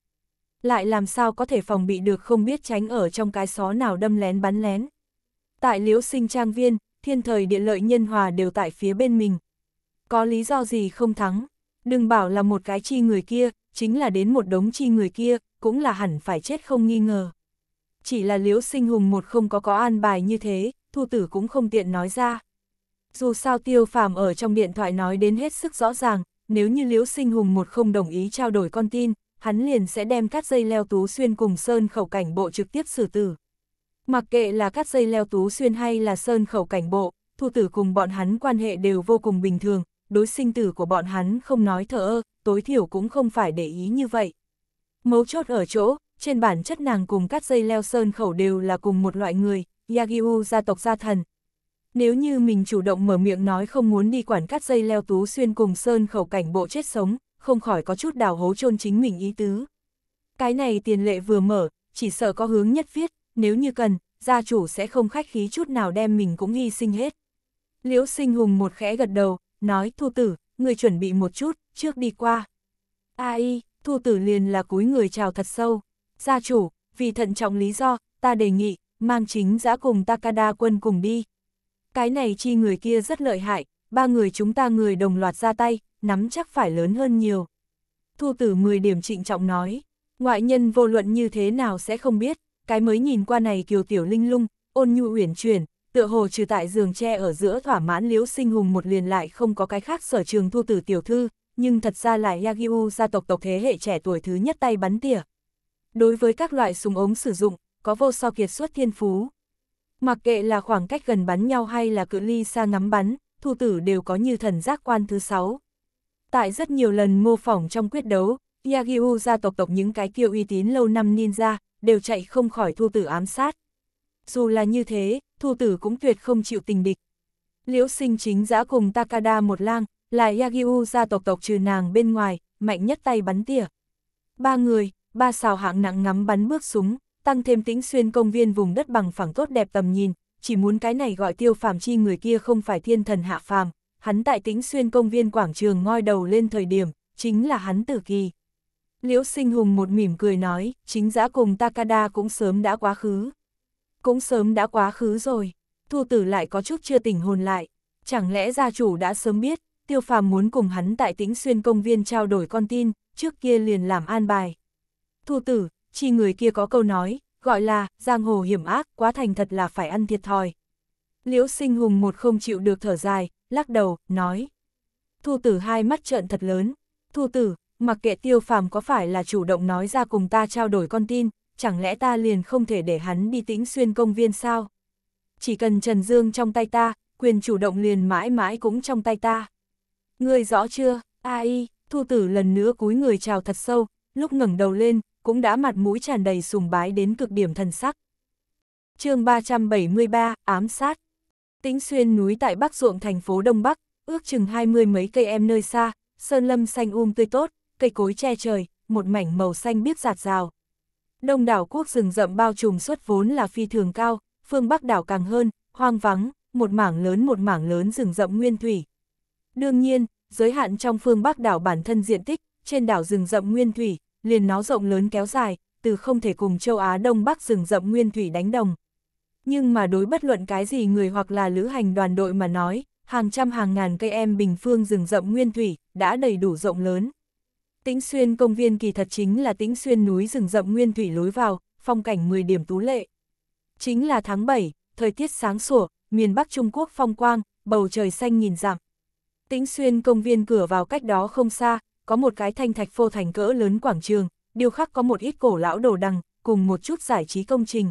Speaker 1: lại làm sao có thể phòng bị được không biết tránh ở trong cái xó nào đâm lén bắn lén. Tại liễu sinh trang viên, thiên thời địa lợi nhân hòa đều tại phía bên mình. Có lý do gì không thắng, đừng bảo là một cái chi người kia, chính là đến một đống chi người kia, cũng là hẳn phải chết không nghi ngờ. Chỉ là liễu sinh hùng một không có có an bài như thế, thu tử cũng không tiện nói ra. Dù sao tiêu phàm ở trong điện thoại nói đến hết sức rõ ràng, nếu như liễu sinh hùng một không đồng ý trao đổi con tin, hắn liền sẽ đem cắt dây leo tú xuyên cùng sơn khẩu cảnh bộ trực tiếp xử tử. Mặc kệ là cắt dây leo tú xuyên hay là sơn khẩu cảnh bộ, thu tử cùng bọn hắn quan hệ đều vô cùng bình thường, đối sinh tử của bọn hắn không nói thở ơ, tối thiểu cũng không phải để ý như vậy. Mấu chốt ở chỗ, trên bản chất nàng cùng cắt dây leo sơn khẩu đều là cùng một loại người, yagyu gia tộc gia thần. Nếu như mình chủ động mở miệng nói không muốn đi quản cắt dây leo tú xuyên cùng sơn khẩu cảnh bộ chết sống, không khỏi có chút đào hố chôn chính mình ý tứ. Cái này tiền lệ vừa mở, chỉ sợ có hướng nhất viết, nếu như cần, gia chủ sẽ không khách khí chút nào đem mình cũng hy sinh hết. Liễu sinh hùng một khẽ gật đầu, nói thu tử, người chuẩn bị một chút, trước đi qua. Ai, thu tử liền là cúi người chào thật sâu. Gia chủ, vì thận trọng lý do, ta đề nghị, mang chính giã cùng Takada quân cùng đi. Cái này chi người kia rất lợi hại, ba người chúng ta người đồng loạt ra tay, nắm chắc phải lớn hơn nhiều. Thu tử 10 điểm trịnh trọng nói, ngoại nhân vô luận như thế nào sẽ không biết, cái mới nhìn qua này kiều tiểu linh lung, ôn nhu uyển chuyển, tựa hồ trừ tại giường tre ở giữa thỏa mãn liễu sinh hùng một liền lại không có cái khác sở trường thu tử tiểu thư, nhưng thật ra là Yagyu gia tộc tộc thế hệ trẻ tuổi thứ nhất tay bắn tỉa. Đối với các loại súng ống sử dụng, có vô so kiệt xuất thiên phú. Mặc kệ là khoảng cách gần bắn nhau hay là cự ly xa ngắm bắn, thu tử đều có như thần giác quan thứ sáu. Tại rất nhiều lần mô phỏng trong quyết đấu, Yagyu gia tộc tộc những cái kiêu uy tín lâu năm ninja, đều chạy không khỏi thu tử ám sát. Dù là như thế, thu tử cũng tuyệt không chịu tình địch. Liễu sinh chính giã cùng Takada một lang, là Yagyu gia tộc tộc trừ nàng bên ngoài, mạnh nhất tay bắn tỉa. Ba người, ba xào hạng nặng ngắm bắn bước súng, tăng thêm tĩnh xuyên công viên vùng đất bằng phẳng tốt đẹp tầm nhìn, chỉ muốn cái này gọi tiêu phàm chi người kia không phải thiên thần hạ phàm, hắn tại tính xuyên công viên quảng trường ngoi đầu lên thời điểm, chính là hắn tử kỳ. Liễu sinh hùng một mỉm cười nói, chính giã cùng Takada cũng sớm đã quá khứ. Cũng sớm đã quá khứ rồi, thu tử lại có chút chưa tỉnh hồn lại. Chẳng lẽ gia chủ đã sớm biết, tiêu phàm muốn cùng hắn tại tĩnh xuyên công viên trao đổi con tin, trước kia liền làm an bài. Thu tử, chi người kia có câu nói, gọi là, giang hồ hiểm ác, quá thành thật là phải ăn thiệt thòi. Liễu sinh hùng một không chịu được thở dài, lắc đầu, nói. Thu tử hai mắt trợn thật lớn. Thu tử, mặc kệ tiêu phàm có phải là chủ động nói ra cùng ta trao đổi con tin, chẳng lẽ ta liền không thể để hắn đi tĩnh xuyên công viên sao? Chỉ cần Trần Dương trong tay ta, quyền chủ động liền mãi mãi cũng trong tay ta. Ngươi rõ chưa, ai, thu tử lần nữa cúi người chào thật sâu, lúc ngẩng đầu lên, cũng đã mặt mũi tràn đầy sùng bái đến cực điểm thần sắc. chương 373, ám sát. Tĩnh xuyên núi tại Bắc ruộng thành phố Đông Bắc, ước chừng hai mươi mấy cây em nơi xa, sơn lâm xanh um tươi tốt, cây cối che trời, một mảnh màu xanh biếc giạt rào. Đông đảo quốc rừng rậm bao trùm suốt vốn là phi thường cao, phương Bắc đảo càng hơn, hoang vắng, một mảng lớn một mảng lớn rừng rậm nguyên thủy. Đương nhiên, giới hạn trong phương Bắc đảo bản thân diện tích, trên đảo rừng rậm nguyên thủy, liền nó rộng lớn kéo dài, từ không thể cùng châu Á Đông Bắc rừng rậm nguyên thủy đánh đồng, nhưng mà đối bất luận cái gì người hoặc là lữ hành đoàn đội mà nói, hàng trăm hàng ngàn cây em bình phương rừng rậm nguyên thủy, đã đầy đủ rộng lớn. Tĩnh xuyên công viên kỳ thật chính là tĩnh xuyên núi rừng rậm nguyên thủy lối vào, phong cảnh 10 điểm tú lệ. Chính là tháng 7, thời tiết sáng sủa, miền Bắc Trung Quốc phong quang, bầu trời xanh nhìn dặm. Tĩnh xuyên công viên cửa vào cách đó không xa, có một cái thanh thạch phô thành cỡ lớn quảng trường, điều khắc có một ít cổ lão đồ đằng, cùng một chút giải trí công trình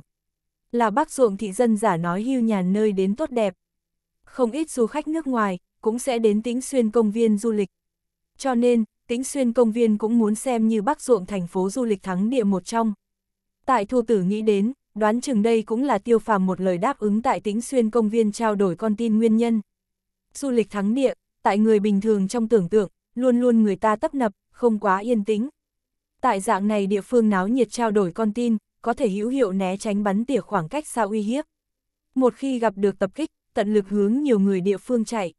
Speaker 1: là bác ruộng thị dân giả nói hưu nhà nơi đến tốt đẹp. Không ít du khách nước ngoài cũng sẽ đến Tĩnh Xuyên công viên du lịch. Cho nên, Tĩnh Xuyên công viên cũng muốn xem như bác ruộng thành phố du lịch thắng địa một trong. Tại thu tử nghĩ đến, đoán chừng đây cũng là tiêu phàm một lời đáp ứng tại Tĩnh Xuyên công viên trao đổi con tin nguyên nhân. Du lịch thắng địa, tại người bình thường trong tưởng tượng, luôn luôn người ta tấp nập, không quá yên tĩnh. Tại dạng này địa phương náo nhiệt trao đổi con tin, có thể hữu hiệu né tránh bắn tỉa khoảng cách xa uy hiếp. Một khi gặp được tập kích, tận lực hướng nhiều người địa phương chạy.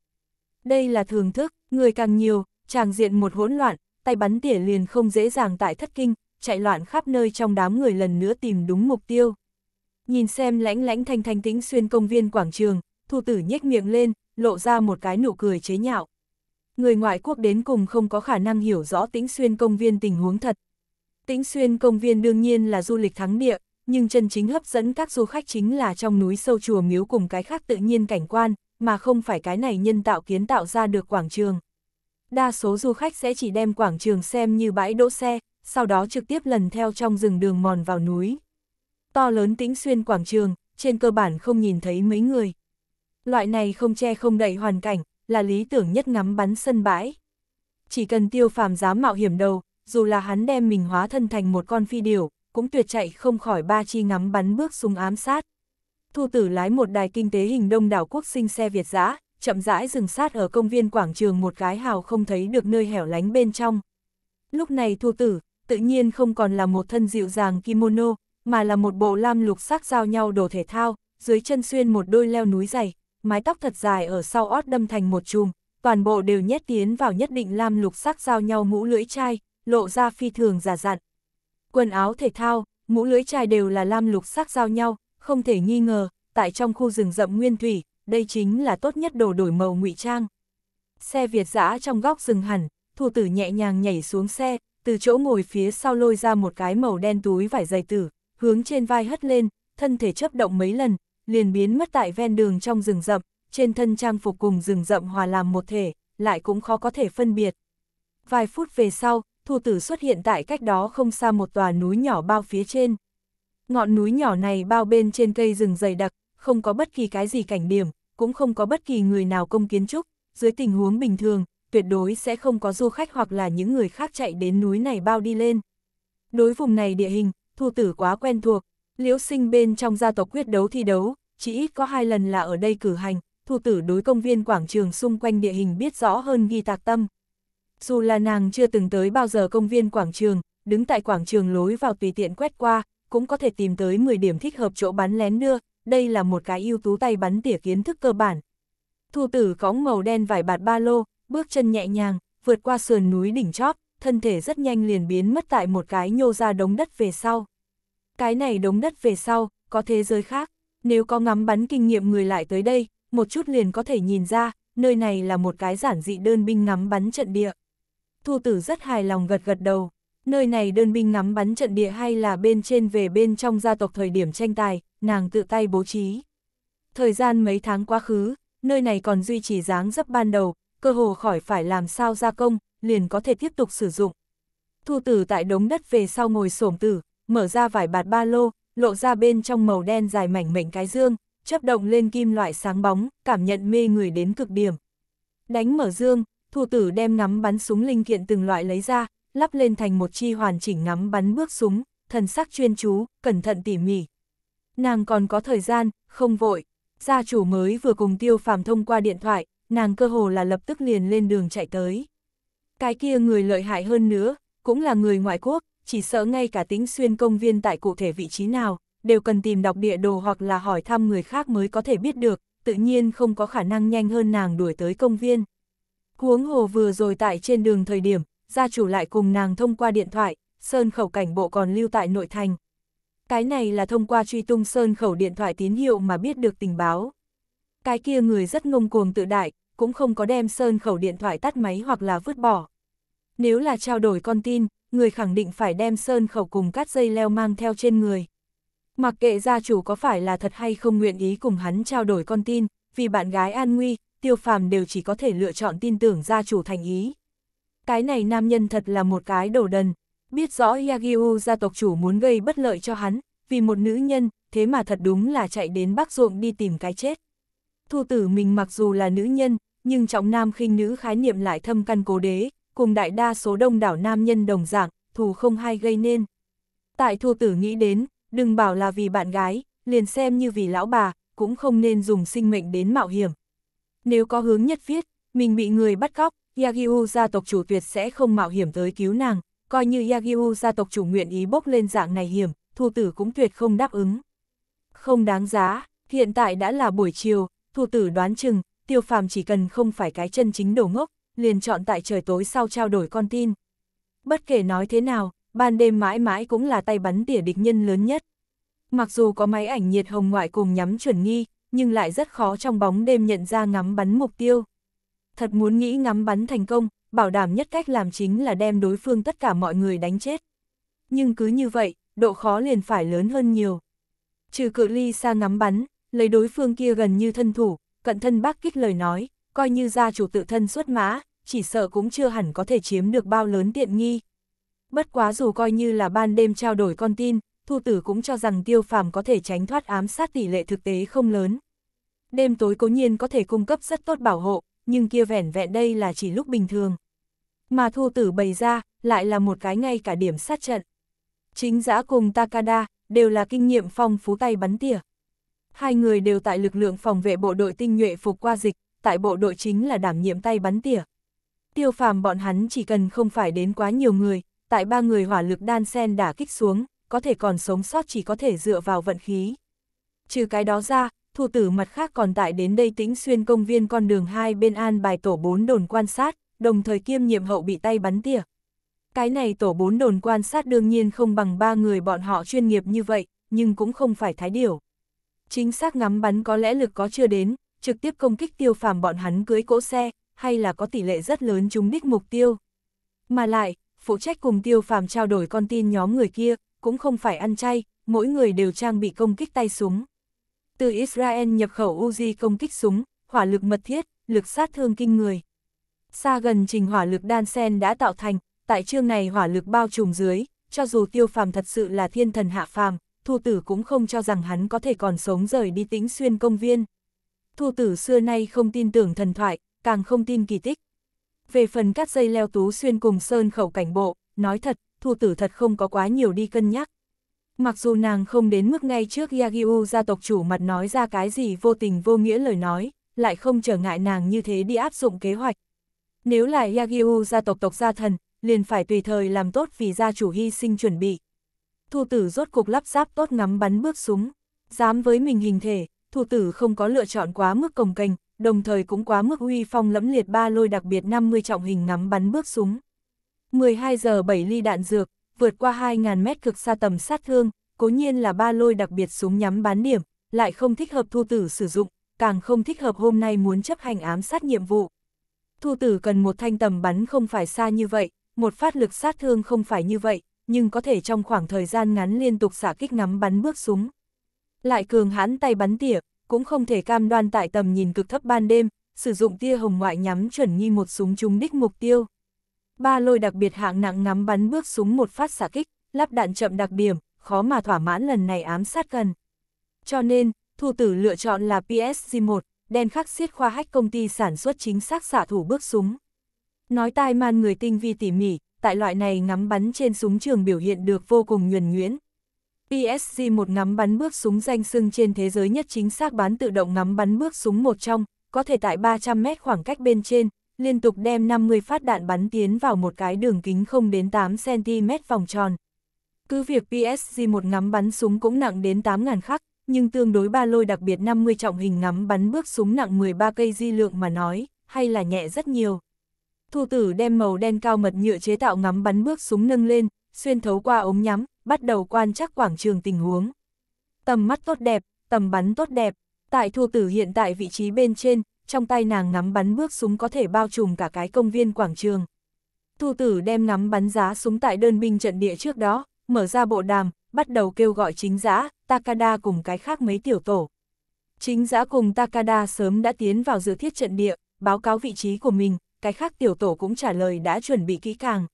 Speaker 1: Đây là thường thức, người càng nhiều, tràng diện một hỗn loạn, tay bắn tỉa liền không dễ dàng tại thất kinh, chạy loạn khắp nơi trong đám người lần nữa tìm đúng mục tiêu. Nhìn xem lãnh lãnh thanh thanh tĩnh xuyên công viên quảng trường, thu tử nhếch miệng lên, lộ ra một cái nụ cười chế nhạo. Người ngoại quốc đến cùng không có khả năng hiểu rõ tĩnh xuyên công viên tình huống thật, Tĩnh Xuyên công viên đương nhiên là du lịch thắng địa, nhưng chân chính hấp dẫn các du khách chính là trong núi sâu chùa miếu cùng cái khác tự nhiên cảnh quan, mà không phải cái này nhân tạo kiến tạo ra được quảng trường. Đa số du khách sẽ chỉ đem quảng trường xem như bãi đỗ xe, sau đó trực tiếp lần theo trong rừng đường mòn vào núi. To lớn tĩnh xuyên quảng trường, trên cơ bản không nhìn thấy mấy người. Loại này không che không đậy hoàn cảnh, là lý tưởng nhất ngắm bắn sân bãi. Chỉ cần tiêu phàm dám mạo hiểm đầu, dù là hắn đem mình hóa thân thành một con phi điều, cũng tuyệt chạy không khỏi ba chi ngắm bắn bước súng ám sát. Thu tử lái một đài kinh tế hình đông đảo quốc sinh xe Việt giã, chậm rãi dừng sát ở công viên quảng trường một gái hào không thấy được nơi hẻo lánh bên trong. Lúc này thu tử, tự nhiên không còn là một thân dịu dàng kimono, mà là một bộ lam lục sắc giao nhau đồ thể thao, dưới chân xuyên một đôi leo núi dày, mái tóc thật dài ở sau ót đâm thành một chùm, toàn bộ đều nhét tiến vào nhất định lam lục sắc giao nhau mũ lưỡi chai, lộ ra phi thường giả dặn. Quần áo thể thao, mũ lưỡi chai đều là lam lục sắc giao nhau, không thể nghi ngờ, tại trong khu rừng rậm nguyên thủy, đây chính là tốt nhất đồ đổi màu ngụy trang. Xe Việt dã trong góc rừng hẳn, thủ tử nhẹ nhàng nhảy xuống xe, từ chỗ ngồi phía sau lôi ra một cái màu đen túi vải dày tử, hướng trên vai hất lên, thân thể chấp động mấy lần, liền biến mất tại ven đường trong rừng rậm, trên thân trang phục cùng rừng rậm hòa làm một thể, lại cũng khó có thể phân biệt. Vài phút về sau, Thu tử xuất hiện tại cách đó không xa một tòa núi nhỏ bao phía trên. Ngọn núi nhỏ này bao bên trên cây rừng dày đặc, không có bất kỳ cái gì cảnh điểm, cũng không có bất kỳ người nào công kiến trúc, dưới tình huống bình thường, tuyệt đối sẽ không có du khách hoặc là những người khác chạy đến núi này bao đi lên. Đối vùng này địa hình, thu tử quá quen thuộc, liễu sinh bên trong gia tộc quyết đấu thi đấu, chỉ ít có hai lần là ở đây cử hành, thu tử đối công viên quảng trường xung quanh địa hình biết rõ hơn ghi tạc tâm. Dù là nàng chưa từng tới bao giờ công viên quảng trường, đứng tại quảng trường lối vào tùy tiện quét qua, cũng có thể tìm tới 10 điểm thích hợp chỗ bắn lén đưa, đây là một cái ưu tú tay bắn tỉa kiến thức cơ bản. Thu tử cõng màu đen vải bạt ba lô, bước chân nhẹ nhàng, vượt qua sườn núi đỉnh chóp, thân thể rất nhanh liền biến mất tại một cái nhô ra đống đất về sau. Cái này đống đất về sau, có thế giới khác, nếu có ngắm bắn kinh nghiệm người lại tới đây, một chút liền có thể nhìn ra, nơi này là một cái giản dị đơn binh ngắm bắn trận địa. Thu tử rất hài lòng gật gật đầu, nơi này đơn binh ngắm bắn trận địa hay là bên trên về bên trong gia tộc thời điểm tranh tài, nàng tự tay bố trí. Thời gian mấy tháng quá khứ, nơi này còn duy trì dáng dấp ban đầu, cơ hồ khỏi phải làm sao gia công, liền có thể tiếp tục sử dụng. Thu tử tại đống đất về sau ngồi xổm tử, mở ra vải bạt ba lô, lộ ra bên trong màu đen dài mảnh mảnh cái dương, chấp động lên kim loại sáng bóng, cảm nhận mê người đến cực điểm. Đánh mở dương, thủ tử đem ngắm bắn súng linh kiện từng loại lấy ra, lắp lên thành một chi hoàn chỉnh ngắm bắn bước súng, thần sắc chuyên chú, cẩn thận tỉ mỉ. Nàng còn có thời gian, không vội. Gia chủ mới vừa cùng tiêu phàm thông qua điện thoại, nàng cơ hồ là lập tức liền lên đường chạy tới. Cái kia người lợi hại hơn nữa, cũng là người ngoại quốc, chỉ sợ ngay cả tính xuyên công viên tại cụ thể vị trí nào, đều cần tìm đọc địa đồ hoặc là hỏi thăm người khác mới có thể biết được, tự nhiên không có khả năng nhanh hơn nàng đuổi tới công viên. Huống hồ vừa rồi tại trên đường thời điểm, gia chủ lại cùng nàng thông qua điện thoại, sơn khẩu cảnh bộ còn lưu tại nội thành. Cái này là thông qua truy tung sơn khẩu điện thoại tín hiệu mà biết được tình báo. Cái kia người rất ngông cuồng tự đại, cũng không có đem sơn khẩu điện thoại tắt máy hoặc là vứt bỏ. Nếu là trao đổi con tin, người khẳng định phải đem sơn khẩu cùng cắt dây leo mang theo trên người. Mặc kệ gia chủ có phải là thật hay không nguyện ý cùng hắn trao đổi con tin, vì bạn gái an nguy, tiêu phàm đều chỉ có thể lựa chọn tin tưởng gia chủ thành ý. Cái này nam nhân thật là một cái đầu đần, biết rõ Yagyu gia tộc chủ muốn gây bất lợi cho hắn, vì một nữ nhân, thế mà thật đúng là chạy đến bắc ruộng đi tìm cái chết. Thu tử mình mặc dù là nữ nhân, nhưng trọng nam khinh nữ khái niệm lại thâm căn cố đế, cùng đại đa số đông đảo nam nhân đồng dạng, thù không hay gây nên. Tại thu tử nghĩ đến, đừng bảo là vì bạn gái, liền xem như vì lão bà, cũng không nên dùng sinh mệnh đến mạo hiểm. Nếu có hướng nhất viết, mình bị người bắt cóc, Yagyu gia tộc chủ tuyệt sẽ không mạo hiểm tới cứu nàng, coi như Yagyu gia tộc chủ nguyện ý bốc lên dạng này hiểm, thủ tử cũng tuyệt không đáp ứng. Không đáng giá, hiện tại đã là buổi chiều, thủ tử đoán chừng, tiêu phàm chỉ cần không phải cái chân chính đồ ngốc, liền chọn tại trời tối sau trao đổi con tin. Bất kể nói thế nào, ban đêm mãi mãi cũng là tay bắn tỉa địch nhân lớn nhất. Mặc dù có máy ảnh nhiệt hồng ngoại cùng nhắm chuẩn nghi, nhưng lại rất khó trong bóng đêm nhận ra ngắm bắn mục tiêu. Thật muốn nghĩ ngắm bắn thành công, bảo đảm nhất cách làm chính là đem đối phương tất cả mọi người đánh chết. Nhưng cứ như vậy, độ khó liền phải lớn hơn nhiều. Trừ cự ly xa ngắm bắn, lấy đối phương kia gần như thân thủ, cận thân bác kích lời nói, coi như gia chủ tự thân xuất mã, chỉ sợ cũng chưa hẳn có thể chiếm được bao lớn tiện nghi. Bất quá dù coi như là ban đêm trao đổi con tin, Thu Tử cũng cho rằng Tiêu Phàm có thể tránh thoát ám sát tỷ lệ thực tế không lớn. Đêm tối cố nhiên có thể cung cấp rất tốt bảo hộ, nhưng kia vẻn vẹn đây là chỉ lúc bình thường. Mà Thu Tử bày ra, lại là một cái ngay cả điểm sát trận. Chính giã cùng Takada, đều là kinh nghiệm phong phú tay bắn tỉa. Hai người đều tại lực lượng phòng vệ bộ đội tinh nhuệ phục qua dịch, tại bộ đội chính là đảm nhiệm tay bắn tỉa. Tiêu phàm bọn hắn chỉ cần không phải đến quá nhiều người, tại ba người hỏa lực đan sen đả kích xuống, có thể còn sống sót chỉ có thể dựa vào vận khí. Trừ cái đó ra, thủ tử mặt khác còn tại đến đây tính xuyên công viên con đường hai bên an bài tổ bốn đồn quan sát, đồng thời kiêm nhiệm hậu bị tay bắn tỉa. Cái này tổ bốn đồn quan sát đương nhiên không bằng ba người bọn họ chuyên nghiệp như vậy, nhưng cũng không phải thái điểu. Chính xác ngắm bắn có lẽ lực có chưa đến, trực tiếp công kích tiêu phàm bọn hắn cưới cỗ xe, hay là có tỷ lệ rất lớn chúng đích mục tiêu. Mà lại, phụ trách cùng tiêu phàm trao đổi con tin nhóm người kia, cũng không phải ăn chay, mỗi người đều trang bị công kích tay súng. Từ Israel nhập khẩu Uzi công kích súng, hỏa lực mật thiết, lực sát thương kinh người. Xa gần trình hỏa lực đan sen đã tạo thành, tại chương này hỏa lực bao trùm dưới, cho dù tiêu phàm thật sự là thiên thần hạ phàm, thu tử cũng không cho rằng hắn có thể còn sống rời đi tĩnh xuyên công viên. Thu tử xưa nay không tin tưởng thần thoại, càng không tin kỳ tích. Về phần các dây leo tú xuyên cùng sơn khẩu cảnh bộ, nói thật, Thu tử thật không có quá nhiều đi cân nhắc. Mặc dù nàng không đến mức ngay trước Yagyu gia tộc chủ mặt nói ra cái gì vô tình vô nghĩa lời nói, lại không trở ngại nàng như thế đi áp dụng kế hoạch. Nếu là Yagyu gia tộc tộc gia thần, liền phải tùy thời làm tốt vì gia chủ hy sinh chuẩn bị. Thu tử rốt cục lắp ráp tốt ngắm bắn bước súng, dám với mình hình thể, Thu tử không có lựa chọn quá mức cồng kềnh, đồng thời cũng quá mức uy phong lẫm liệt ba lôi đặc biệt 50 trọng hình ngắm bắn bước súng. 12 giờ 7 ly đạn dược, vượt qua 2.000 mét cực xa tầm sát thương, cố nhiên là ba lôi đặc biệt súng nhắm bán điểm, lại không thích hợp thu tử sử dụng, càng không thích hợp hôm nay muốn chấp hành ám sát nhiệm vụ. Thu tử cần một thanh tầm bắn không phải xa như vậy, một phát lực sát thương không phải như vậy, nhưng có thể trong khoảng thời gian ngắn liên tục xả kích ngắm bắn bước súng. Lại cường hãn tay bắn tỉa, cũng không thể cam đoan tại tầm nhìn cực thấp ban đêm, sử dụng tia hồng ngoại nhắm chuẩn nghi một súng trúng đích mục tiêu ba lôi đặc biệt hạng nặng ngắm bắn bước súng một phát xả kích, lắp đạn chậm đặc điểm, khó mà thỏa mãn lần này ám sát gần. Cho nên, thủ tử lựa chọn là PSG-1, đen khắc xiết khoa hách công ty sản xuất chính xác xạ thủ bước súng. Nói tai man người tinh vi tỉ mỉ, tại loại này ngắm bắn trên súng trường biểu hiện được vô cùng nhuần nhuyễn. PSG-1 ngắm bắn bước súng danh sưng trên thế giới nhất chính xác bán tự động ngắm bắn bước súng một trong, có thể tại 300 mét khoảng cách bên trên, liên tục đem 50 phát đạn bắn tiến vào một cái đường kính không đến 8cm vòng tròn. Cứ việc PSG một ngắm bắn súng cũng nặng đến 8.000 khắc, nhưng tương đối ba lôi đặc biệt 50 trọng hình ngắm bắn bước súng nặng 13 cây di lượng mà nói, hay là nhẹ rất nhiều. Thu tử đem màu đen cao mật nhựa chế tạo ngắm bắn bước súng nâng lên, xuyên thấu qua ống nhắm, bắt đầu quan trắc quảng trường tình huống. Tầm mắt tốt đẹp, tầm bắn tốt đẹp, tại thu tử hiện tại vị trí bên trên, trong tay nàng ngắm bắn bước súng có thể bao trùm cả cái công viên quảng trường. Thu tử đem ngắm bắn giá súng tại đơn binh trận địa trước đó, mở ra bộ đàm, bắt đầu kêu gọi chính giã, Takada cùng cái khác mấy tiểu tổ. Chính giã cùng Takada sớm đã tiến vào dự thiết trận địa, báo cáo vị trí của mình, cái khác tiểu tổ cũng trả lời đã chuẩn bị kỹ càng.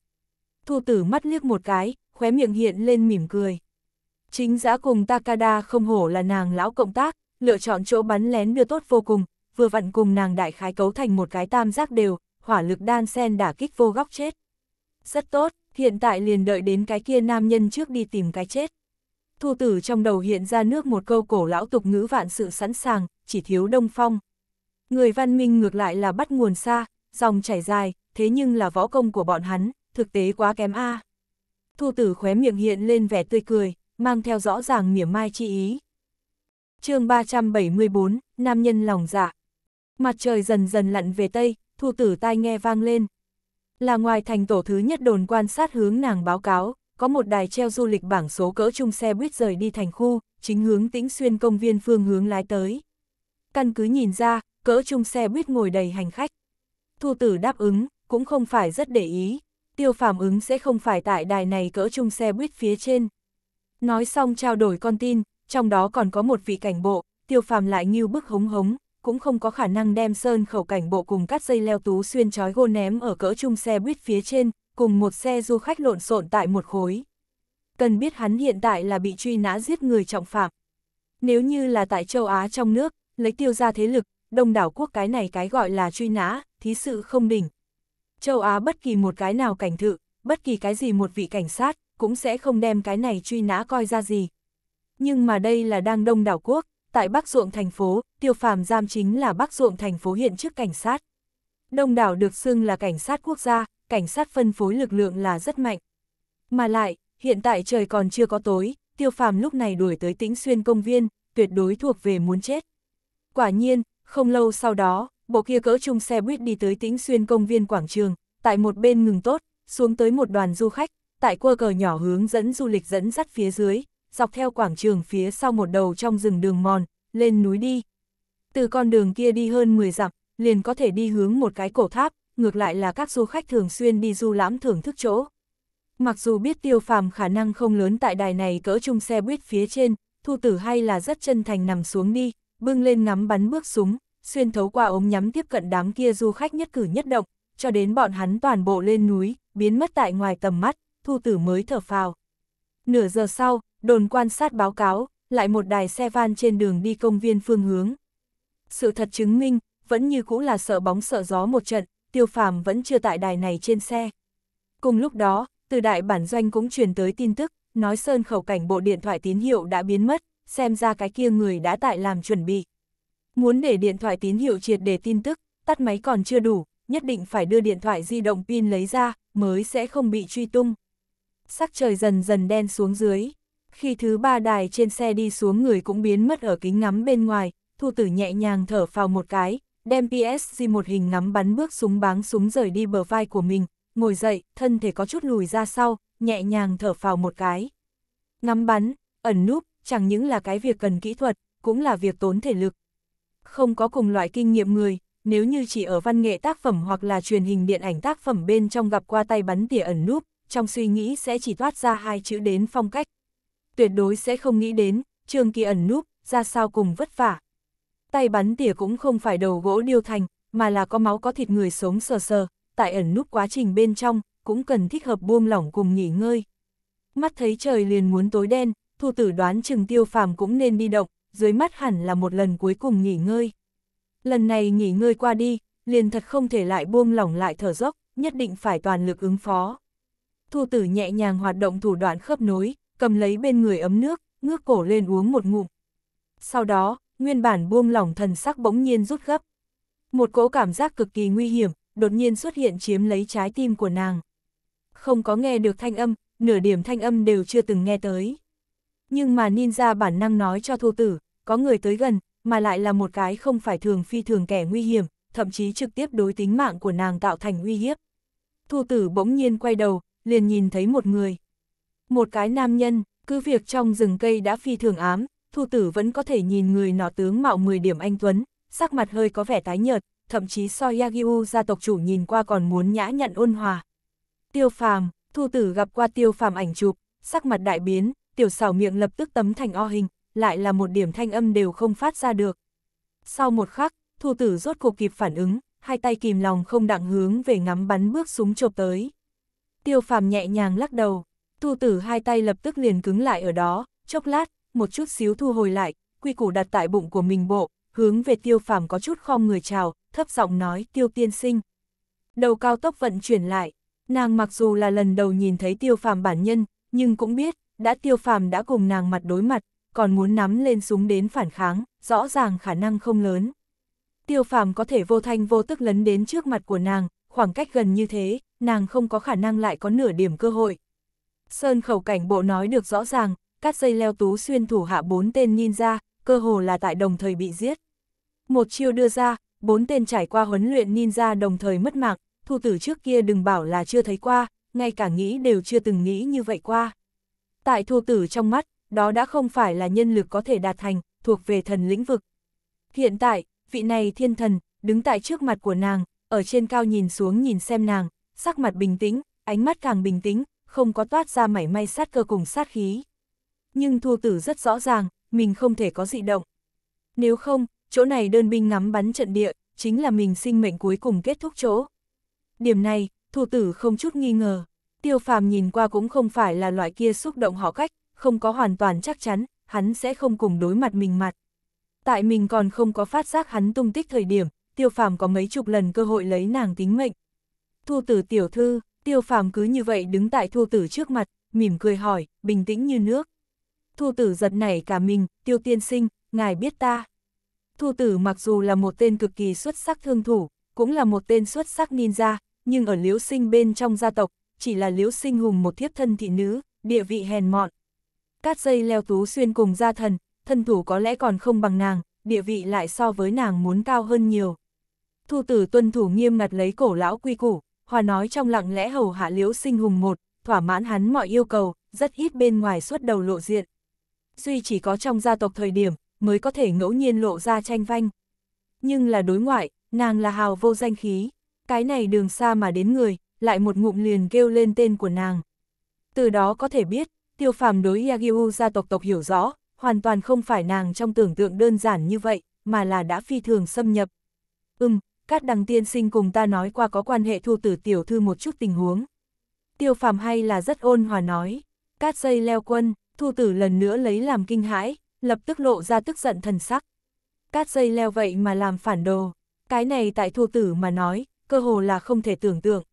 Speaker 1: Thu tử mắt liếc một cái, khóe miệng hiện lên mỉm cười. Chính giã cùng Takada không hổ là nàng lão cộng tác, lựa chọn chỗ bắn lén đưa tốt vô cùng, vừa vặn cùng nàng đại khái cấu thành một cái tam giác đều, hỏa lực đan sen đả kích vô góc chết. Rất tốt, hiện tại liền đợi đến cái kia nam nhân trước đi tìm cái chết. Thu tử trong đầu hiện ra nước một câu cổ lão tục ngữ vạn sự sẵn sàng, chỉ thiếu đông phong. Người văn minh ngược lại là bắt nguồn xa, dòng chảy dài, thế nhưng là võ công của bọn hắn, thực tế quá kém a. Thu tử khóe miệng hiện lên vẻ tươi cười, mang theo rõ ràng mỉa mai chi ý. chương 374, Nam nhân lòng dạ. Mặt trời dần dần lặn về Tây, thu tử tai nghe vang lên. Là ngoài thành tổ thứ nhất đồn quan sát hướng nàng báo cáo, có một đài treo du lịch bảng số cỡ chung xe buýt rời đi thành khu, chính hướng tĩnh xuyên công viên phương hướng lái tới. Căn cứ nhìn ra, cỡ chung xe buýt ngồi đầy hành khách. Thu tử đáp ứng, cũng không phải rất để ý, tiêu phàm ứng sẽ không phải tại đài này cỡ chung xe buýt phía trên. Nói xong trao đổi con tin, trong đó còn có một vị cảnh bộ, tiêu phàm lại nghiêu bức hống hống, cũng không có khả năng đem sơn khẩu cảnh bộ cùng cắt dây leo tú xuyên trói gô ném ở cỡ chung xe buýt phía trên, cùng một xe du khách lộn xộn tại một khối. Cần biết hắn hiện tại là bị truy nã giết người trọng phạm. Nếu như là tại châu Á trong nước, lấy tiêu ra thế lực, đông đảo quốc cái này cái gọi là truy nã, thí sự không đỉnh. Châu Á bất kỳ một cái nào cảnh thự, bất kỳ cái gì một vị cảnh sát, cũng sẽ không đem cái này truy nã coi ra gì. Nhưng mà đây là đang đông đảo quốc, tại Bắc Ruộng thành phố, Tiêu Phàm giam chính là Bắc Ruộng thành phố hiện chức cảnh sát. Đông đảo được xưng là cảnh sát quốc gia, cảnh sát phân phối lực lượng là rất mạnh. Mà lại, hiện tại trời còn chưa có tối, Tiêu Phàm lúc này đuổi tới Tĩnh Xuyên công viên, tuyệt đối thuộc về muốn chết. Quả nhiên, không lâu sau đó, bộ kia cỡ chung xe buýt đi tới Tĩnh Xuyên công viên quảng trường, tại một bên ngừng tốt, xuống tới một đoàn du khách, tại cua cờ nhỏ hướng dẫn du lịch dẫn dắt phía dưới, dọc theo quảng trường phía sau một đầu trong rừng đường mòn, lên núi đi. Từ con đường kia đi hơn 10 dặm, liền có thể đi hướng một cái cổ tháp, ngược lại là các du khách thường xuyên đi du lãm thưởng thức chỗ. Mặc dù biết tiêu phàm khả năng không lớn tại đài này cỡ chung xe buýt phía trên, thu tử hay là rất chân thành nằm xuống đi, bưng lên ngắm bắn bước súng, xuyên thấu qua ống nhắm tiếp cận đám kia du khách nhất cử nhất động, cho đến bọn hắn toàn bộ lên núi, biến mất tại ngoài tầm mắt, thu tử mới thở phào. Nửa giờ sau, Đồn quan sát báo cáo, lại một đài xe van trên đường đi công viên phương hướng. Sự thật chứng minh, vẫn như cũ là sợ bóng sợ gió một trận, tiêu phàm vẫn chưa tại đài này trên xe. Cùng lúc đó, từ đại bản doanh cũng truyền tới tin tức, nói sơn khẩu cảnh bộ điện thoại tín hiệu đã biến mất, xem ra cái kia người đã tại làm chuẩn bị. Muốn để điện thoại tín hiệu triệt để tin tức, tắt máy còn chưa đủ, nhất định phải đưa điện thoại di động pin lấy ra, mới sẽ không bị truy tung. Sắc trời dần dần đen xuống dưới khi thứ ba đài trên xe đi xuống người cũng biến mất ở kính ngắm bên ngoài, thu tử nhẹ nhàng thở phào một cái, đem PSG một hình ngắm bắn bước súng báng súng rời đi bờ vai của mình, ngồi dậy, thân thể có chút lùi ra sau, nhẹ nhàng thở phào một cái. Ngắm bắn, ẩn núp, chẳng những là cái việc cần kỹ thuật, cũng là việc tốn thể lực. Không có cùng loại kinh nghiệm người, nếu như chỉ ở văn nghệ tác phẩm hoặc là truyền hình điện ảnh tác phẩm bên trong gặp qua tay bắn tỉa ẩn núp, trong suy nghĩ sẽ chỉ toát ra hai chữ đến phong cách tuyệt đối sẽ không nghĩ đến, Trương Kỳ ẩn núp, ra sao cùng vất vả. Tay bắn tỉa cũng không phải đầu gỗ điêu thành, mà là có máu có thịt người sống sờ sờ, tại ẩn núp quá trình bên trong, cũng cần thích hợp buông lỏng cùng nghỉ ngơi. Mắt thấy trời liền muốn tối đen, thu tử đoán chừng tiêu phàm cũng nên đi động, dưới mắt hẳn là một lần cuối cùng nghỉ ngơi. Lần này nghỉ ngơi qua đi, liền thật không thể lại buông lỏng lại thở dốc, nhất định phải toàn lực ứng phó. Thu tử nhẹ nhàng hoạt động thủ đoạn khớp nối, cầm lấy bên người ấm nước, ngước cổ lên uống một ngụm. Sau đó, nguyên bản buông lỏng thần sắc bỗng nhiên rút gấp. Một cỗ cảm giác cực kỳ nguy hiểm, đột nhiên xuất hiện chiếm lấy trái tim của nàng. Không có nghe được thanh âm, nửa điểm thanh âm đều chưa từng nghe tới. Nhưng mà ninja bản năng nói cho thu tử, có người tới gần, mà lại là một cái không phải thường phi thường kẻ nguy hiểm, thậm chí trực tiếp đối tính mạng của nàng tạo thành uy hiếp. Thu tử bỗng nhiên quay đầu, liền nhìn thấy một người. Một cái nam nhân, cứ việc trong rừng cây đã phi thường ám, thu tử vẫn có thể nhìn người nọ tướng mạo 10 điểm anh Tuấn, sắc mặt hơi có vẻ tái nhợt, thậm chí so Yagyu gia tộc chủ nhìn qua còn muốn nhã nhận ôn hòa. Tiêu phàm, thu tử gặp qua tiêu phàm ảnh chụp, sắc mặt đại biến, tiểu xảo miệng lập tức tấm thành o hình, lại là một điểm thanh âm đều không phát ra được. Sau một khắc, thu tử rốt cuộc kịp phản ứng, hai tay kìm lòng không đặng hướng về ngắm bắn bước súng chộp tới. Tiêu phàm nhẹ nhàng lắc đầu, Thu tử hai tay lập tức liền cứng lại ở đó, chốc lát, một chút xíu thu hồi lại, quy củ đặt tại bụng của mình bộ, hướng về tiêu phàm có chút khom người chào, thấp giọng nói tiêu tiên sinh. Đầu cao tốc vận chuyển lại, nàng mặc dù là lần đầu nhìn thấy tiêu phàm bản nhân, nhưng cũng biết, đã tiêu phàm đã cùng nàng mặt đối mặt, còn muốn nắm lên súng đến phản kháng, rõ ràng khả năng không lớn. Tiêu phàm có thể vô thanh vô tức lấn đến trước mặt của nàng, khoảng cách gần như thế, nàng không có khả năng lại có nửa điểm cơ hội, Sơn khẩu cảnh bộ nói được rõ ràng, cắt dây leo tú xuyên thủ hạ bốn tên ninja, cơ hồ là tại đồng thời bị giết. Một chiêu đưa ra, bốn tên trải qua huấn luyện ninja đồng thời mất mạng, thu tử trước kia đừng bảo là chưa thấy qua, ngay cả nghĩ đều chưa từng nghĩ như vậy qua. Tại thu tử trong mắt, đó đã không phải là nhân lực có thể đạt thành, thuộc về thần lĩnh vực. Hiện tại, vị này thiên thần, đứng tại trước mặt của nàng, ở trên cao nhìn xuống nhìn xem nàng, sắc mặt bình tĩnh, ánh mắt càng bình tĩnh, không có toát ra mảy may sát cơ cùng sát khí. Nhưng thu tử rất rõ ràng, mình không thể có dị động. Nếu không, chỗ này đơn binh ngắm bắn trận địa, chính là mình sinh mệnh cuối cùng kết thúc chỗ. Điểm này, thu tử không chút nghi ngờ. Tiêu phàm nhìn qua cũng không phải là loại kia xúc động họ cách, không có hoàn toàn chắc chắn, hắn sẽ không cùng đối mặt mình mặt. Tại mình còn không có phát giác hắn tung tích thời điểm, tiêu phàm có mấy chục lần cơ hội lấy nàng tính mệnh. Thu tử tiểu thư, Tiêu phàm cứ như vậy đứng tại thu tử trước mặt, mỉm cười hỏi, bình tĩnh như nước. Thu tử giật nảy cả mình, tiêu tiên sinh, ngài biết ta. Thu tử mặc dù là một tên cực kỳ xuất sắc thương thủ, cũng là một tên xuất sắc ninja, nhưng ở liễu sinh bên trong gia tộc, chỉ là liễu sinh hùng một thiếp thân thị nữ, địa vị hèn mọn. Cát dây leo tú xuyên cùng gia thần, thân thủ có lẽ còn không bằng nàng, địa vị lại so với nàng muốn cao hơn nhiều. Thu tử tuân thủ nghiêm ngặt lấy cổ lão quy củ, Hòa nói trong lặng lẽ hầu hạ liễu sinh hùng một, thỏa mãn hắn mọi yêu cầu, rất ít bên ngoài xuất đầu lộ diện. Duy chỉ có trong gia tộc thời điểm, mới có thể ngẫu nhiên lộ ra tranh vanh. Nhưng là đối ngoại, nàng là hào vô danh khí, cái này đường xa mà đến người, lại một ngụm liền kêu lên tên của nàng. Từ đó có thể biết, tiêu phàm đối Yagyu gia tộc tộc hiểu rõ, hoàn toàn không phải nàng trong tưởng tượng đơn giản như vậy, mà là đã phi thường xâm nhập. Ừm, Cát đằng tiên sinh cùng ta nói qua có quan hệ thu tử tiểu thư một chút tình huống. Tiêu phàm hay là rất ôn hòa nói, cát dây leo quân, thu tử lần nữa lấy làm kinh hãi, lập tức lộ ra tức giận thần sắc. Cát dây leo vậy mà làm phản đồ, cái này tại thu tử mà nói, cơ hồ là không thể tưởng tượng.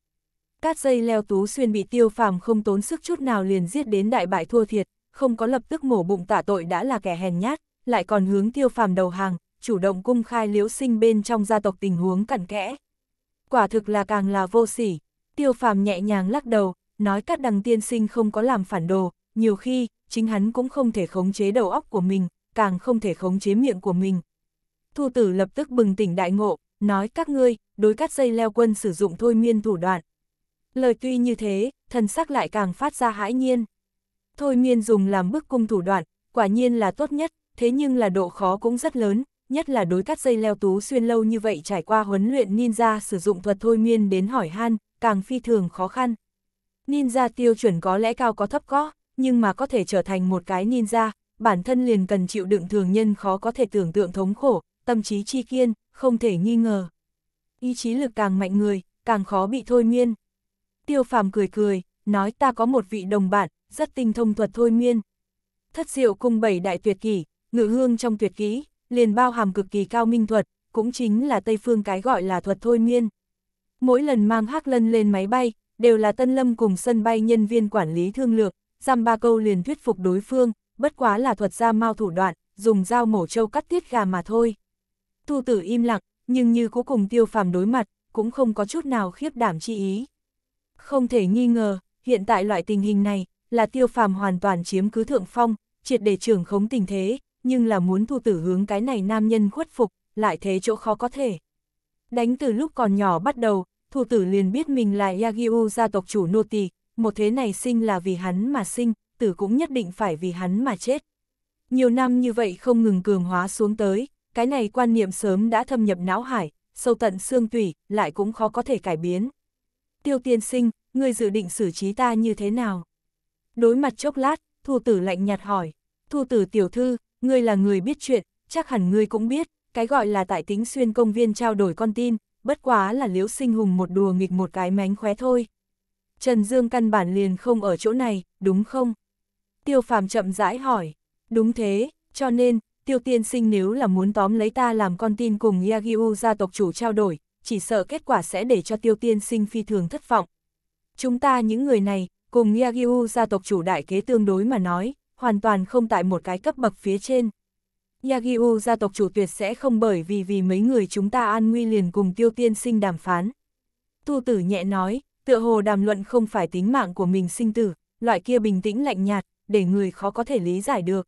Speaker 1: Cát dây leo tú xuyên bị tiêu phàm không tốn sức chút nào liền giết đến đại bại thua thiệt, không có lập tức mổ bụng tả tội đã là kẻ hèn nhát, lại còn hướng tiêu phàm đầu hàng, chủ động cung khai liễu sinh bên trong gia tộc tình huống cặn kẽ. Quả thực là càng là vô sỉ, tiêu phàm nhẹ nhàng lắc đầu, nói các đằng tiên sinh không có làm phản đồ, nhiều khi, chính hắn cũng không thể khống chế đầu óc của mình, càng không thể khống chế miệng của mình. Thu tử lập tức bừng tỉnh đại ngộ, nói các ngươi, đối cắt dây leo quân sử dụng thôi miên thủ đoạn. Lời tuy như thế, thần sắc lại càng phát ra hãi nhiên. Thôi miên dùng làm bức cung thủ đoạn, quả nhiên là tốt nhất, thế nhưng là độ khó cũng rất lớn, nhất là đối cắt dây leo tú xuyên lâu như vậy trải qua huấn luyện ninja sử dụng thuật thôi miên đến hỏi han, càng phi thường khó khăn. Ninja tiêu chuẩn có lẽ cao có thấp có, nhưng mà có thể trở thành một cái ninja, bản thân liền cần chịu đựng thường nhân khó có thể tưởng tượng thống khổ, tâm trí chi kiên, không thể nghi ngờ. Ý chí lực càng mạnh người, càng khó bị thôi miên. Tiêu phàm cười cười, nói ta có một vị đồng bạn, rất tinh thông thuật thôi miên. Thất diệu cung bảy đại tuyệt kỷ, ngự hương trong tuyệt kỹ, liền bao hàm cực kỳ cao minh thuật, cũng chính là Tây Phương cái gọi là thuật thôi miên. Mỗi lần mang Hắc Lân lên máy bay, đều là Tân Lâm cùng sân bay nhân viên quản lý thương lược, giam ba câu liền thuyết phục đối phương, bất quá là thuật ra mau thủ đoạn, dùng dao mổ trâu cắt tiết gà mà thôi. Thu tử im lặng, nhưng như cuối cùng tiêu phàm đối mặt, cũng không có chút nào khiếp đảm chi ý. Không thể nghi ngờ, hiện tại loại tình hình này, là tiêu phàm hoàn toàn chiếm cứ thượng phong, triệt để trưởng khống tình thế, nhưng là muốn thu tử hướng cái này nam nhân khuất phục, lại thế chỗ khó có thể. Đánh từ lúc còn nhỏ bắt đầu, thu tử liền biết mình là Yagyu gia tộc chủ nô tỳ, một thế này sinh là vì hắn mà sinh, tử cũng nhất định phải vì hắn mà chết. Nhiều năm như vậy không ngừng cường hóa xuống tới, cái này quan niệm sớm đã thâm nhập não hải, sâu tận xương tủy, lại cũng khó có thể cải biến. Tiêu tiên sinh, ngươi dự định xử trí ta như thế nào? Đối mặt chốc lát, thu tử lạnh nhạt hỏi. Thu tử tiểu thư, ngươi là người biết chuyện, chắc hẳn ngươi cũng biết, cái gọi là tại tính xuyên công viên trao đổi con tin, bất quá là liễu sinh hùng một đùa nghịch một cái mánh khóe thôi. Trần Dương căn bản liền không ở chỗ này, đúng không? Tiêu phàm chậm rãi hỏi, đúng thế, cho nên, tiêu tiên sinh nếu là muốn tóm lấy ta làm con tin cùng Yagiu gia tộc chủ trao đổi, chỉ sợ kết quả sẽ để cho tiêu tiên sinh phi thường thất vọng. Chúng ta những người này, cùng Yagiu gia tộc chủ đại kế tương đối mà nói, hoàn toàn không tại một cái cấp bậc phía trên. Yagyu gia tộc chủ tuyệt sẽ không bởi vì vì mấy người chúng ta an nguy liền cùng tiêu tiên sinh đàm phán. Tu tử nhẹ nói, tựa hồ đàm luận không phải tính mạng của mình sinh tử, loại kia bình tĩnh lạnh nhạt, để người khó có thể lý giải được.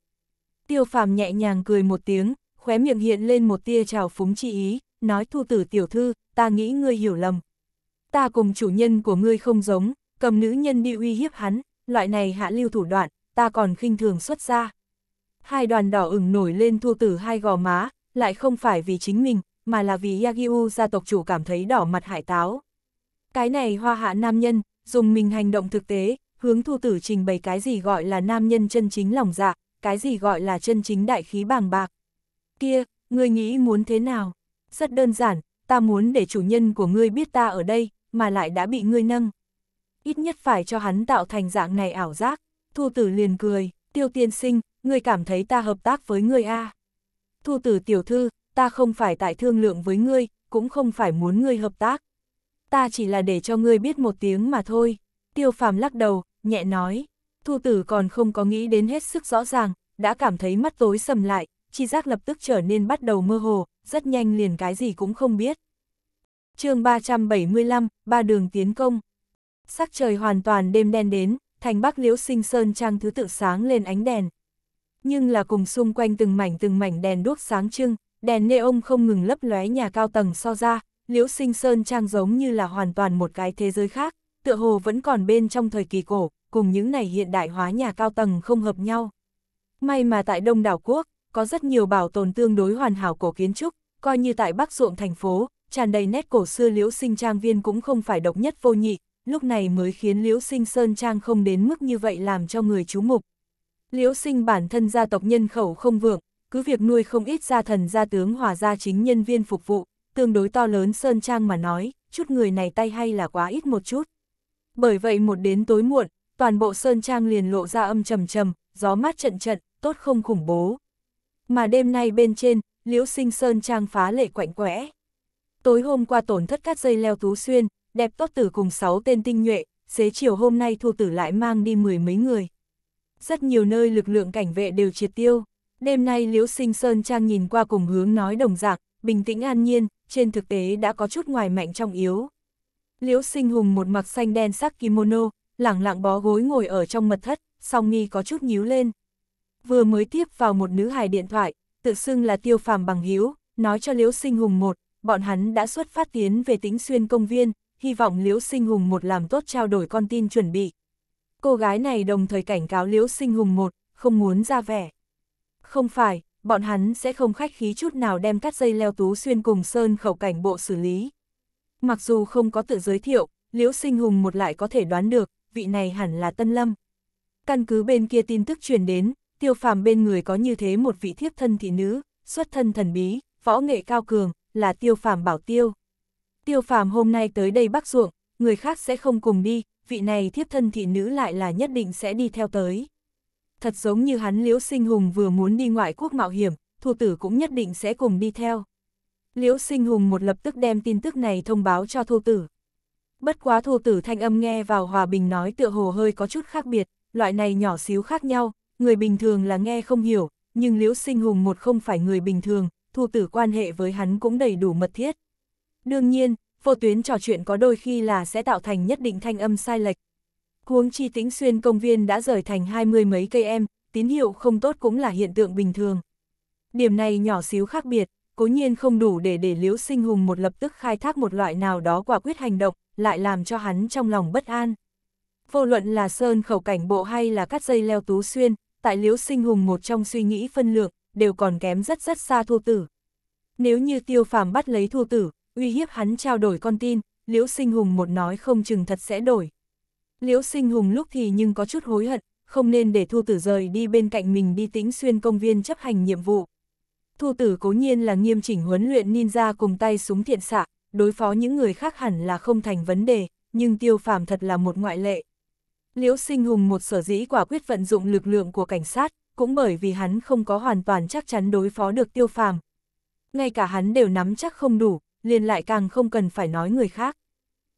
Speaker 1: Tiêu phàm nhẹ nhàng cười một tiếng, khóe miệng hiện lên một tia trào phúng chi ý, nói thu tử tiểu thư, ta nghĩ ngươi hiểu lầm. Ta cùng chủ nhân của ngươi không giống, cầm nữ nhân đi uy hiếp hắn, loại này hạ lưu thủ đoạn, ta còn khinh thường xuất ra. Hai đoàn đỏ ửng nổi lên thu tử hai gò má, lại không phải vì chính mình, mà là vì Yagyu gia tộc chủ cảm thấy đỏ mặt hải táo. Cái này hoa hạ nam nhân, dùng mình hành động thực tế, hướng thu tử trình bày cái gì gọi là nam nhân chân chính lòng dạ, cái gì gọi là chân chính đại khí bàng bạc. Kia, ngươi nghĩ muốn thế nào? Rất đơn giản, ta muốn để chủ nhân của ngươi biết ta ở đây, mà lại đã bị ngươi nâng. Ít nhất phải cho hắn tạo thành dạng này ảo giác. Thu tử liền cười, tiêu tiên sinh, ngươi cảm thấy ta hợp tác với ngươi a à. Thu tử tiểu thư, ta không phải tại thương lượng với ngươi, cũng không phải muốn ngươi hợp tác. Ta chỉ là để cho ngươi biết một tiếng mà thôi. Tiêu phàm lắc đầu, nhẹ nói. Thu tử còn không có nghĩ đến hết sức rõ ràng, đã cảm thấy mắt tối sầm lại, chi giác lập tức trở nên bắt đầu mơ hồ, rất nhanh liền cái gì cũng không biết. chương 375, ba đường tiến công. Sắc trời hoàn toàn đêm đen đến, thành bắc liễu sinh sơn trang thứ tự sáng lên ánh đèn. Nhưng là cùng xung quanh từng mảnh từng mảnh đèn đuốc sáng trưng, đèn nê ông không ngừng lấp lóe nhà cao tầng so ra, liễu sinh sơn trang giống như là hoàn toàn một cái thế giới khác, tựa hồ vẫn còn bên trong thời kỳ cổ, cùng những này hiện đại hóa nhà cao tầng không hợp nhau. May mà tại Đông đảo quốc, có rất nhiều bảo tồn tương đối hoàn hảo cổ kiến trúc, coi như tại Bắc Ruộng thành phố, tràn đầy nét cổ xưa liễu sinh trang viên cũng không phải độc nhất vô nhị, lúc này mới khiến Liễu Sinh Sơn Trang không đến mức như vậy làm cho người chú mục. Liễu Sinh bản thân gia tộc nhân khẩu không vượng, cứ việc nuôi không ít gia thần gia tướng hòa gia chính nhân viên phục vụ, tương đối to lớn Sơn Trang mà nói, chút người này tay hay là quá ít một chút. Bởi vậy một đến tối muộn, toàn bộ Sơn Trang liền lộ ra âm trầm trầm, gió mát trận trận, tốt không khủng bố. Mà đêm nay bên trên, Liễu Sinh Sơn Trang phá lệ quạnh quẽ. Tối hôm qua tổn thất các dây leo tú xuyên, đẹp tốt tử cùng 6 tên tinh nhuệ, xế chiều hôm nay thu tử lại mang đi mười mấy người. Rất nhiều nơi lực lượng cảnh vệ đều triệt tiêu, đêm nay Liễu Sinh Sơn Trang nhìn qua cùng hướng nói đồng dạng, bình tĩnh an nhiên, trên thực tế đã có chút ngoài mạnh trong yếu. Liễu Sinh Hùng một mặc xanh đen sắc kimono, lẳng lặng bó gối ngồi ở trong mật thất, song nghi có chút nhíu lên. Vừa mới tiếp vào một nữ hài điện thoại, tự xưng là tiêu phàm bằng hiếu, nói cho Liễu Sinh Hùng một, bọn hắn đã xuất phát tiến về tĩnh xuyên công viên, hy vọng Liễu Sinh Hùng một làm tốt trao đổi con tin chuẩn bị. Cô gái này đồng thời cảnh cáo Liễu Sinh Hùng một, không muốn ra vẻ. Không phải, bọn hắn sẽ không khách khí chút nào đem cắt dây leo tú xuyên cùng sơn khẩu cảnh bộ xử lý. Mặc dù không có tự giới thiệu, Liễu Sinh Hùng một lại có thể đoán được, vị này hẳn là Tân Lâm. Căn cứ bên kia tin tức truyền đến, tiêu phàm bên người có như thế một vị thiếp thân thị nữ, xuất thân thần bí, võ nghệ cao cường, là tiêu phàm bảo tiêu. Tiêu phàm hôm nay tới đây bắc ruộng, người khác sẽ không cùng đi, vị này thiếp thân thị nữ lại là nhất định sẽ đi theo tới. Thật giống như hắn Liễu Sinh Hùng vừa muốn đi ngoại quốc mạo hiểm, thu tử cũng nhất định sẽ cùng đi theo. Liễu Sinh Hùng một lập tức đem tin tức này thông báo cho thu tử. Bất quá thu tử thanh âm nghe vào hòa bình nói tựa hồ hơi có chút khác biệt, loại này nhỏ xíu khác nhau, người bình thường là nghe không hiểu, nhưng Liễu Sinh Hùng một không phải người bình thường, thu tử quan hệ với hắn cũng đầy đủ mật thiết. Đương nhiên, vô tuyến trò chuyện có đôi khi là sẽ tạo thành nhất định thanh âm sai lệch. Huống chi tĩnh xuyên công viên đã rời thành hai mươi mấy cây em, tín hiệu không tốt cũng là hiện tượng bình thường. Điểm này nhỏ xíu khác biệt, cố nhiên không đủ để để Liễu Sinh Hùng một lập tức khai thác một loại nào đó quả quyết hành động, lại làm cho hắn trong lòng bất an. Vô luận là sơn khẩu cảnh bộ hay là cắt dây leo tú xuyên, tại Liễu Sinh Hùng một trong suy nghĩ phân lược, đều còn kém rất rất xa thu tử. Nếu như tiêu phàm bắt lấy thu tử, uy hiếp hắn trao đổi con tin, Liễu Sinh Hùng một nói không chừng thật sẽ đổi. Liễu Sinh Hùng lúc thì nhưng có chút hối hận, không nên để Thu Tử rời đi bên cạnh mình đi tính xuyên công viên chấp hành nhiệm vụ. Thu Tử cố nhiên là nghiêm chỉnh huấn luyện ninja cùng tay súng thiện xạ, đối phó những người khác hẳn là không thành vấn đề, nhưng Tiêu Phàm thật là một ngoại lệ. Liễu Sinh Hùng một sở dĩ quả quyết vận dụng lực lượng của cảnh sát, cũng bởi vì hắn không có hoàn toàn chắc chắn đối phó được Tiêu Phàm. Ngay cả hắn đều nắm chắc không đủ, liền lại càng không cần phải nói người khác.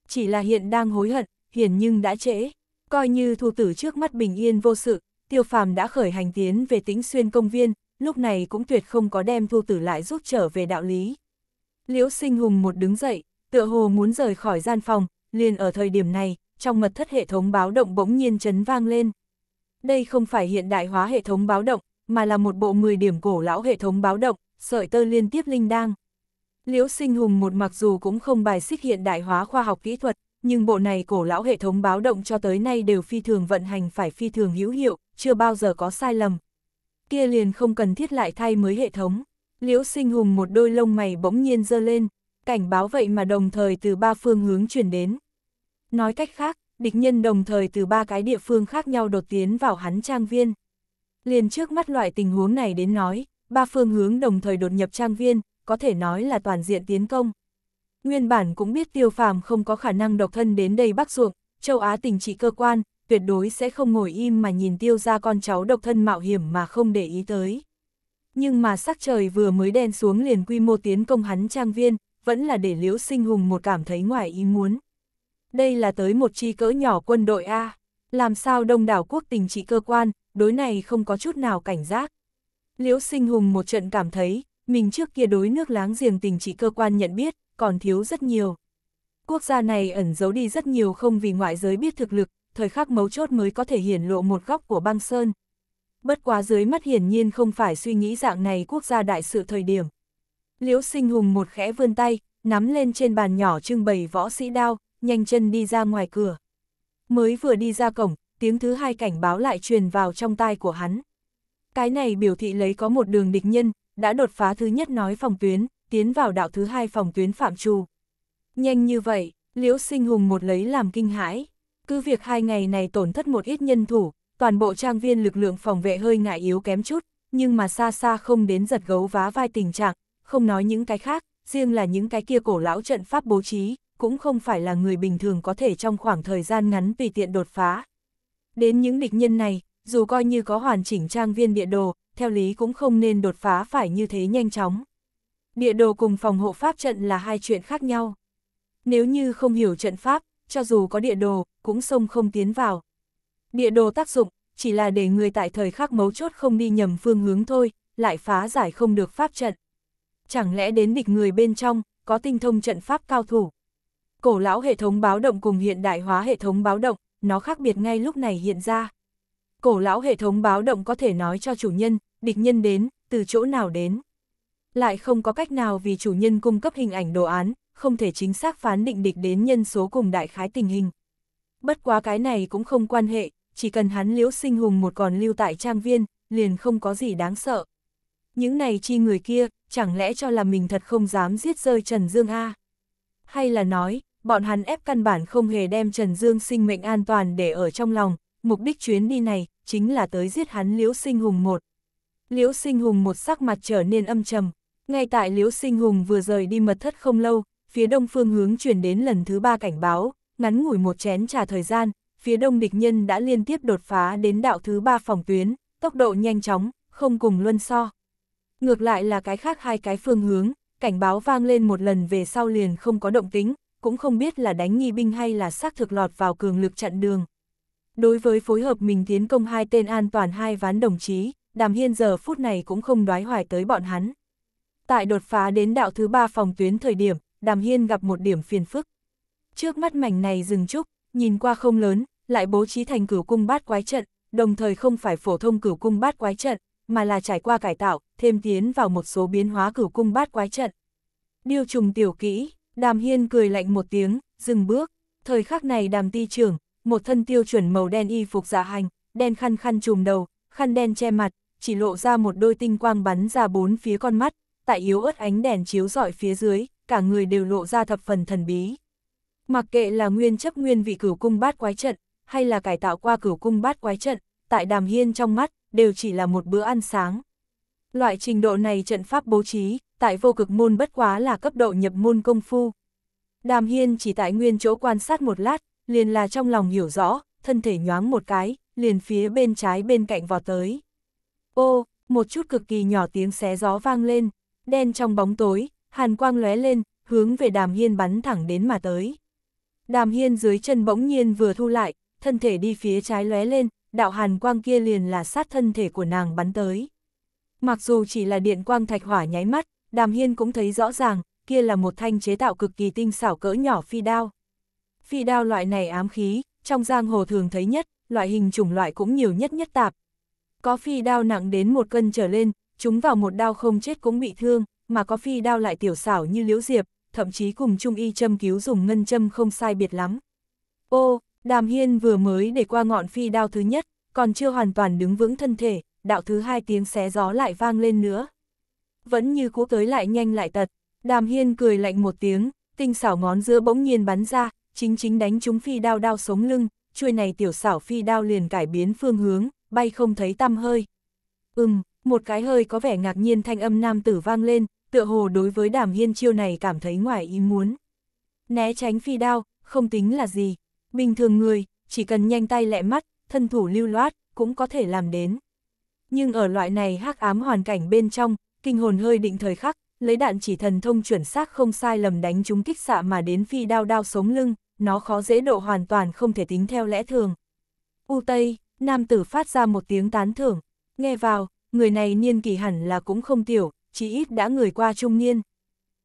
Speaker 1: Chỉ là hiện đang hối hận, hiển nhưng đã trễ, coi như thu tử trước mắt bình yên vô sự, tiêu phàm đã khởi hành tiến về tĩnh xuyên công viên, lúc này cũng tuyệt không có đem thu tử lại rút trở về đạo lý. Liễu sinh hùng một đứng dậy, tựa hồ muốn rời khỏi gian phòng, liền ở thời điểm này, trong mật thất hệ thống báo động bỗng nhiên chấn vang lên. Đây không phải hiện đại hóa hệ thống báo động, mà là một bộ 10 điểm cổ lão hệ thống báo động, sợi tơ liên tiếp linh đang. Liễu Sinh Hùng một mặc dù cũng không bài xích hiện đại hóa khoa học kỹ thuật, nhưng bộ này cổ lão hệ thống báo động cho tới nay đều phi thường vận hành phải phi thường hữu hiệu, chưa bao giờ có sai lầm. Kia liền không cần thiết lại thay mới hệ thống. Liễu Sinh Hùng một đôi lông mày bỗng nhiên dơ lên, cảnh báo vậy mà đồng thời từ ba phương hướng chuyển đến. Nói cách khác, địch nhân đồng thời từ ba cái địa phương khác nhau đột tiến vào hắn trang viên. Liền trước mắt loại tình huống này đến nói, ba phương hướng đồng thời đột nhập trang viên, có thể nói là toàn diện tiến công. Nguyên bản cũng biết tiêu phàm không có khả năng độc thân đến đây bắc ruộng, châu Á tình trị cơ quan, tuyệt đối sẽ không ngồi im mà nhìn tiêu ra con cháu độc thân mạo hiểm mà không để ý tới. Nhưng mà sắc trời vừa mới đen xuống liền quy mô tiến công hắn trang viên, vẫn là để liễu sinh hùng một cảm thấy ngoài ý muốn. Đây là tới một chi cỡ nhỏ quân đội A, làm sao đông đảo quốc tình trị cơ quan, đối này không có chút nào cảnh giác. Liễu sinh hùng một trận cảm thấy, mình trước kia đối nước láng giềng tình chỉ cơ quan nhận biết, còn thiếu rất nhiều. Quốc gia này ẩn giấu đi rất nhiều không vì ngoại giới biết thực lực, thời khắc mấu chốt mới có thể hiển lộ một góc của băng sơn. Bất quá dưới mắt hiển nhiên không phải suy nghĩ dạng này quốc gia đại sự thời điểm. Liễu sinh hùng một khẽ vươn tay, nắm lên trên bàn nhỏ trưng bày võ sĩ đao, nhanh chân đi ra ngoài cửa. Mới vừa đi ra cổng, tiếng thứ hai cảnh báo lại truyền vào trong tai của hắn. Cái này biểu thị lấy có một đường địch nhân, đã đột phá thứ nhất nói phòng tuyến, tiến vào đạo thứ hai phòng tuyến phạm trù. Nhanh như vậy, Liễu Sinh Hùng một lấy làm kinh hãi. Cứ việc hai ngày này tổn thất một ít nhân thủ, toàn bộ trang viên lực lượng phòng vệ hơi ngại yếu kém chút, nhưng mà xa xa không đến giật gấu vá vai tình trạng, không nói những cái khác, riêng là những cái kia cổ lão trận pháp bố trí, cũng không phải là người bình thường có thể trong khoảng thời gian ngắn tùy tiện đột phá. Đến những địch nhân này, dù coi như có hoàn chỉnh trang viên địa đồ, theo lý cũng không nên đột phá phải như thế nhanh chóng. Địa đồ cùng phòng hộ pháp trận là hai chuyện khác nhau. Nếu như không hiểu trận pháp, cho dù có địa đồ, cũng sông không tiến vào. Địa đồ tác dụng, chỉ là để người tại thời khắc mấu chốt không đi nhầm phương hướng thôi, lại phá giải không được pháp trận. Chẳng lẽ đến địch người bên trong, có tinh thông trận pháp cao thủ. Cổ lão hệ thống báo động cùng hiện đại hóa hệ thống báo động, nó khác biệt ngay lúc này hiện ra. Cổ lão hệ thống báo động có thể nói cho chủ nhân, địch nhân đến, từ chỗ nào đến. Lại không có cách nào vì chủ nhân cung cấp hình ảnh đồ án, không thể chính xác phán định địch đến nhân số cùng đại khái tình hình. Bất quá cái này cũng không quan hệ, chỉ cần hắn liễu sinh hùng một còn lưu tại trang viên, liền không có gì đáng sợ. Những này chi người kia, chẳng lẽ cho là mình thật không dám giết rơi Trần Dương A? Hay là nói, bọn hắn ép căn bản không hề đem Trần Dương sinh mệnh an toàn để ở trong lòng, mục đích chuyến đi này, chính là tới giết hắn liễu sinh hùng một. Liễu Sinh Hùng một sắc mặt trở nên âm trầm. Ngay tại Liễu Sinh Hùng vừa rời đi mật thất không lâu, phía đông phương hướng chuyển đến lần thứ ba cảnh báo, ngắn ngủi một chén trà thời gian, phía đông địch nhân đã liên tiếp đột phá đến đạo thứ ba phòng tuyến, tốc độ nhanh chóng, không cùng luân so. Ngược lại là cái khác hai cái phương hướng, cảnh báo vang lên một lần về sau liền không có động tính, cũng không biết là đánh nghi binh hay là xác thực lọt vào cường lực chặn đường. Đối với phối hợp mình tiến công hai tên an toàn hai ván đồng chí, đàm hiên giờ phút này cũng không đoái hoài tới bọn hắn. Tại đột phá đến đạo thứ ba phòng tuyến thời điểm, đàm hiên gặp một điểm phiền phức. Trước mắt mảnh này rừng trúc, nhìn qua không lớn, lại bố trí thành cửu cung bát quái trận, đồng thời không phải phổ thông cửu cung bát quái trận, mà là trải qua cải tạo, thêm tiến vào một số biến hóa cửu cung bát quái trận. Điều trùng tiểu kỹ, đàm hiên cười lạnh một tiếng, dừng bước. Thời khắc này đàm ti trưởng, một thân tiêu chuẩn màu đen y phục giả dạ hành, đen khăn khăn trùm đầu, khăn đen che mặt, chỉ lộ ra một đôi tinh quang bắn ra bốn phía con mắt, tại yếu ớt ánh đèn chiếu rọi phía dưới, cả người đều lộ ra thập phần thần bí. Mặc kệ là nguyên chấp nguyên vị cửu cung bát quái trận, hay là cải tạo qua cửu cung bát quái trận, tại đàm hiên trong mắt, đều chỉ là một bữa ăn sáng. Loại trình độ này trận pháp bố trí, tại vô cực môn bất quá là cấp độ nhập môn công phu. Đàm hiên chỉ tại nguyên chỗ quan sát một lát, liền là trong lòng hiểu rõ, thân thể nhoáng một cái, liền phía bên trái bên cạnh vọt tới. Ô, một chút cực kỳ nhỏ tiếng xé gió vang lên, đen trong bóng tối, hàn quang lóe lên, hướng về đàm hiên bắn thẳng đến mà tới. Đàm hiên dưới chân bỗng nhiên vừa thu lại, thân thể đi phía trái lóe lên, đạo hàn quang kia liền là sát thân thể của nàng bắn tới. Mặc dù chỉ là điện quang thạch hỏa nháy mắt, đàm hiên cũng thấy rõ ràng, kia là một thanh chế tạo cực kỳ tinh xảo cỡ nhỏ phi đao. Phi đao loại này ám khí, trong giang hồ thường thấy nhất, loại hình chủng loại cũng nhiều nhất nhất tạp. Có phi đao nặng đến một cân trở lên, chúng vào một đao không chết cũng bị thương, mà có phi đao lại tiểu xảo như liễu diệp, thậm chí cùng trung y châm cứu dùng ngân châm không sai biệt lắm. Ô, đàm hiên vừa mới để qua ngọn phi đao thứ nhất, còn chưa hoàn toàn đứng vững thân thể, đạo thứ hai tiếng xé gió lại vang lên nữa. Vẫn như cú tới lại nhanh lại tật, đàm hiên cười lạnh một tiếng, tinh xảo ngón giữa bỗng nhiên bắn ra, chính chính đánh chúng phi đao đao sống lưng, chuôi này tiểu xảo phi đao liền cải biến phương hướng, bay không thấy tăm hơi. Ừm, một cái hơi có vẻ ngạc nhiên thanh âm nam tử vang lên, tựa hồ đối với đàm hiên chiêu này cảm thấy ngoài ý muốn. Né tránh phi đao, không tính là gì. Bình thường người, chỉ cần nhanh tay lẹ mắt, thân thủ lưu loát, cũng có thể làm đến. Nhưng ở loại này hắc ám hoàn cảnh bên trong, kinh hồn hơi định thời khắc, lấy đạn chỉ thần thông chuẩn xác không sai lầm đánh chúng kích xạ mà đến phi đao đao sống lưng, nó khó dễ độ hoàn toàn không thể tính theo lẽ thường. U Tây, nam tử phát ra một tiếng tán thưởng, nghe vào, người này niên kỳ hẳn là cũng không tiểu, chỉ ít đã người qua trung niên.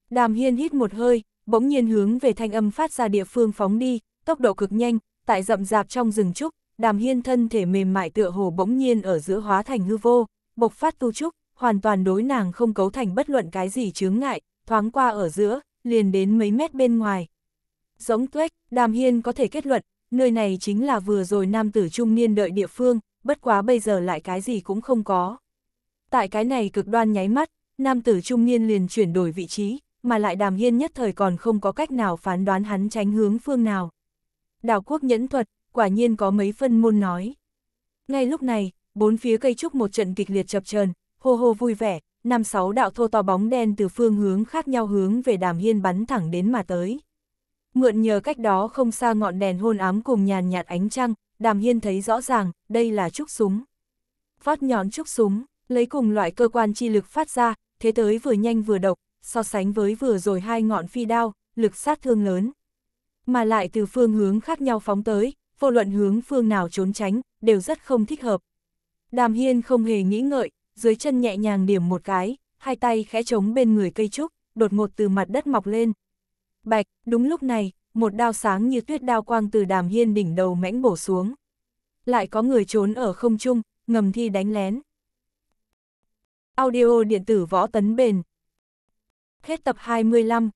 Speaker 1: Đàm Hiên hít một hơi, bỗng nhiên hướng về thanh âm phát ra địa phương phóng đi, tốc độ cực nhanh, tại rậm rạp trong rừng trúc, Đàm Hiên thân thể mềm mại tựa hồ bỗng nhiên ở giữa hóa thành hư vô, bộc phát tu trúc, hoàn toàn đối nàng không cấu thành bất luận cái gì chướng ngại, thoáng qua ở giữa, liền đến mấy mét bên ngoài. Giống tuếch, Đàm Hiên có thể kết luận, nơi này chính là vừa rồi nam tử trung niên đợi địa phương, bất quá bây giờ lại cái gì cũng không có. Tại cái này cực đoan nháy mắt, nam tử trung niên liền chuyển đổi vị trí, mà lại Đàm Hiên nhất thời còn không có cách nào phán đoán hắn tránh hướng phương nào. đào quốc nhẫn thuật, quả nhiên có mấy phân môn nói. Ngay lúc này, bốn phía cây trúc một trận kịch liệt chập chờn, hô hô vui vẻ, năm sáu đạo thô to bóng đen từ phương hướng khác nhau hướng về Đàm Hiên bắn thẳng đến mà tới. Mượn nhờ cách đó không xa ngọn đèn hôn ám cùng nhàn nhạt ánh trăng, Đàm Hiên thấy rõ ràng, đây là trúc súng. phát nhọn trúc súng, lấy cùng loại cơ quan chi lực phát ra, thế tới vừa nhanh vừa độc, so sánh với vừa rồi hai ngọn phi đao, lực sát thương lớn. Mà lại từ phương hướng khác nhau phóng tới, vô luận hướng phương nào trốn tránh, đều rất không thích hợp. Đàm Hiên không hề nghĩ ngợi, dưới chân nhẹ nhàng điểm một cái, hai tay khẽ chống bên người cây trúc, đột ngột từ mặt đất mọc lên, Bạch, đúng lúc này, một đao sáng như tuyết đao quang từ đàm hiên đỉnh đầu mãnh bổ xuống. Lại có người trốn ở không trung, ngầm thi đánh lén. Audio điện tử võ tấn bền. Hết tập 25.